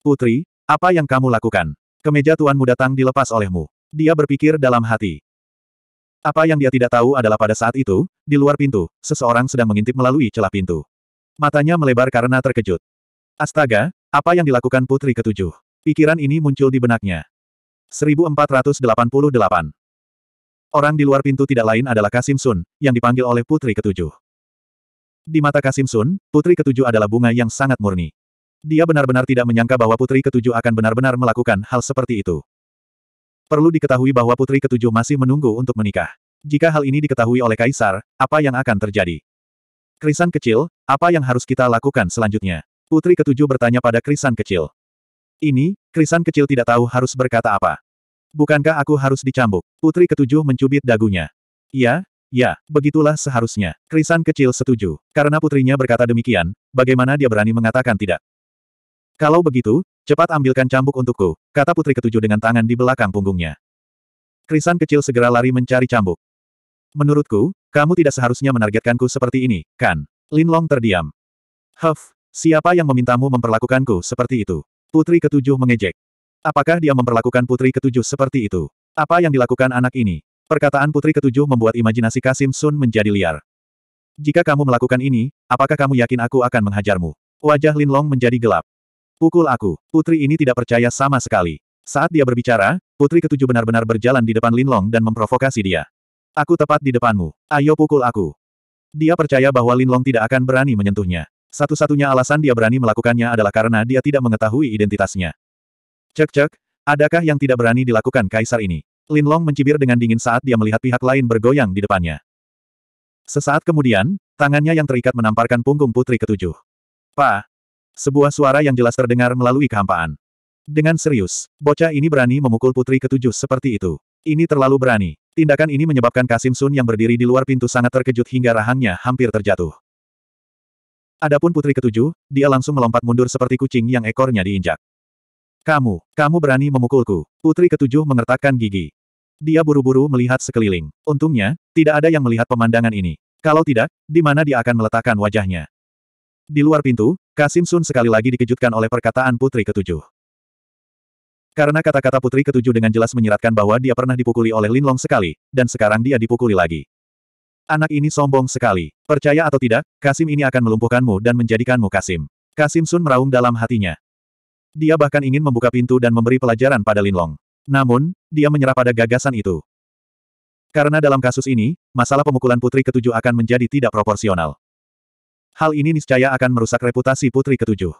Putri, apa yang kamu lakukan? Kemeja tuanmu datang dilepas olehmu. Dia berpikir dalam hati. Apa yang dia tidak tahu adalah pada saat itu, di luar pintu, seseorang sedang mengintip melalui celah pintu. Matanya melebar karena terkejut. Astaga, apa yang dilakukan putri ketujuh? Pikiran ini muncul di benaknya. 1488 Orang di luar pintu tidak lain adalah Kasim Sun, yang dipanggil oleh putri ketujuh. Di mata Kasim Sun, putri ketujuh adalah bunga yang sangat murni. Dia benar-benar tidak menyangka bahwa putri ketujuh akan benar-benar melakukan hal seperti itu. Perlu diketahui bahwa putri ketujuh masih menunggu untuk menikah. Jika hal ini diketahui oleh kaisar, apa yang akan terjadi? Krisan kecil, apa yang harus kita lakukan selanjutnya? Putri ketujuh bertanya pada Krisan kecil. Ini, Krisan kecil tidak tahu harus berkata apa. Bukankah aku harus dicambuk? Putri ketujuh mencubit dagunya. Ya, ya, begitulah seharusnya. Krisan kecil setuju. Karena putrinya berkata demikian, bagaimana dia berani mengatakan tidak? Kalau begitu, cepat ambilkan cambuk untukku, kata putri ketujuh dengan tangan di belakang punggungnya. Krisan kecil segera lari mencari cambuk. Menurutku, kamu tidak seharusnya menargetkanku seperti ini, kan? Linlong terdiam. Huff, siapa yang memintamu memperlakukanku seperti itu? Putri ketujuh mengejek. Apakah dia memperlakukan putri ketujuh seperti itu? Apa yang dilakukan anak ini? Perkataan putri ketujuh membuat imajinasi Kasim Sun menjadi liar. Jika kamu melakukan ini, apakah kamu yakin aku akan menghajarmu? Wajah Linlong menjadi gelap. Pukul aku, putri ini tidak percaya sama sekali. Saat dia berbicara, putri ketujuh benar-benar berjalan di depan Linlong dan memprovokasi dia. Aku tepat di depanmu. Ayo pukul aku. Dia percaya bahwa Lin Long tidak akan berani menyentuhnya. Satu-satunya alasan dia berani melakukannya adalah karena dia tidak mengetahui identitasnya. Cek-cek, adakah yang tidak berani dilakukan kaisar ini? Lin Long mencibir dengan dingin saat dia melihat pihak lain bergoyang di depannya. Sesaat kemudian, tangannya yang terikat menamparkan punggung putri ketujuh. Pa! Sebuah suara yang jelas terdengar melalui kehampaan. Dengan serius, bocah ini berani memukul putri ketujuh seperti itu. Ini terlalu berani. Tindakan ini menyebabkan Kasim Sun yang berdiri di luar pintu sangat terkejut hingga rahangnya hampir terjatuh. Adapun putri ketujuh, dia langsung melompat mundur seperti kucing yang ekornya diinjak. Kamu, kamu berani memukulku. Putri ketujuh mengertakkan gigi. Dia buru-buru melihat sekeliling. Untungnya, tidak ada yang melihat pemandangan ini. Kalau tidak, di mana dia akan meletakkan wajahnya? Di luar pintu, Kasim Sun sekali lagi dikejutkan oleh perkataan putri ketujuh. Karena kata-kata putri ketujuh dengan jelas menyiratkan bahwa dia pernah dipukuli oleh Lin Long sekali, dan sekarang dia dipukuli lagi. Anak ini sombong sekali. Percaya atau tidak, Kasim ini akan melumpuhkanmu dan menjadikanmu Kasim. Kasim Sun meraung dalam hatinya. Dia bahkan ingin membuka pintu dan memberi pelajaran pada Lin Long. Namun, dia menyerah pada gagasan itu. Karena dalam kasus ini, masalah pemukulan putri ketujuh akan menjadi tidak proporsional. Hal ini niscaya akan merusak reputasi putri ketujuh.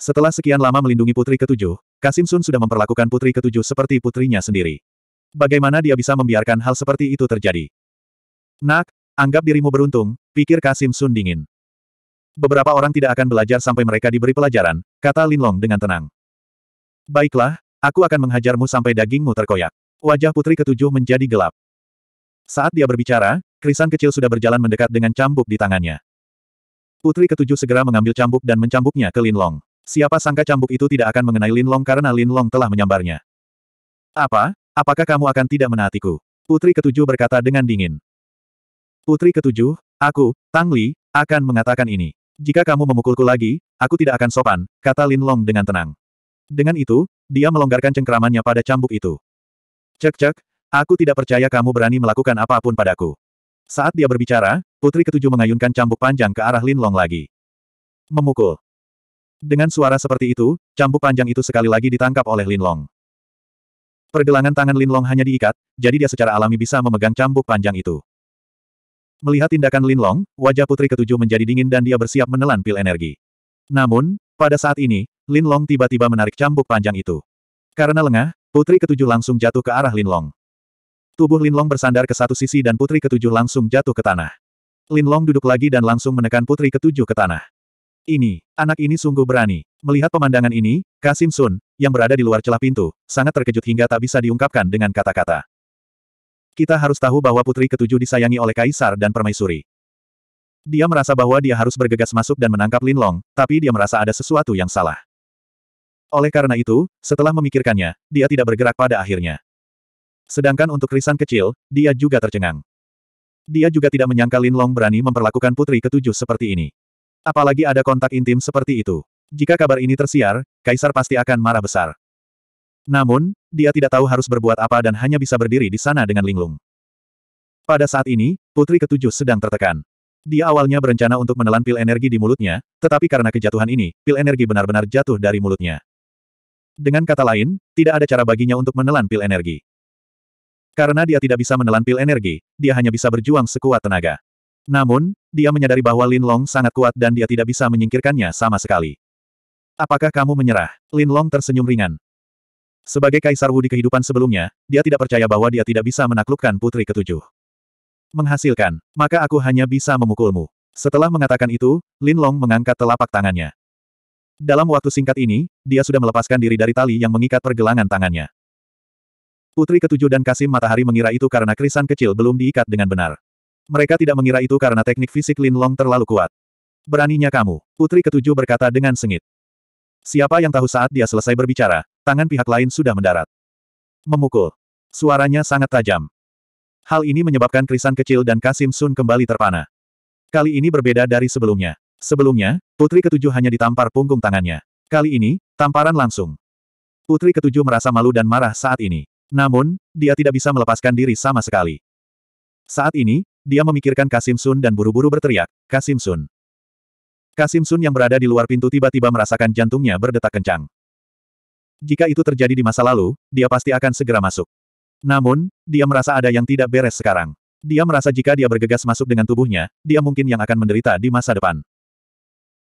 Setelah sekian lama melindungi putri ketujuh, Kasim Sun sudah memperlakukan putri ketujuh seperti putrinya sendiri. Bagaimana dia bisa membiarkan hal seperti itu terjadi? Nak, anggap dirimu beruntung, pikir Kasim Sun dingin. Beberapa orang tidak akan belajar sampai mereka diberi pelajaran, kata Lin Long dengan tenang. Baiklah, aku akan menghajarmu sampai dagingmu terkoyak. Wajah putri ketujuh menjadi gelap. Saat dia berbicara, krisan kecil sudah berjalan mendekat dengan cambuk di tangannya. Putri ketujuh segera mengambil cambuk dan mencambuknya ke Lin Long. Siapa sangka cambuk itu tidak akan mengenai Lin Long karena Lin Long telah menyambarnya. Apa? Apakah kamu akan tidak menaatiku? Putri ketujuh berkata dengan dingin. Putri ketujuh, aku, Tang Li, akan mengatakan ini. Jika kamu memukulku lagi, aku tidak akan sopan, kata Lin Long dengan tenang. Dengan itu, dia melonggarkan cengkeramannya pada cambuk itu. Cek-cek, aku tidak percaya kamu berani melakukan apapun padaku. Saat dia berbicara, Putri ketujuh mengayunkan cambuk panjang ke arah Lin Long lagi. Memukul. Dengan suara seperti itu, cambuk panjang itu sekali lagi ditangkap oleh Linlong. Pergelangan tangan Linlong hanya diikat, jadi dia secara alami bisa memegang cambuk panjang itu. Melihat tindakan Linlong, wajah putri ketujuh menjadi dingin dan dia bersiap menelan pil energi. Namun, pada saat ini, Linlong tiba-tiba menarik cambuk panjang itu. Karena lengah, putri ketujuh langsung jatuh ke arah Linlong. Tubuh Linlong bersandar ke satu sisi dan putri ketujuh langsung jatuh ke tanah. Linlong duduk lagi dan langsung menekan putri ketujuh ke tanah. Ini, anak ini sungguh berani. Melihat pemandangan ini, Kasim Sun, yang berada di luar celah pintu, sangat terkejut hingga tak bisa diungkapkan dengan kata-kata. Kita harus tahu bahwa putri ketujuh disayangi oleh kaisar dan permaisuri. Dia merasa bahwa dia harus bergegas masuk dan menangkap Lin Long, tapi dia merasa ada sesuatu yang salah. Oleh karena itu, setelah memikirkannya, dia tidak bergerak pada akhirnya. Sedangkan untuk Risan kecil, dia juga tercengang. Dia juga tidak menyangka Long berani memperlakukan putri ketujuh seperti ini. Apalagi ada kontak intim seperti itu. Jika kabar ini tersiar, Kaisar pasti akan marah besar. Namun, dia tidak tahu harus berbuat apa dan hanya bisa berdiri di sana dengan linglung. Pada saat ini, putri ketujuh sedang tertekan. Dia awalnya berencana untuk menelan pil energi di mulutnya, tetapi karena kejatuhan ini, pil energi benar-benar jatuh dari mulutnya. Dengan kata lain, tidak ada cara baginya untuk menelan pil energi. Karena dia tidak bisa menelan pil energi, dia hanya bisa berjuang sekuat tenaga. Namun, dia menyadari bahwa Lin Long sangat kuat dan dia tidak bisa menyingkirkannya sama sekali. Apakah kamu menyerah? Lin Long tersenyum ringan. Sebagai Kaisar Wu di kehidupan sebelumnya, dia tidak percaya bahwa dia tidak bisa menaklukkan putri ketujuh. Menghasilkan, maka aku hanya bisa memukulmu. Setelah mengatakan itu, Lin Long mengangkat telapak tangannya. Dalam waktu singkat ini, dia sudah melepaskan diri dari tali yang mengikat pergelangan tangannya. Putri ketujuh dan Kasim Matahari mengira itu karena krisan kecil belum diikat dengan benar. Mereka tidak mengira itu karena teknik fisik Lin Long terlalu kuat. Beraninya kamu, putri ketujuh berkata dengan sengit. Siapa yang tahu saat dia selesai berbicara, tangan pihak lain sudah mendarat. Memukul. Suaranya sangat tajam. Hal ini menyebabkan Krisan kecil dan Kasim Sun kembali terpana. Kali ini berbeda dari sebelumnya. Sebelumnya, putri ketujuh hanya ditampar punggung tangannya. Kali ini, tamparan langsung. Putri ketujuh merasa malu dan marah saat ini. Namun, dia tidak bisa melepaskan diri sama sekali. Saat ini, dia memikirkan Kasim Sun dan buru-buru berteriak, Kasim Sun. Kasim Sun yang berada di luar pintu tiba-tiba merasakan jantungnya berdetak kencang. Jika itu terjadi di masa lalu, dia pasti akan segera masuk. Namun, dia merasa ada yang tidak beres sekarang. Dia merasa jika dia bergegas masuk dengan tubuhnya, dia mungkin yang akan menderita di masa depan.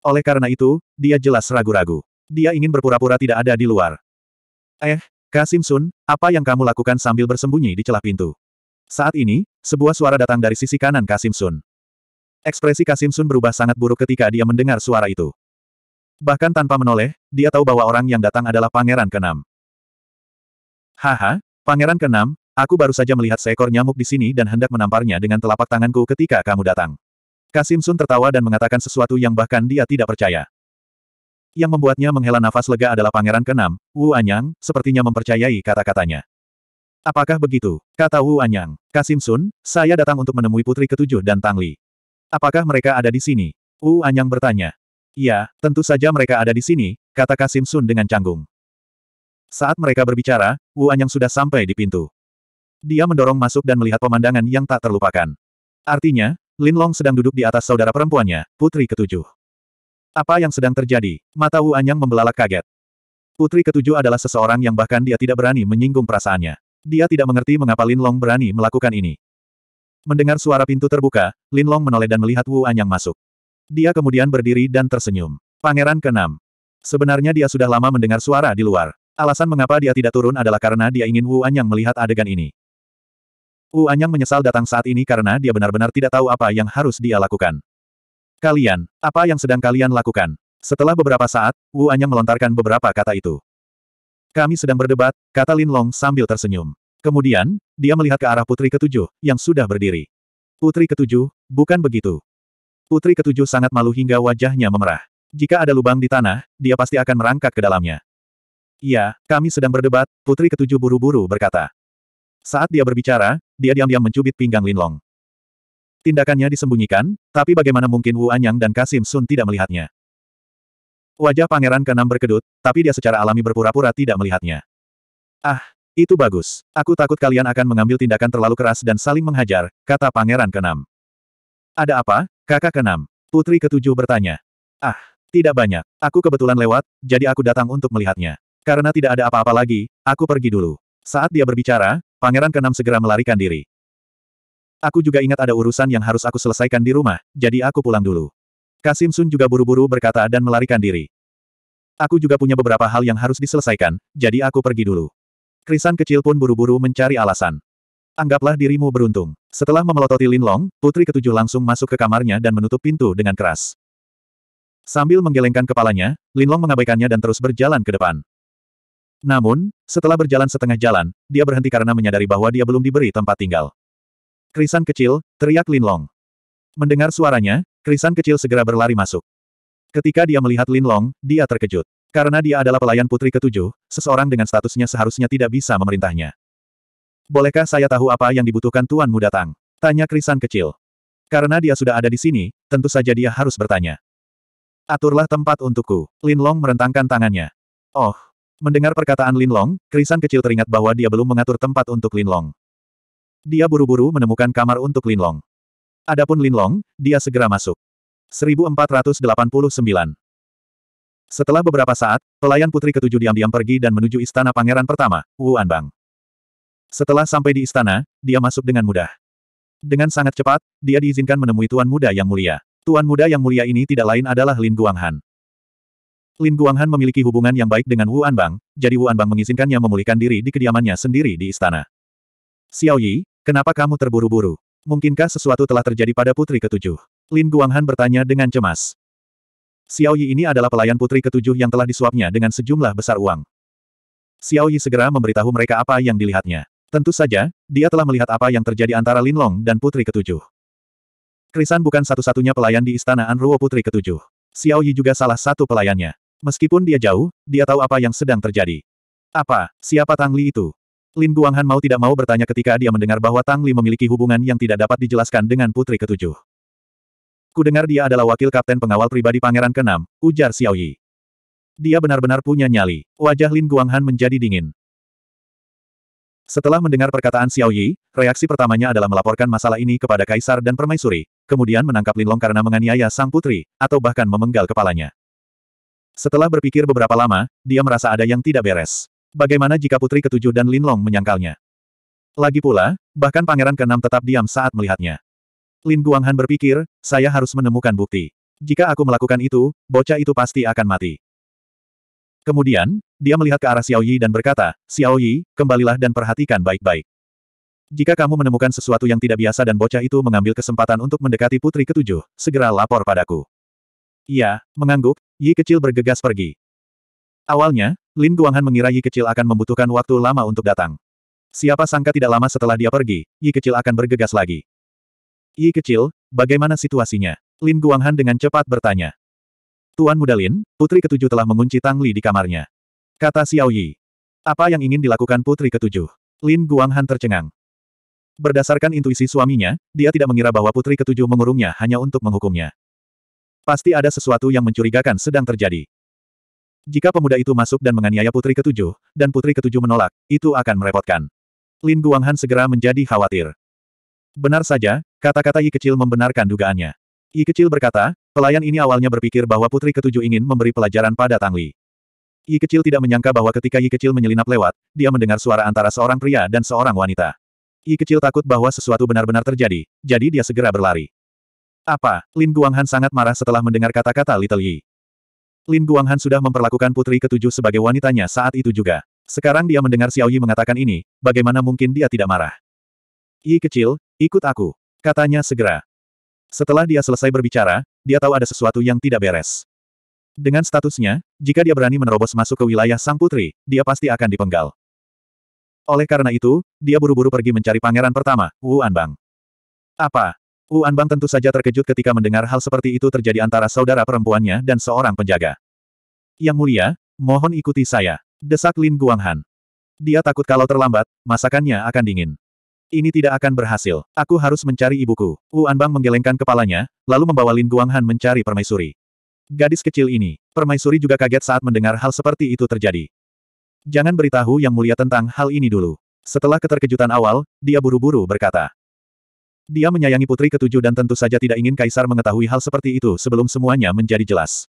Oleh karena itu, dia jelas ragu-ragu. Dia ingin berpura-pura tidak ada di luar. Eh, Kasim Sun, apa yang kamu lakukan sambil bersembunyi di celah pintu? Saat ini, sebuah suara datang dari sisi kanan Kasim Sun. Ekspresi Kasim Sun berubah sangat buruk ketika dia mendengar suara itu. Bahkan tanpa menoleh, dia tahu bahwa orang yang datang adalah Pangeran Kenam. Haha, Pangeran Kenam, aku baru saja melihat seekor nyamuk di sini dan hendak menamparnya dengan telapak tanganku ketika kamu datang. Kasim Sun tertawa dan mengatakan sesuatu yang bahkan dia tidak percaya. Yang membuatnya menghela nafas lega adalah Pangeran Kenam, Wu Anyang, sepertinya mempercayai kata-katanya. Apakah begitu? Kata Wu Anyang. Kasim Sun, saya datang untuk menemui putri ketujuh dan Tang Li. Apakah mereka ada di sini? Wu Anyang bertanya. Ya, tentu saja mereka ada di sini, kata Kasim Sun dengan canggung. Saat mereka berbicara, Wu Anyang sudah sampai di pintu. Dia mendorong masuk dan melihat pemandangan yang tak terlupakan. Artinya, Lin Long sedang duduk di atas saudara perempuannya, putri ketujuh. Apa yang sedang terjadi? Mata Wu Anyang membelalak kaget. Putri ketujuh adalah seseorang yang bahkan dia tidak berani menyinggung perasaannya. Dia tidak mengerti mengapa Lin Long berani melakukan ini. Mendengar suara pintu terbuka, Lin Long menoleh dan melihat Wu Anyang masuk. Dia kemudian berdiri dan tersenyum. Pangeran keenam. Sebenarnya dia sudah lama mendengar suara di luar. Alasan mengapa dia tidak turun adalah karena dia ingin Wu Anyang melihat adegan ini. Wu Anyang menyesal datang saat ini karena dia benar-benar tidak tahu apa yang harus dia lakukan. Kalian, apa yang sedang kalian lakukan? Setelah beberapa saat, Wu Anyang melontarkan beberapa kata itu. Kami sedang berdebat, kata Lin Long sambil tersenyum. Kemudian, dia melihat ke arah putri ketujuh, yang sudah berdiri. Putri ketujuh, bukan begitu. Putri ketujuh sangat malu hingga wajahnya memerah. Jika ada lubang di tanah, dia pasti akan merangkak ke dalamnya. Iya, kami sedang berdebat, putri ketujuh buru-buru berkata. Saat dia berbicara, dia diam-diam mencubit pinggang Lin Long. Tindakannya disembunyikan, tapi bagaimana mungkin Wu Anyang dan Kasim Sun tidak melihatnya. Wajah pangeran keenam berkedut, tapi dia secara alami berpura-pura tidak melihatnya. Ah, itu bagus. Aku takut kalian akan mengambil tindakan terlalu keras dan saling menghajar, kata pangeran keenam. Ada apa, kakak keenam? Putri ketujuh bertanya. Ah, tidak banyak. Aku kebetulan lewat, jadi aku datang untuk melihatnya. Karena tidak ada apa-apa lagi, aku pergi dulu. Saat dia berbicara, pangeran keenam segera melarikan diri. Aku juga ingat ada urusan yang harus aku selesaikan di rumah, jadi aku pulang dulu. Kasim Sun juga buru-buru berkata dan melarikan diri. Aku juga punya beberapa hal yang harus diselesaikan, jadi aku pergi dulu. Krisan kecil pun buru-buru mencari alasan. Anggaplah dirimu beruntung. Setelah memelototi Lin Long, putri ketujuh langsung masuk ke kamarnya dan menutup pintu dengan keras. Sambil menggelengkan kepalanya, Lin Long mengabaikannya dan terus berjalan ke depan. Namun, setelah berjalan setengah jalan, dia berhenti karena menyadari bahwa dia belum diberi tempat tinggal. Krisan kecil, teriak Lin Long. Mendengar suaranya, Krisan kecil segera berlari masuk. Ketika dia melihat Lin Long, dia terkejut. Karena dia adalah pelayan putri ketujuh, seseorang dengan statusnya seharusnya tidak bisa memerintahnya. Bolehkah saya tahu apa yang dibutuhkan tuanmu datang? Tanya Krisan kecil. Karena dia sudah ada di sini, tentu saja dia harus bertanya. Aturlah tempat untukku. Lin Long merentangkan tangannya. Oh. Mendengar perkataan Lin Long, Krisan kecil teringat bahwa dia belum mengatur tempat untuk Lin Long. Dia buru-buru menemukan kamar untuk Lin Long. Adapun Lin Long, dia segera masuk. 1489. Setelah beberapa saat, pelayan putri ketujuh diam-diam pergi dan menuju istana pangeran pertama, Wu Anbang. Setelah sampai di istana, dia masuk dengan mudah. Dengan sangat cepat, dia diizinkan menemui tuan muda yang mulia. Tuan muda yang mulia ini tidak lain adalah Lin Guanghan. Lin Guanghan memiliki hubungan yang baik dengan Wu Anbang, jadi Wu Anbang mengizinkannya memulihkan diri di kediamannya sendiri di istana. Xiao Yi, kenapa kamu terburu-buru? Mungkinkah sesuatu telah terjadi pada putri ketujuh? Lin Guanghan bertanya dengan cemas. Xiao Yi ini adalah pelayan putri ketujuh yang telah disuapnya dengan sejumlah besar uang. Xiao Yi segera memberitahu mereka apa yang dilihatnya. Tentu saja, dia telah melihat apa yang terjadi antara Lin Long dan putri ketujuh. Krisan bukan satu-satunya pelayan di istana Anruo putri ketujuh. Xiao Yi juga salah satu pelayannya. Meskipun dia jauh, dia tahu apa yang sedang terjadi. Apa, siapa Tang Li itu? Lin Guanghan mau tidak mau bertanya ketika dia mendengar bahwa Tang Li memiliki hubungan yang tidak dapat dijelaskan dengan putri ketujuh. Ku dengar dia adalah wakil kapten pengawal pribadi pangeran Kenam, ujar Xiao Yi. Dia benar-benar punya nyali. Wajah Lin Guanghan menjadi dingin. Setelah mendengar perkataan Xiao Yi, reaksi pertamanya adalah melaporkan masalah ini kepada kaisar dan permaisuri, kemudian menangkap Lin Long karena menganiaya sang putri, atau bahkan memenggal kepalanya. Setelah berpikir beberapa lama, dia merasa ada yang tidak beres. Bagaimana jika putri ketujuh dan Lin Long menyangkalnya? Lagi pula, bahkan pangeran Kenam tetap diam saat melihatnya. Lin Guanghan berpikir, saya harus menemukan bukti. Jika aku melakukan itu, bocah itu pasti akan mati. Kemudian, dia melihat ke arah Xiao Yi dan berkata, Xiao Yi, kembalilah dan perhatikan baik-baik. Jika kamu menemukan sesuatu yang tidak biasa dan bocah itu mengambil kesempatan untuk mendekati putri ketujuh, segera lapor padaku. Iya, mengangguk, Yi kecil bergegas pergi. Awalnya, Lin Guanghan mengira Yi kecil akan membutuhkan waktu lama untuk datang. Siapa sangka tidak lama setelah dia pergi, Yi kecil akan bergegas lagi. Yi kecil, bagaimana situasinya? Lin Guanghan dengan cepat bertanya. Tuan muda Lin, putri ketujuh telah mengunci Tang Li di kamarnya. Kata Xiao Yi. Apa yang ingin dilakukan putri ketujuh? Lin Guanghan tercengang. Berdasarkan intuisi suaminya, dia tidak mengira bahwa putri ketujuh mengurungnya hanya untuk menghukumnya. Pasti ada sesuatu yang mencurigakan sedang terjadi. Jika pemuda itu masuk dan menganiaya putri ketujuh, dan putri ketujuh menolak, itu akan merepotkan. Lin Guanghan segera menjadi khawatir. Benar saja, kata-kata Yi kecil membenarkan dugaannya. Yi kecil berkata, pelayan ini awalnya berpikir bahwa putri ketujuh ingin memberi pelajaran pada Tang Li. Yi kecil tidak menyangka bahwa ketika Yi kecil menyelinap lewat, dia mendengar suara antara seorang pria dan seorang wanita. Yi kecil takut bahwa sesuatu benar-benar terjadi, jadi dia segera berlari. Apa? Lin Guanghan sangat marah setelah mendengar kata-kata Little Yi. Lin Guanghan sudah memperlakukan putri ketujuh sebagai wanitanya saat itu juga. Sekarang dia mendengar Xiao Yi mengatakan ini, bagaimana mungkin dia tidak marah? Yi kecil, ikut aku. Katanya segera. Setelah dia selesai berbicara, dia tahu ada sesuatu yang tidak beres. Dengan statusnya, jika dia berani menerobos masuk ke wilayah sang putri, dia pasti akan dipenggal. Oleh karena itu, dia buru-buru pergi mencari pangeran pertama, Wu Anbang. Apa? Uan Bang tentu saja terkejut ketika mendengar hal seperti itu terjadi antara saudara perempuannya dan seorang penjaga. Yang mulia, mohon ikuti saya. Desak Lin Guanghan. Dia takut kalau terlambat, masakannya akan dingin. Ini tidak akan berhasil. Aku harus mencari ibuku. Uan Bang menggelengkan kepalanya, lalu membawa Lin Guanghan mencari permaisuri. Gadis kecil ini, permaisuri juga kaget saat mendengar hal seperti itu terjadi. Jangan beritahu yang mulia tentang hal ini dulu. Setelah keterkejutan awal, dia buru-buru berkata. Dia menyayangi putri ketujuh dan tentu saja tidak ingin kaisar mengetahui hal seperti itu sebelum semuanya menjadi jelas.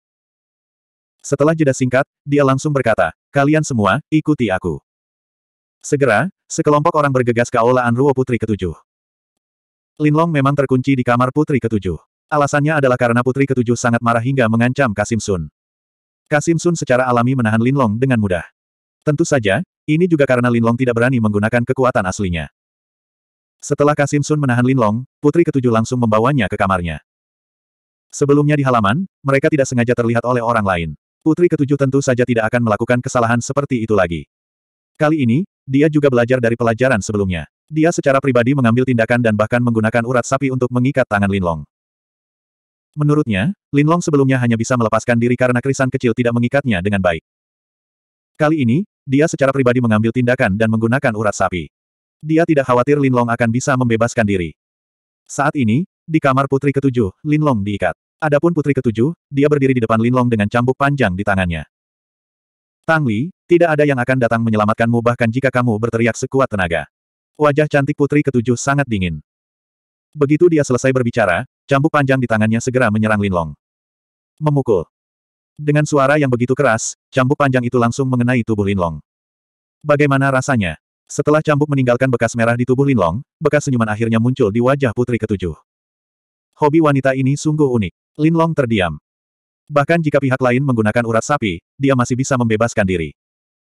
Setelah jeda singkat, dia langsung berkata, kalian semua, ikuti aku. Segera, sekelompok orang bergegas ke Aula Anruo Putri Ketujuh. Linlong memang terkunci di kamar Putri Ketujuh. Alasannya adalah karena Putri Ketujuh sangat marah hingga mengancam Kasim Sun. Kasim Sun secara alami menahan Linlong dengan mudah. Tentu saja, ini juga karena Linlong tidak berani menggunakan kekuatan aslinya. Setelah Kasim Sun menahan Linlong, putri ketujuh langsung membawanya ke kamarnya. Sebelumnya di halaman, mereka tidak sengaja terlihat oleh orang lain. Putri ketujuh tentu saja tidak akan melakukan kesalahan seperti itu lagi. Kali ini, dia juga belajar dari pelajaran sebelumnya. Dia secara pribadi mengambil tindakan dan bahkan menggunakan urat sapi untuk mengikat tangan Linlong. Menurutnya, Linlong sebelumnya hanya bisa melepaskan diri karena kerisan kecil tidak mengikatnya dengan baik. Kali ini, dia secara pribadi mengambil tindakan dan menggunakan urat sapi dia tidak khawatir Linlong akan bisa membebaskan diri. Saat ini, di kamar putri ketujuh, Linlong diikat. Adapun putri ketujuh, dia berdiri di depan Linlong dengan cambuk panjang di tangannya. Tang Li, tidak ada yang akan datang menyelamatkanmu bahkan jika kamu berteriak sekuat tenaga. Wajah cantik putri ketujuh sangat dingin. Begitu dia selesai berbicara, cambuk panjang di tangannya segera menyerang Linlong. Memukul. Dengan suara yang begitu keras, cambuk panjang itu langsung mengenai tubuh Linlong. Bagaimana rasanya? Setelah cambuk meninggalkan bekas merah di tubuh Linlong, bekas senyuman akhirnya muncul di wajah putri ketujuh. Hobi wanita ini sungguh unik. Linlong terdiam. Bahkan jika pihak lain menggunakan urat sapi, dia masih bisa membebaskan diri.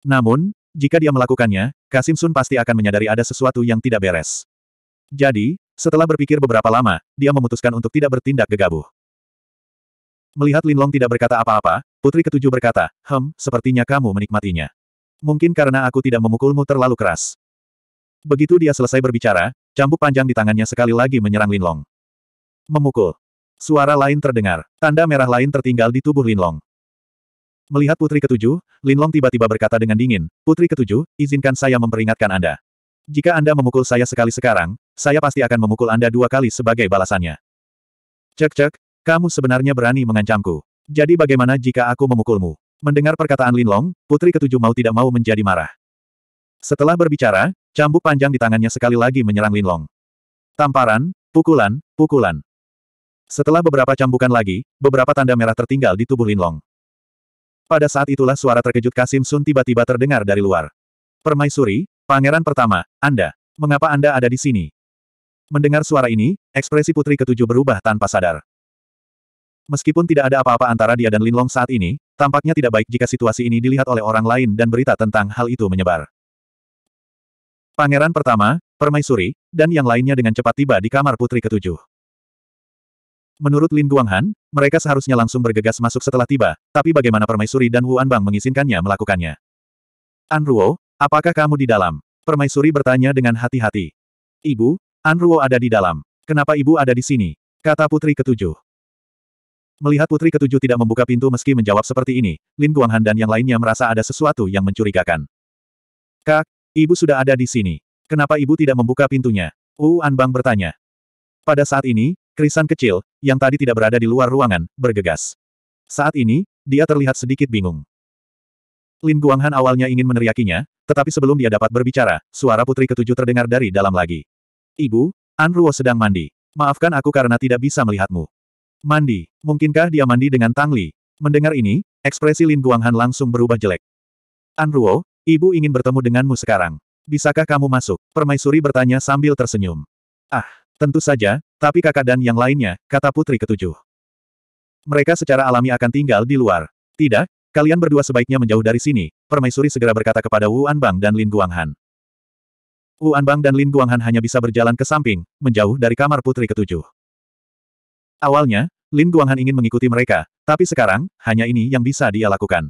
Namun, jika dia melakukannya, Kasim Sun pasti akan menyadari ada sesuatu yang tidak beres. Jadi, setelah berpikir beberapa lama, dia memutuskan untuk tidak bertindak gegabah. Melihat Linlong tidak berkata apa-apa, putri ketujuh berkata, Hem, sepertinya kamu menikmatinya. Mungkin karena aku tidak memukulmu terlalu keras. Begitu dia selesai berbicara, cambuk panjang di tangannya sekali lagi menyerang Linlong. Memukul. Suara lain terdengar. Tanda merah lain tertinggal di tubuh Linlong. Melihat putri ketujuh, Linlong tiba-tiba berkata dengan dingin, Putri ketujuh, izinkan saya memperingatkan Anda. Jika Anda memukul saya sekali sekarang, saya pasti akan memukul Anda dua kali sebagai balasannya. Cek-cek, kamu sebenarnya berani mengancamku. Jadi bagaimana jika aku memukulmu? Mendengar perkataan Lin Long, putri ketujuh mau tidak mau menjadi marah. Setelah berbicara, cambuk panjang di tangannya sekali lagi menyerang Lin Long. Tamparan, pukulan, pukulan. Setelah beberapa cambukan lagi, beberapa tanda merah tertinggal di tubuh Lin Long. Pada saat itulah suara terkejut Kasim Sun tiba-tiba terdengar dari luar. Permaisuri, pangeran pertama, Anda. Mengapa Anda ada di sini? Mendengar suara ini, ekspresi putri ketujuh berubah tanpa sadar. Meskipun tidak ada apa-apa antara dia dan Linlong saat ini, tampaknya tidak baik jika situasi ini dilihat oleh orang lain dan berita tentang hal itu menyebar. Pangeran pertama, permaisuri, dan yang lainnya dengan cepat tiba di kamar putri ketujuh. Menurut Lin Guanghan, mereka seharusnya langsung bergegas masuk setelah tiba, tapi bagaimana permaisuri dan Wu Anbang mengizinkannya melakukannya? Anruo, apakah kamu di dalam? Permaisuri bertanya dengan hati-hati. Ibu, Anruo ada di dalam. Kenapa ibu ada di sini? Kata putri ketujuh. Melihat putri ketujuh tidak membuka pintu meski menjawab seperti ini, Lin Guanghan dan yang lainnya merasa ada sesuatu yang mencurigakan. Kak, ibu sudah ada di sini. Kenapa ibu tidak membuka pintunya? Wu Anbang bertanya. Pada saat ini, Krisan kecil, yang tadi tidak berada di luar ruangan, bergegas. Saat ini, dia terlihat sedikit bingung. Lin Guanghan awalnya ingin meneriakinya, tetapi sebelum dia dapat berbicara, suara putri ketujuh terdengar dari dalam lagi. Ibu, An Anruo sedang mandi. Maafkan aku karena tidak bisa melihatmu. Mandi. Mungkinkah dia mandi dengan Tang Li? Mendengar ini, ekspresi Lin Guanghan langsung berubah jelek. An Ruo, ibu ingin bertemu denganmu sekarang. Bisakah kamu masuk? Permaisuri bertanya sambil tersenyum. Ah, tentu saja, tapi kakak dan yang lainnya, kata putri ketujuh. Mereka secara alami akan tinggal di luar. Tidak, kalian berdua sebaiknya menjauh dari sini, permaisuri segera berkata kepada Wu Anbang dan Lin Guanghan. Wu Anbang dan Lin Guanghan hanya bisa berjalan ke samping, menjauh dari kamar putri ketujuh. Awalnya, Lin Guanghan ingin mengikuti mereka, tapi sekarang, hanya ini yang bisa dia lakukan.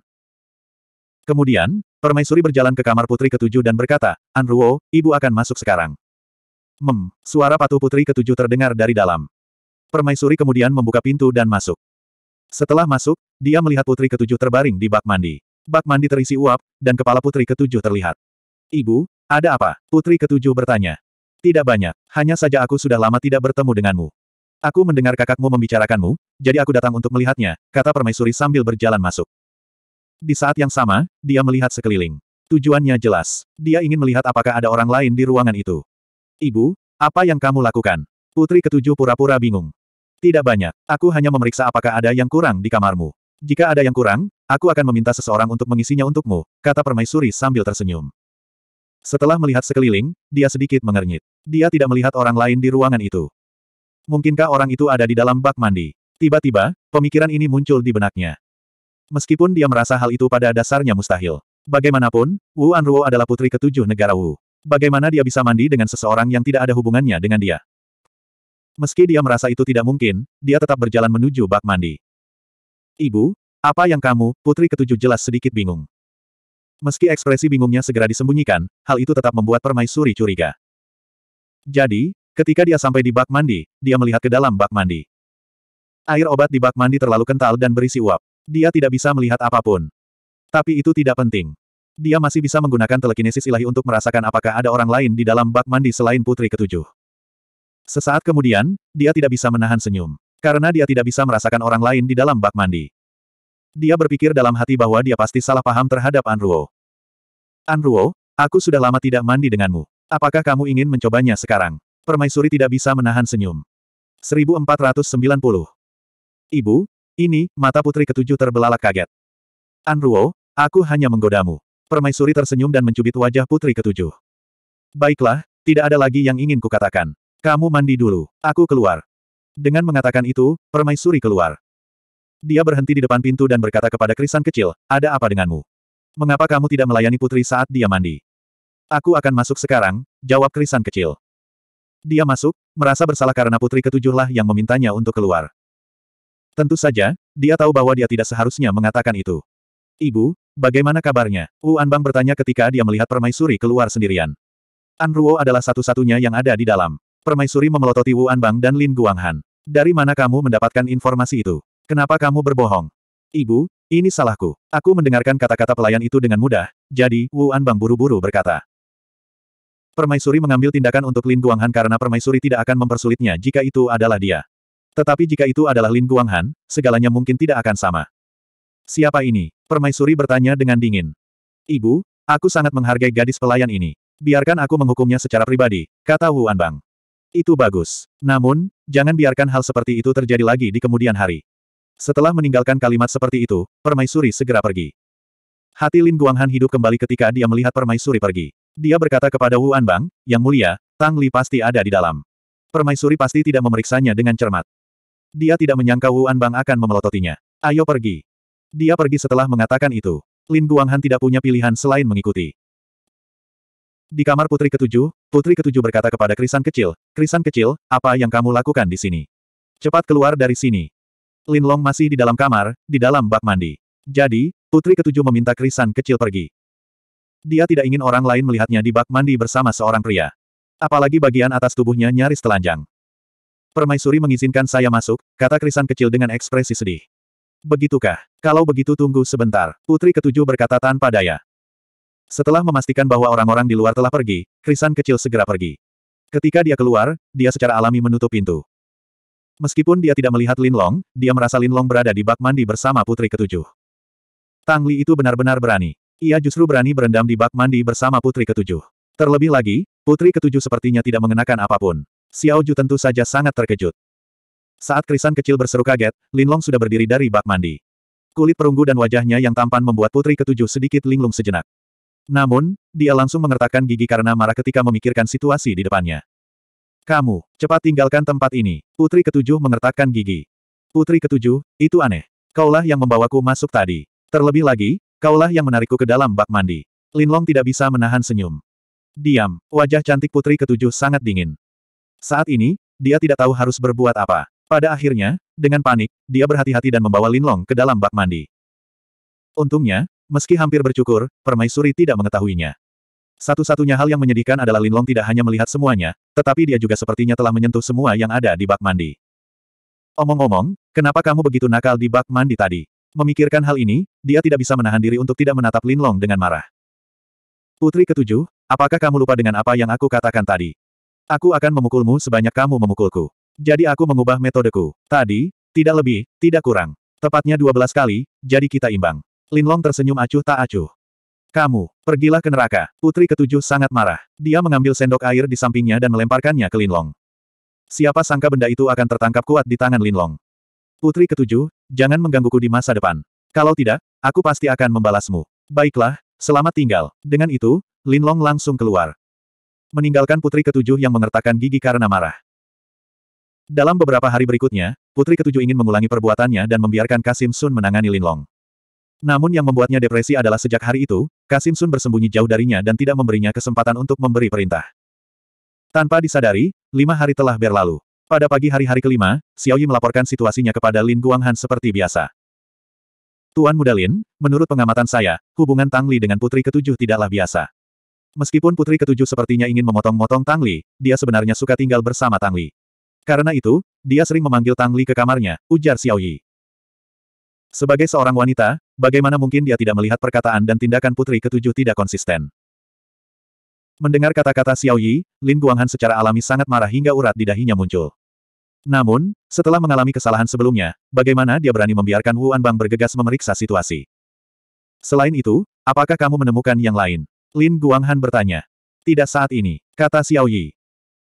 Kemudian, permaisuri berjalan ke kamar putri ketujuh dan berkata, Anruo, ibu akan masuk sekarang. Mem, suara patuh putri ketujuh terdengar dari dalam. Permaisuri kemudian membuka pintu dan masuk. Setelah masuk, dia melihat putri ketujuh terbaring di bak mandi. Bak mandi terisi uap, dan kepala putri ketujuh terlihat. Ibu, ada apa? Putri ketujuh bertanya. Tidak banyak, hanya saja aku sudah lama tidak bertemu denganmu. Aku mendengar kakakmu membicarakanmu, jadi aku datang untuk melihatnya, kata permaisuri sambil berjalan masuk. Di saat yang sama, dia melihat sekeliling. Tujuannya jelas. Dia ingin melihat apakah ada orang lain di ruangan itu. Ibu, apa yang kamu lakukan? Putri ketujuh pura-pura bingung. Tidak banyak. Aku hanya memeriksa apakah ada yang kurang di kamarmu. Jika ada yang kurang, aku akan meminta seseorang untuk mengisinya untukmu, kata permaisuri sambil tersenyum. Setelah melihat sekeliling, dia sedikit mengernyit. Dia tidak melihat orang lain di ruangan itu. Mungkinkah orang itu ada di dalam bak mandi? Tiba-tiba, pemikiran ini muncul di benaknya. Meskipun dia merasa hal itu pada dasarnya mustahil. Bagaimanapun, Wu Anruo adalah putri ketujuh negara Wu. Bagaimana dia bisa mandi dengan seseorang yang tidak ada hubungannya dengan dia? Meski dia merasa itu tidak mungkin, dia tetap berjalan menuju bak mandi. Ibu, apa yang kamu, putri ketujuh jelas sedikit bingung. Meski ekspresi bingungnya segera disembunyikan, hal itu tetap membuat permaisuri curiga. Jadi, Ketika dia sampai di bak mandi, dia melihat ke dalam bak mandi. Air obat di bak mandi terlalu kental dan berisi uap. Dia tidak bisa melihat apapun. Tapi itu tidak penting. Dia masih bisa menggunakan telekinesis ilahi untuk merasakan apakah ada orang lain di dalam bak mandi selain putri ketujuh. Sesaat kemudian, dia tidak bisa menahan senyum. Karena dia tidak bisa merasakan orang lain di dalam bak mandi. Dia berpikir dalam hati bahwa dia pasti salah paham terhadap Anruo. Anruo, aku sudah lama tidak mandi denganmu. Apakah kamu ingin mencobanya sekarang? permaisuri tidak bisa menahan senyum. 1490. Ibu, ini, mata putri ketujuh terbelalak kaget. Anruo, aku hanya menggodamu. Permaisuri tersenyum dan mencubit wajah putri ketujuh. Baiklah, tidak ada lagi yang ingin kukatakan. Kamu mandi dulu, aku keluar. Dengan mengatakan itu, permaisuri keluar. Dia berhenti di depan pintu dan berkata kepada Krisan kecil, ada apa denganmu? Mengapa kamu tidak melayani putri saat dia mandi? Aku akan masuk sekarang, jawab Krisan kecil. Dia masuk, merasa bersalah karena putri ketujuhlah yang memintanya untuk keluar. Tentu saja, dia tahu bahwa dia tidak seharusnya mengatakan itu. Ibu, bagaimana kabarnya? Wu Anbang bertanya ketika dia melihat permaisuri keluar sendirian. Anruo adalah satu-satunya yang ada di dalam. Permaisuri memelototi Wu Anbang dan Lin Guanghan. Dari mana kamu mendapatkan informasi itu? Kenapa kamu berbohong? Ibu, ini salahku. Aku mendengarkan kata-kata pelayan itu dengan mudah, jadi Wu Anbang buru-buru berkata. Permaisuri mengambil tindakan untuk Lin Guanghan karena permaisuri tidak akan mempersulitnya jika itu adalah dia. Tetapi jika itu adalah Lin Guanghan, segalanya mungkin tidak akan sama. Siapa ini? Permaisuri bertanya dengan dingin. Ibu, aku sangat menghargai gadis pelayan ini. Biarkan aku menghukumnya secara pribadi, kata Wu Anbang. Itu bagus. Namun, jangan biarkan hal seperti itu terjadi lagi di kemudian hari. Setelah meninggalkan kalimat seperti itu, permaisuri segera pergi. Hati Lin Guanghan hidup kembali ketika dia melihat permaisuri pergi. Dia berkata kepada Wu Anbang, yang mulia, Tang Li pasti ada di dalam. Permaisuri pasti tidak memeriksanya dengan cermat. Dia tidak menyangka Wu Anbang akan memelototinya. Ayo pergi. Dia pergi setelah mengatakan itu. Lin Guanghan tidak punya pilihan selain mengikuti. Di kamar putri ketujuh, putri ketujuh berkata kepada Krisan kecil, Krisan kecil, apa yang kamu lakukan di sini? Cepat keluar dari sini. Lin Long masih di dalam kamar, di dalam bak mandi. Jadi, putri ketujuh meminta Krisan kecil pergi. Dia tidak ingin orang lain melihatnya di bak mandi bersama seorang pria. Apalagi bagian atas tubuhnya nyaris telanjang. Permaisuri mengizinkan saya masuk, kata Krisan kecil dengan ekspresi sedih. Begitukah? Kalau begitu tunggu sebentar, putri ketujuh berkata tanpa daya. Setelah memastikan bahwa orang-orang di luar telah pergi, Krisan kecil segera pergi. Ketika dia keluar, dia secara alami menutup pintu. Meskipun dia tidak melihat Lin Long, dia merasa Lin Long berada di bak mandi bersama putri ketujuh. Tang Li itu benar-benar berani. Ia justru berani berendam di bak mandi bersama putri ketujuh. Terlebih lagi, putri ketujuh sepertinya tidak mengenakan apapun. Xiao Ju tentu saja sangat terkejut. Saat krisan kecil berseru kaget, Linlong sudah berdiri dari bak mandi. Kulit perunggu dan wajahnya yang tampan membuat putri ketujuh sedikit linglung sejenak. Namun, dia langsung mengertakkan gigi karena marah ketika memikirkan situasi di depannya. Kamu, cepat tinggalkan tempat ini. Putri ketujuh mengertakkan gigi. Putri ketujuh, itu aneh. Kaulah yang membawaku masuk tadi. Terlebih lagi, Kaulah yang menarikku ke dalam bak mandi. Linlong tidak bisa menahan senyum. Diam, wajah cantik putri ketujuh sangat dingin. Saat ini, dia tidak tahu harus berbuat apa. Pada akhirnya, dengan panik, dia berhati-hati dan membawa Linlong ke dalam bak mandi. Untungnya, meski hampir bercukur, permaisuri tidak mengetahuinya. Satu-satunya hal yang menyedihkan adalah Linlong tidak hanya melihat semuanya, tetapi dia juga sepertinya telah menyentuh semua yang ada di bak mandi. Omong-omong, kenapa kamu begitu nakal di bak mandi tadi? Memikirkan hal ini, dia tidak bisa menahan diri untuk tidak menatap Lin Long dengan marah. Putri ketujuh, apakah kamu lupa dengan apa yang aku katakan tadi? Aku akan memukulmu sebanyak kamu memukulku. Jadi aku mengubah metodeku. Tadi, tidak lebih, tidak kurang. Tepatnya dua belas kali, jadi kita imbang. Lin Long tersenyum acuh tak acuh. Kamu, pergilah ke neraka. Putri ketujuh sangat marah. Dia mengambil sendok air di sampingnya dan melemparkannya ke Lin Long. Siapa sangka benda itu akan tertangkap kuat di tangan Lin Long. Putri ketujuh, jangan menggangguku di masa depan. Kalau tidak, aku pasti akan membalasmu. Baiklah, selamat tinggal. Dengan itu, Lin Long langsung keluar. Meninggalkan putri ketujuh yang mengertakkan gigi karena marah. Dalam beberapa hari berikutnya, putri ketujuh ingin mengulangi perbuatannya dan membiarkan Kasim Sun menangani Lin Long. Namun yang membuatnya depresi adalah sejak hari itu, Kasim Sun bersembunyi jauh darinya dan tidak memberinya kesempatan untuk memberi perintah. Tanpa disadari, lima hari telah berlalu. Pada pagi hari-hari kelima, Xiaoyi melaporkan situasinya kepada Lin Guanghan seperti biasa. Tuan Muda Lin, menurut pengamatan saya, hubungan Tang Li dengan putri ketujuh tidaklah biasa. Meskipun putri ketujuh sepertinya ingin memotong-motong Tang Li, dia sebenarnya suka tinggal bersama Tang Li. Karena itu, dia sering memanggil Tang Li ke kamarnya, ujar Xiaoyi. Sebagai seorang wanita, bagaimana mungkin dia tidak melihat perkataan dan tindakan putri ketujuh tidak konsisten. Mendengar kata-kata Xiao Yi, Lin Guanghan secara alami sangat marah hingga urat di dahinya muncul. Namun, setelah mengalami kesalahan sebelumnya, bagaimana dia berani membiarkan Wuan Anbang bergegas memeriksa situasi? Selain itu, apakah kamu menemukan yang lain? Lin Guanghan bertanya. Tidak saat ini, kata Xiao Yi.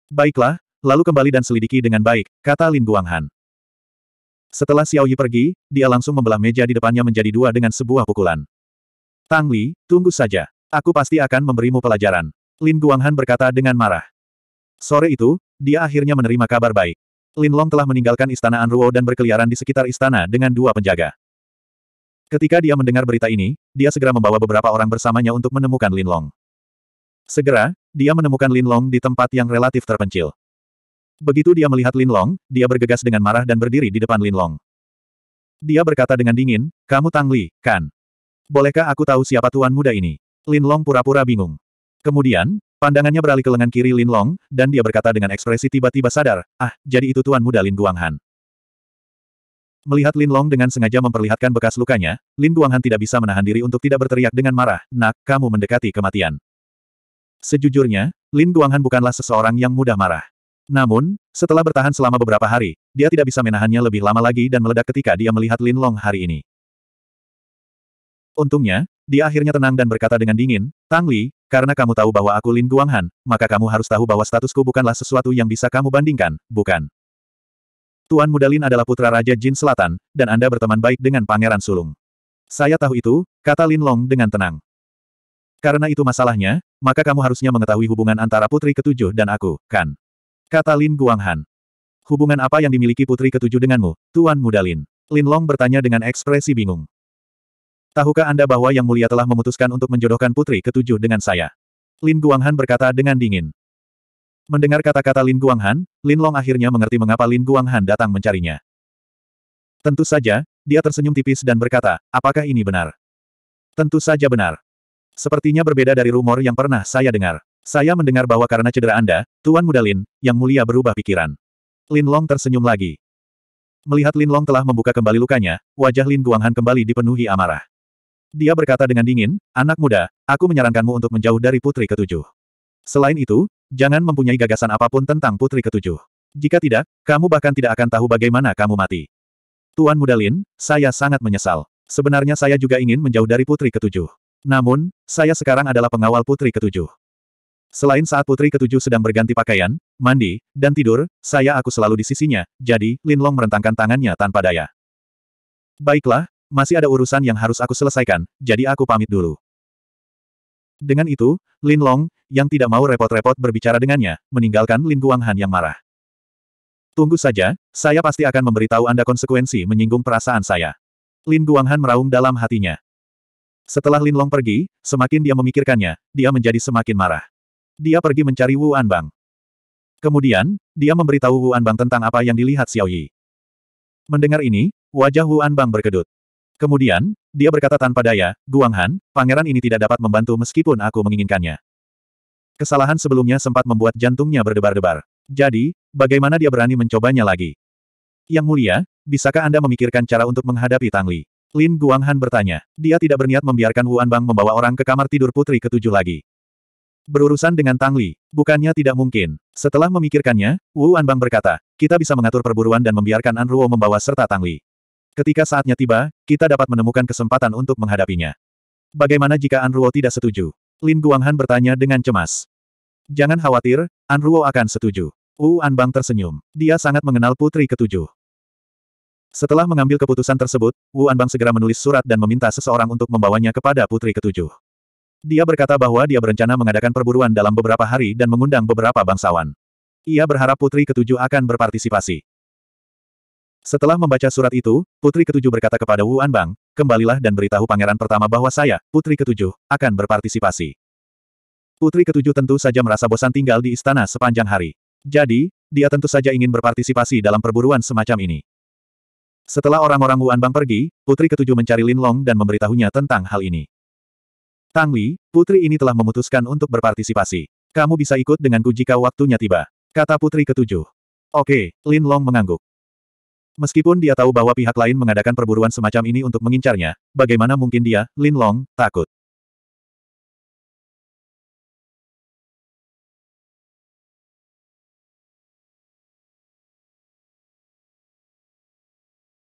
Baiklah, lalu kembali dan selidiki dengan baik, kata Lin Guanghan. Setelah Xiao Yi pergi, dia langsung membelah meja di depannya menjadi dua dengan sebuah pukulan. Tang Li, tunggu saja. Aku pasti akan memberimu pelajaran. Lin Guanghan berkata dengan marah. Sore itu, dia akhirnya menerima kabar baik. Linlong telah meninggalkan istana Anruo dan berkeliaran di sekitar istana dengan dua penjaga. Ketika dia mendengar berita ini, dia segera membawa beberapa orang bersamanya untuk menemukan Linlong. Segera, dia menemukan Linlong di tempat yang relatif terpencil. Begitu dia melihat Linlong, dia bergegas dengan marah dan berdiri di depan Linlong. Dia berkata dengan dingin, kamu Tang Li, kan? Bolehkah aku tahu siapa tuan muda ini? Linlong pura-pura bingung. Kemudian, Pandangannya beralih ke lengan kiri Lin Long, dan dia berkata dengan ekspresi tiba-tiba sadar, ah, jadi itu tuan muda Lin Guanghan. Melihat Lin Long dengan sengaja memperlihatkan bekas lukanya, Lin Guanghan tidak bisa menahan diri untuk tidak berteriak dengan marah, nak, kamu mendekati kematian. Sejujurnya, Lin Guanghan bukanlah seseorang yang mudah marah. Namun, setelah bertahan selama beberapa hari, dia tidak bisa menahannya lebih lama lagi dan meledak ketika dia melihat Lin Long hari ini. Untungnya, dia akhirnya tenang dan berkata dengan dingin, Tang Li, karena kamu tahu bahwa aku Lin Guanghan, maka kamu harus tahu bahwa statusku bukanlah sesuatu yang bisa kamu bandingkan, bukan? Tuan Muda Lin adalah putra Raja Jin Selatan, dan Anda berteman baik dengan Pangeran Sulung. Saya tahu itu, kata Lin Long dengan tenang. Karena itu masalahnya, maka kamu harusnya mengetahui hubungan antara putri ketujuh dan aku, kan? Kata Lin Guanghan. Hubungan apa yang dimiliki putri ketujuh denganmu, Tuan Muda Lin? Lin Long bertanya dengan ekspresi bingung. Tahukah Anda bahwa Yang Mulia telah memutuskan untuk menjodohkan putri ketujuh dengan saya? Lin Guanghan berkata dengan dingin. Mendengar kata-kata Lin Guanghan, Lin Long akhirnya mengerti mengapa Lin Guanghan datang mencarinya. Tentu saja, dia tersenyum tipis dan berkata, apakah ini benar? Tentu saja benar. Sepertinya berbeda dari rumor yang pernah saya dengar. Saya mendengar bahwa karena cedera Anda, Tuan Muda Lin, yang mulia berubah pikiran. Lin Long tersenyum lagi. Melihat Lin Long telah membuka kembali lukanya, wajah Lin Guanghan kembali dipenuhi amarah. Dia berkata dengan dingin, anak muda, aku menyarankanmu untuk menjauh dari putri ketujuh. Selain itu, jangan mempunyai gagasan apapun tentang putri ketujuh. Jika tidak, kamu bahkan tidak akan tahu bagaimana kamu mati. Tuan Muda Lin, saya sangat menyesal. Sebenarnya saya juga ingin menjauh dari putri ketujuh. Namun, saya sekarang adalah pengawal putri ketujuh. Selain saat putri ketujuh sedang berganti pakaian, mandi, dan tidur, saya aku selalu di sisinya, jadi, Lin Long merentangkan tangannya tanpa daya. Baiklah, masih ada urusan yang harus aku selesaikan, jadi aku pamit dulu. Dengan itu, Lin Long, yang tidak mau repot-repot berbicara dengannya, meninggalkan Lin Guanghan yang marah. Tunggu saja, saya pasti akan memberitahu Anda konsekuensi menyinggung perasaan saya. Lin Guanghan meraung dalam hatinya. Setelah Lin Long pergi, semakin dia memikirkannya, dia menjadi semakin marah. Dia pergi mencari Wu Anbang. Kemudian, dia memberitahu Wu Anbang tentang apa yang dilihat Xiao Yi. Mendengar ini, wajah Wu Anbang berkedut. Kemudian, dia berkata tanpa daya, Guanghan, pangeran ini tidak dapat membantu meskipun aku menginginkannya. Kesalahan sebelumnya sempat membuat jantungnya berdebar-debar. Jadi, bagaimana dia berani mencobanya lagi? Yang mulia, bisakah Anda memikirkan cara untuk menghadapi Tangli? Lin Guanghan bertanya. Dia tidak berniat membiarkan Wu Anbang membawa orang ke kamar tidur putri ketujuh lagi. Berurusan dengan Tangli, bukannya tidak mungkin. Setelah memikirkannya, Wu Anbang berkata, kita bisa mengatur perburuan dan membiarkan Anruo membawa serta Tangli. Ketika saatnya tiba, kita dapat menemukan kesempatan untuk menghadapinya. Bagaimana jika Anruo tidak setuju? Lin Guanghan bertanya dengan cemas. Jangan khawatir, Anruo akan setuju. Wu Anbang tersenyum. Dia sangat mengenal putri ketujuh. Setelah mengambil keputusan tersebut, Wu Anbang segera menulis surat dan meminta seseorang untuk membawanya kepada putri ketujuh. Dia berkata bahwa dia berencana mengadakan perburuan dalam beberapa hari dan mengundang beberapa bangsawan. Ia berharap putri ketujuh akan berpartisipasi. Setelah membaca surat itu, putri ketujuh berkata kepada Wu Anbang, kembalilah dan beritahu pangeran pertama bahwa saya, putri ketujuh, akan berpartisipasi. Putri ketujuh tentu saja merasa bosan tinggal di istana sepanjang hari. Jadi, dia tentu saja ingin berpartisipasi dalam perburuan semacam ini. Setelah orang-orang Wu Anbang pergi, putri ketujuh mencari Lin Long dan memberitahunya tentang hal ini. Tang Li, putri ini telah memutuskan untuk berpartisipasi. Kamu bisa ikut denganku jika waktunya tiba. Kata putri ketujuh. Oke, Lin Long mengangguk. Meskipun dia tahu bahwa pihak lain mengadakan perburuan semacam ini untuk mengincarnya, bagaimana mungkin dia, Lin Long, takut?